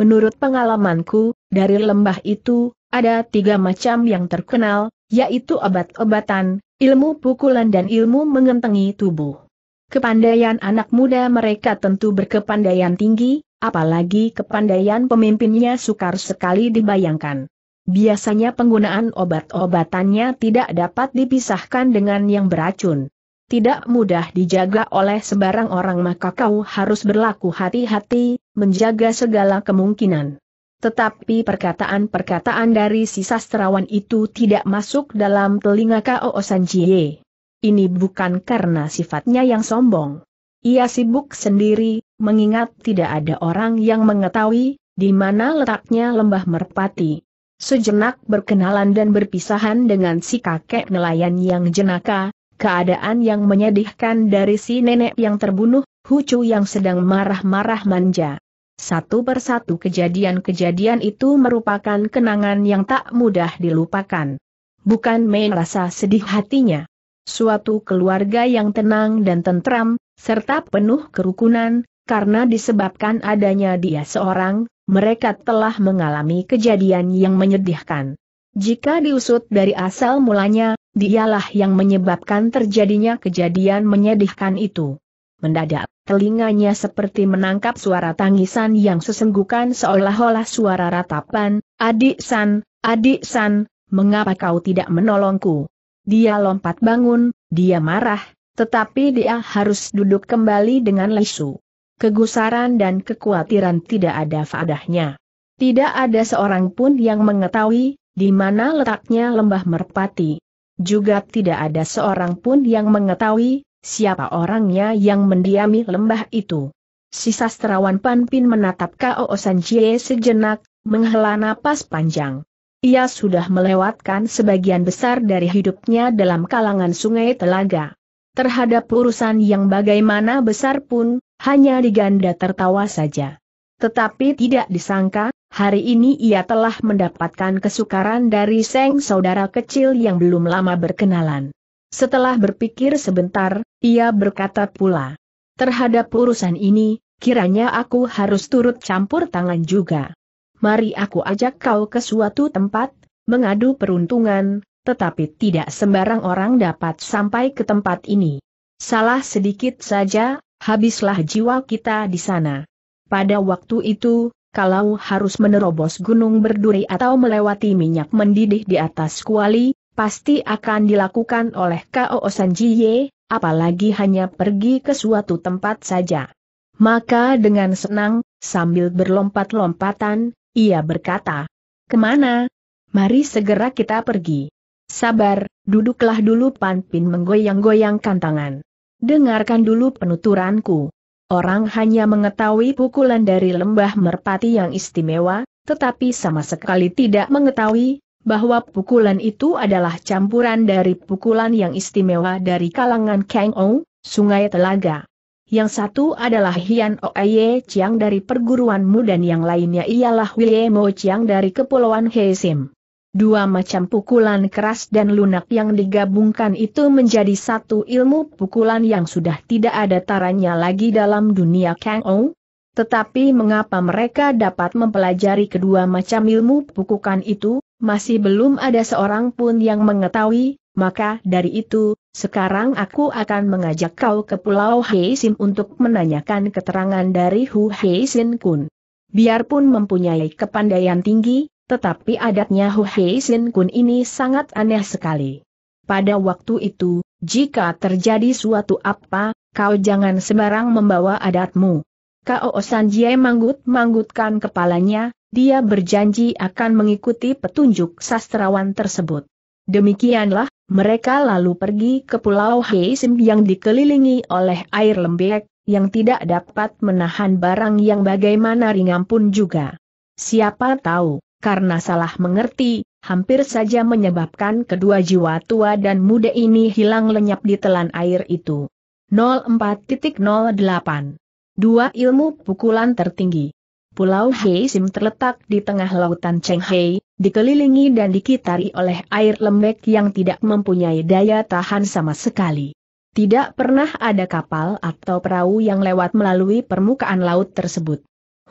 Menurut pengalamanku, dari lembah itu, ada tiga macam yang terkenal, yaitu obat-obatan, ilmu pukulan dan ilmu mengentengi tubuh. Kepandaian anak muda mereka tentu berkepandaian tinggi, apalagi kepandaian pemimpinnya sukar sekali dibayangkan. Biasanya penggunaan obat-obatannya tidak dapat dipisahkan dengan yang beracun. Tidak mudah dijaga oleh sebarang orang maka kau harus berlaku hati-hati, menjaga segala kemungkinan. Tetapi perkataan-perkataan dari si sastrawan itu tidak masuk dalam telinga Kao Sanjie. Ini bukan karena sifatnya yang sombong. Ia sibuk sendiri, mengingat tidak ada orang yang mengetahui, di mana letaknya lembah merpati. Sejenak berkenalan dan berpisahan dengan si kakek nelayan yang jenaka, keadaan yang menyedihkan dari si nenek yang terbunuh, Hucu yang sedang marah-marah manja. Satu persatu kejadian-kejadian itu merupakan kenangan yang tak mudah dilupakan. Bukan main rasa sedih hatinya. Suatu keluarga yang tenang dan tentram, serta penuh kerukunan, karena disebabkan adanya dia seorang, mereka telah mengalami kejadian yang menyedihkan. Jika diusut dari asal mulanya, dialah yang menyebabkan terjadinya kejadian menyedihkan itu. Mendadak, telinganya seperti menangkap suara tangisan yang sesenggukan seolah-olah suara ratapan, Adik San, Adik San, mengapa kau tidak menolongku? Dia lompat bangun, dia marah, tetapi dia harus duduk kembali dengan lesu kegusaran dan kekhawatiran tidak ada faedahnya. Tidak ada seorang pun yang mengetahui di mana letaknya lembah merpati. Juga tidak ada seorang pun yang mengetahui siapa orangnya yang mendiami lembah itu. Si sastrawan Panpin menatap Kao Sanjie sejenak, menghela napas panjang. Ia sudah melewatkan sebagian besar dari hidupnya dalam kalangan sungai telaga. Terhadap urusan yang bagaimana besar pun, hanya diganda tertawa saja. Tetapi tidak disangka, hari ini ia telah mendapatkan kesukaran dari Seng saudara kecil yang belum lama berkenalan. Setelah berpikir sebentar, ia berkata pula, terhadap urusan ini, kiranya aku harus turut campur tangan juga. Mari aku ajak kau ke suatu tempat, mengadu peruntungan, tetapi tidak sembarang orang dapat sampai ke tempat ini. Salah sedikit saja, habislah jiwa kita di sana. Pada waktu itu, kalau harus menerobos gunung berduri atau melewati minyak mendidih di atas kuali, pasti akan dilakukan oleh K.O. Sanjiye, apalagi hanya pergi ke suatu tempat saja. Maka dengan senang, sambil berlompat-lompatan, ia berkata, Kemana? Mari segera kita pergi. Sabar, duduklah dulu Panpin menggoyang-goyangkan tangan. Dengarkan dulu penuturanku. Orang hanya mengetahui pukulan dari lembah merpati yang istimewa, tetapi sama sekali tidak mengetahui bahwa pukulan itu adalah campuran dari pukulan yang istimewa dari kalangan Kang Ou, Sungai Telaga. Yang satu adalah Hian Oye Chiang dari perguruan Mu dan yang lainnya ialah William Chiang dari Kepulauan Heisim. Dua macam pukulan keras dan lunak yang digabungkan itu menjadi satu ilmu pukulan yang sudah tidak ada taranya lagi dalam dunia Kang Ou. Tetapi mengapa mereka dapat mempelajari kedua macam ilmu pukulan itu, masih belum ada seorang pun yang mengetahui, maka dari itu, sekarang aku akan mengajak kau ke Pulau Heisin untuk menanyakan keterangan dari Hu Heisin Kun. Biarpun mempunyai kepandaian tinggi, tetapi adatnya Hu Hei Kun ini sangat aneh sekali. Pada waktu itu, jika terjadi suatu apa, kau jangan sembarang membawa adatmu. Kau San Jie manggut-manggutkan kepalanya, dia berjanji akan mengikuti petunjuk sastrawan tersebut. Demikianlah, mereka lalu pergi ke Pulau Heisim yang dikelilingi oleh air lembek, yang tidak dapat menahan barang yang bagaimana ringan pun juga. Siapa tahu, karena salah mengerti, hampir saja menyebabkan kedua jiwa tua dan muda ini hilang lenyap di telan air itu. 04.08 Dua ilmu pukulan tertinggi Pulau Heisim terletak di tengah lautan Chenghei, dikelilingi dan dikitari oleh air lembek yang tidak mempunyai daya tahan sama sekali. Tidak pernah ada kapal atau perahu yang lewat melalui permukaan laut tersebut.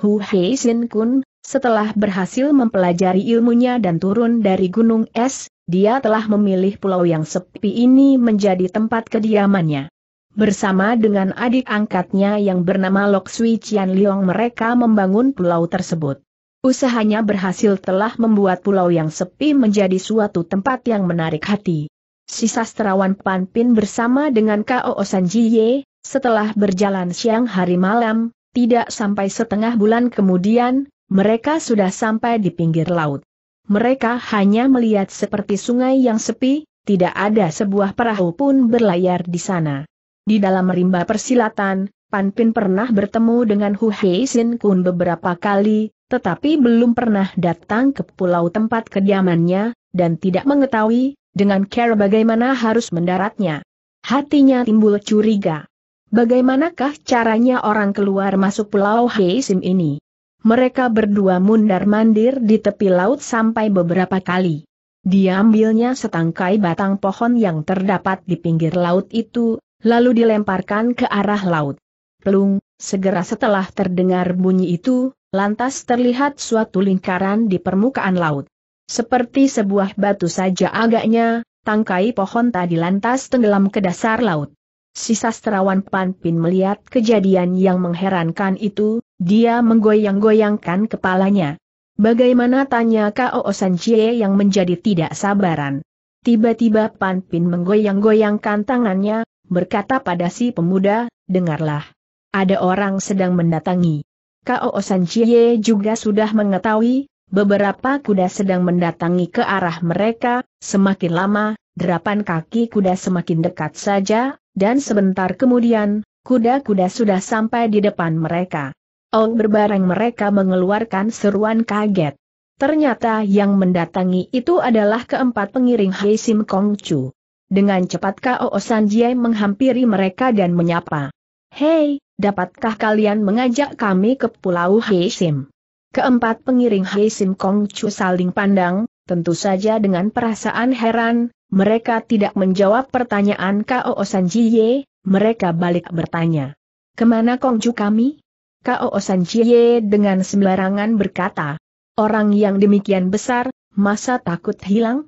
Hu Hei Sin Kun, setelah berhasil mempelajari ilmunya dan turun dari gunung es, dia telah memilih pulau yang sepi ini menjadi tempat kediamannya. Bersama dengan adik angkatnya yang bernama Lok Sui Chian Liong mereka membangun pulau tersebut. Usahanya berhasil telah membuat pulau yang sepi menjadi suatu tempat yang menarik hati. Si sastrawan Pin bersama dengan K.O. Sanjiye, setelah berjalan siang hari malam, tidak sampai setengah bulan kemudian, mereka sudah sampai di pinggir laut. Mereka hanya melihat seperti sungai yang sepi, tidak ada sebuah perahu pun berlayar di sana. Di dalam rimba persilatan, Panpin pernah bertemu dengan Hu Hei Sin Kun beberapa kali, tetapi belum pernah datang ke pulau tempat kediamannya, dan tidak mengetahui, dengan care bagaimana harus mendaratnya. Hatinya timbul curiga. Bagaimanakah caranya orang keluar masuk pulau Sin ini? Mereka berdua mundar-mandir di tepi laut sampai beberapa kali. Diambilnya setangkai batang pohon yang terdapat di pinggir laut itu, lalu dilemparkan ke arah laut. Pelung, segera setelah terdengar bunyi itu, lantas terlihat suatu lingkaran di permukaan laut. Seperti sebuah batu saja agaknya, tangkai pohon tadi lantas tenggelam ke dasar laut. Si sastrawan Panpin melihat kejadian yang mengherankan itu, dia menggoyang-goyangkan kepalanya. Bagaimana tanya Kao Chie yang menjadi tidak sabaran. Tiba-tiba Panpin menggoyang-goyangkan tangannya, berkata pada si pemuda, dengarlah. Ada orang sedang mendatangi. Kao Chie juga sudah mengetahui, beberapa kuda sedang mendatangi ke arah mereka, semakin lama, derapan kaki kuda semakin dekat saja, dan sebentar kemudian, kuda-kuda sudah sampai di depan mereka. Ong berbareng mereka mengeluarkan seruan kaget. Ternyata yang mendatangi itu adalah keempat pengiring Hei Sim Kong Chu. Dengan cepat Kao Osan Jie menghampiri mereka dan menyapa. Hei, dapatkah kalian mengajak kami ke Pulau Hei Sim? Keempat pengiring Hei Sim Kong Chu saling pandang, tentu saja dengan perasaan heran, mereka tidak menjawab pertanyaan K.O. Sanjiye, mereka balik bertanya. Kemana Kongju kami? K.O. Sanjiye dengan sembarangan berkata. Orang yang demikian besar, masa takut hilang?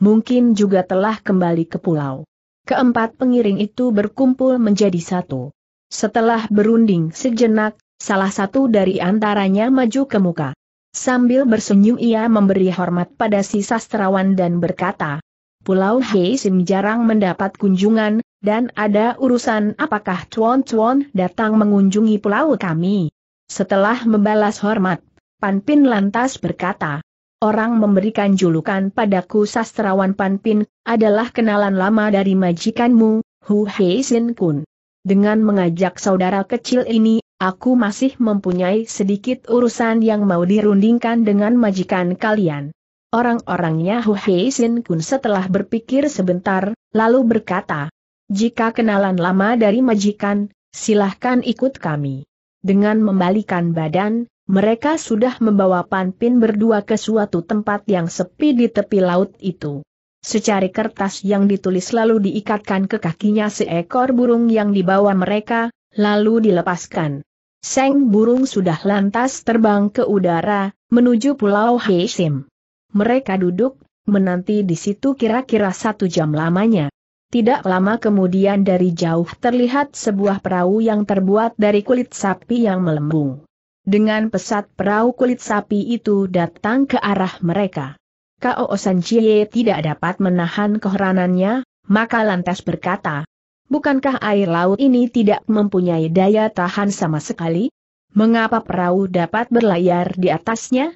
Mungkin juga telah kembali ke pulau. Keempat pengiring itu berkumpul menjadi satu. Setelah berunding sejenak, salah satu dari antaranya maju ke muka. Sambil bersenyum ia memberi hormat pada si sastrawan dan berkata, Pulau Heisim jarang mendapat kunjungan, dan ada urusan apakah Tuan Tuan datang mengunjungi pulau kami. Setelah membalas hormat, Panpin lantas berkata, Orang memberikan julukan padaku sastrawan Panpin, adalah kenalan lama dari majikanmu, Hu Heisin Kun. Dengan mengajak saudara kecil ini, aku masih mempunyai sedikit urusan yang mau dirundingkan dengan majikan kalian. Orang-orangnya Hu Hei Sin Kun setelah berpikir sebentar, lalu berkata, jika kenalan lama dari majikan, silahkan ikut kami. Dengan membalikan badan, mereka sudah membawa Panpin berdua ke suatu tempat yang sepi di tepi laut itu. Secari kertas yang ditulis lalu diikatkan ke kakinya seekor burung yang dibawa mereka, lalu dilepaskan. Seng burung sudah lantas terbang ke udara, menuju Pulau Heisim. Mereka duduk, menanti di situ kira-kira satu jam lamanya. Tidak lama kemudian dari jauh terlihat sebuah perahu yang terbuat dari kulit sapi yang melembung. Dengan pesat perahu kulit sapi itu datang ke arah mereka. Kao Jie tidak dapat menahan keheranannya, maka lantas berkata, Bukankah air laut ini tidak mempunyai daya tahan sama sekali? Mengapa perahu dapat berlayar di atasnya?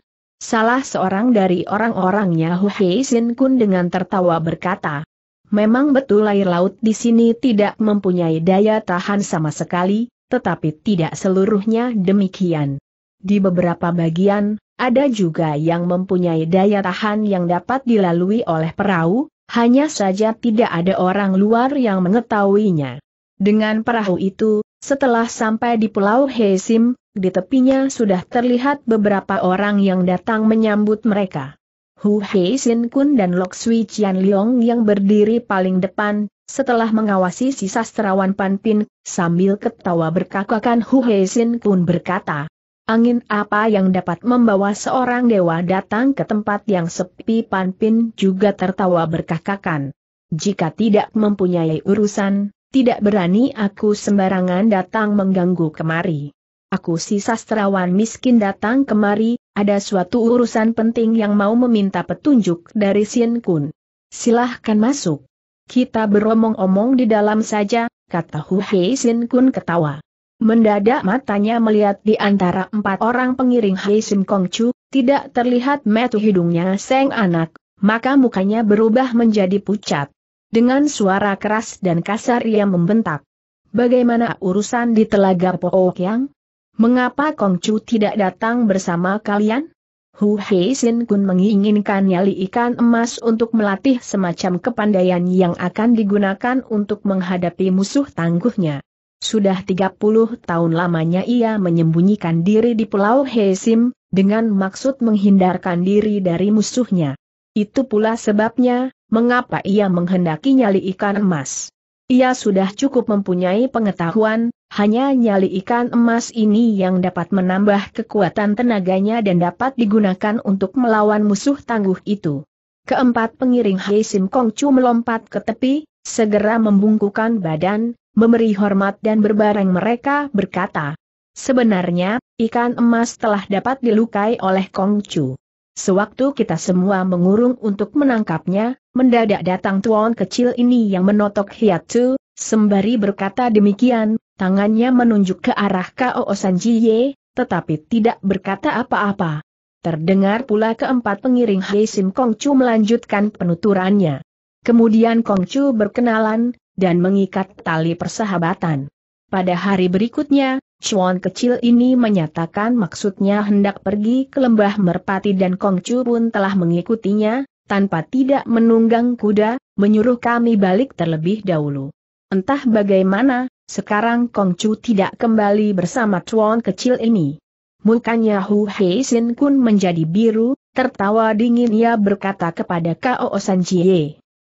Salah seorang dari orang-orang Yahudi Hei Kun dengan tertawa berkata, Memang betul air laut di sini tidak mempunyai daya tahan sama sekali, tetapi tidak seluruhnya demikian. Di beberapa bagian, ada juga yang mempunyai daya tahan yang dapat dilalui oleh perahu, hanya saja tidak ada orang luar yang mengetahuinya. Dengan perahu itu, setelah sampai di Pulau Heisim, di tepinya sudah terlihat beberapa orang yang datang menyambut mereka. Hu Heisin Kun dan Lok Sui Chian Leong yang berdiri paling depan, setelah mengawasi si sastrawan Panpin, sambil ketawa berkakakan Hu Heisin Kun berkata, Angin apa yang dapat membawa seorang dewa datang ke tempat yang sepi Panpin juga tertawa berkakakan. Jika tidak mempunyai urusan, tidak berani aku sembarangan datang mengganggu kemari. Aku si sastrawan miskin datang kemari, ada suatu urusan penting yang mau meminta petunjuk dari Sien Kun. Silahkan masuk. Kita beromong-omong di dalam saja, kata Hu Hei Sien Kun ketawa. Mendadak matanya melihat di antara empat orang pengiring Hei Sim Kong Chu, tidak terlihat metu hidungnya seng anak, maka mukanya berubah menjadi pucat. Dengan suara keras dan kasar ia membentak. Bagaimana urusan di telaga Yang? Mengapa Kong Chu tidak datang bersama kalian? Hu Hei Sin Kun menginginkan nyali ikan emas untuk melatih semacam kepandaian yang akan digunakan untuk menghadapi musuh tangguhnya. Sudah 30 tahun lamanya ia menyembunyikan diri di Pulau Hesim, dengan maksud menghindarkan diri dari musuhnya. Itu pula sebabnya, mengapa ia menghendaki nyali ikan emas. Ia sudah cukup mempunyai pengetahuan, hanya nyali ikan emas ini yang dapat menambah kekuatan tenaganya dan dapat digunakan untuk melawan musuh tangguh itu. Keempat pengiring Hei Sim Kong Chu melompat ke tepi, segera membungkukan badan, memberi hormat dan berbareng mereka berkata. Sebenarnya, ikan emas telah dapat dilukai oleh Kong Chu. Sewaktu kita semua mengurung untuk menangkapnya, mendadak datang tuan kecil ini yang menotok hiatu, sembari berkata demikian, tangannya menunjuk ke arah K.O. Sanjiye, tetapi tidak berkata apa-apa. Terdengar pula keempat pengiring Hei Sim Kongcu melanjutkan penuturannya. Kemudian Kongcu berkenalan, dan mengikat tali persahabatan. Pada hari berikutnya, Chuan kecil ini menyatakan maksudnya hendak pergi ke lembah merpati dan Kongcu pun telah mengikutinya, tanpa tidak menunggang kuda, menyuruh kami balik terlebih dahulu. Entah bagaimana, sekarang Kongcu tidak kembali bersama Chuan kecil ini. Mukanya Hu Hei Sin Kun menjadi biru, tertawa dingin ia berkata kepada Kao San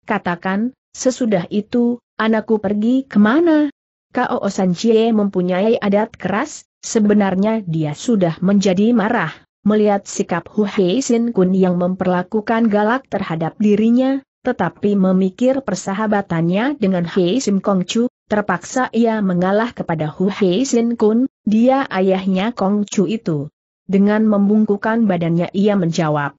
Katakan, sesudah itu, anakku pergi kemana? Kao Sanjie mempunyai adat keras, sebenarnya dia sudah menjadi marah, melihat sikap Hu Hei Sin Kun yang memperlakukan galak terhadap dirinya, tetapi memikir persahabatannya dengan Hei Sim Kong Chu, terpaksa ia mengalah kepada Hu Hei Sin Kun, dia ayahnya Kong Chu itu. Dengan membungkukan badannya ia menjawab,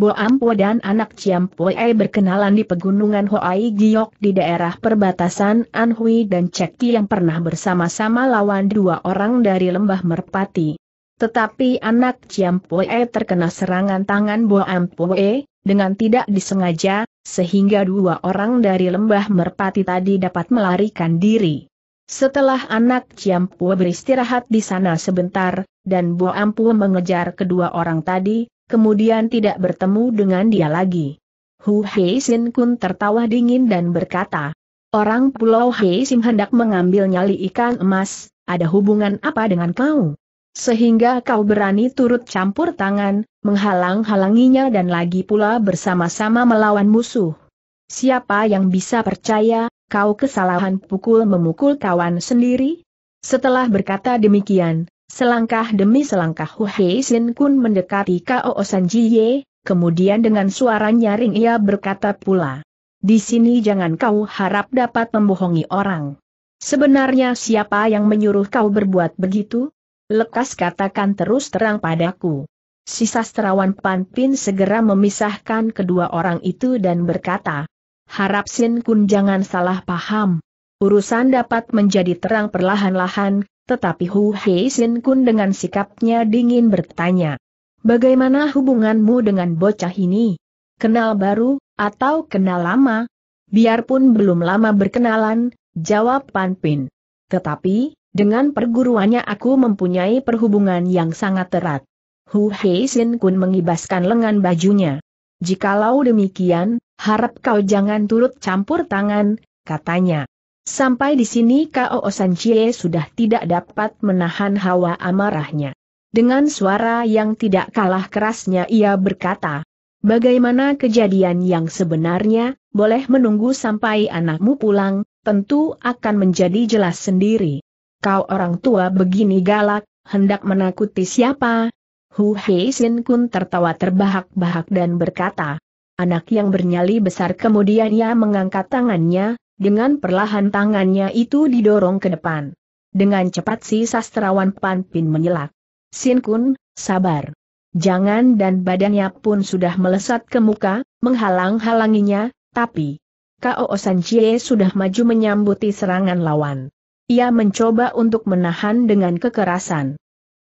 Bo Ampo dan anak Poe berkenalan di pegunungan Hoai Giok di daerah perbatasan Anhui dan Cekti yang pernah bersama-sama lawan dua orang dari lembah Merpati. Tetapi anak Poe terkena serangan tangan Bo E dengan tidak disengaja, sehingga dua orang dari lembah Merpati tadi dapat melarikan diri. Setelah anak Ciampu beristirahat di sana sebentar, dan Bo Boampu mengejar kedua orang tadi, kemudian tidak bertemu dengan dia lagi. Hu Hei Kun tertawa dingin dan berkata, Orang Pulau Hei hendak mengambil nyali ikan emas, ada hubungan apa dengan kau? Sehingga kau berani turut campur tangan, menghalang-halanginya dan lagi pula bersama-sama melawan musuh. Siapa yang bisa percaya, kau kesalahan pukul memukul kawan sendiri? Setelah berkata demikian, Selangkah demi selangkah Hu Hei Sin Kun mendekati Kao San Jie, kemudian dengan suara nyaring ia berkata pula. Di sini jangan kau harap dapat membohongi orang. Sebenarnya siapa yang menyuruh kau berbuat begitu? Lekas katakan terus terang padaku. Si sastrawan Panpin segera memisahkan kedua orang itu dan berkata, Harap Sin Kun jangan salah paham. Urusan dapat menjadi terang perlahan-lahan, tetapi Hu Hei Kun dengan sikapnya dingin bertanya. Bagaimana hubunganmu dengan bocah ini? Kenal baru, atau kenal lama? Biarpun belum lama berkenalan, jawab Pan Pin. Tetapi, dengan perguruannya aku mempunyai perhubungan yang sangat erat. Hu Hei Kun mengibaskan lengan bajunya. Jikalau demikian, harap kau jangan turut campur tangan, katanya. Sampai di sini Kao Chie sudah tidak dapat menahan hawa amarahnya. Dengan suara yang tidak kalah kerasnya ia berkata, Bagaimana kejadian yang sebenarnya, boleh menunggu sampai anakmu pulang, tentu akan menjadi jelas sendiri. Kau orang tua begini galak, hendak menakuti siapa? Hu Hei Sin Kun tertawa terbahak-bahak dan berkata, Anak yang bernyali besar kemudian ia mengangkat tangannya, dengan perlahan tangannya itu didorong ke depan. Dengan cepat si sastrawan Panpin menyelak. Sin Kun, sabar. Jangan dan badannya pun sudah melesat ke muka, menghalang-halanginya, tapi... Kao San Chie sudah maju menyambuti serangan lawan. Ia mencoba untuk menahan dengan kekerasan.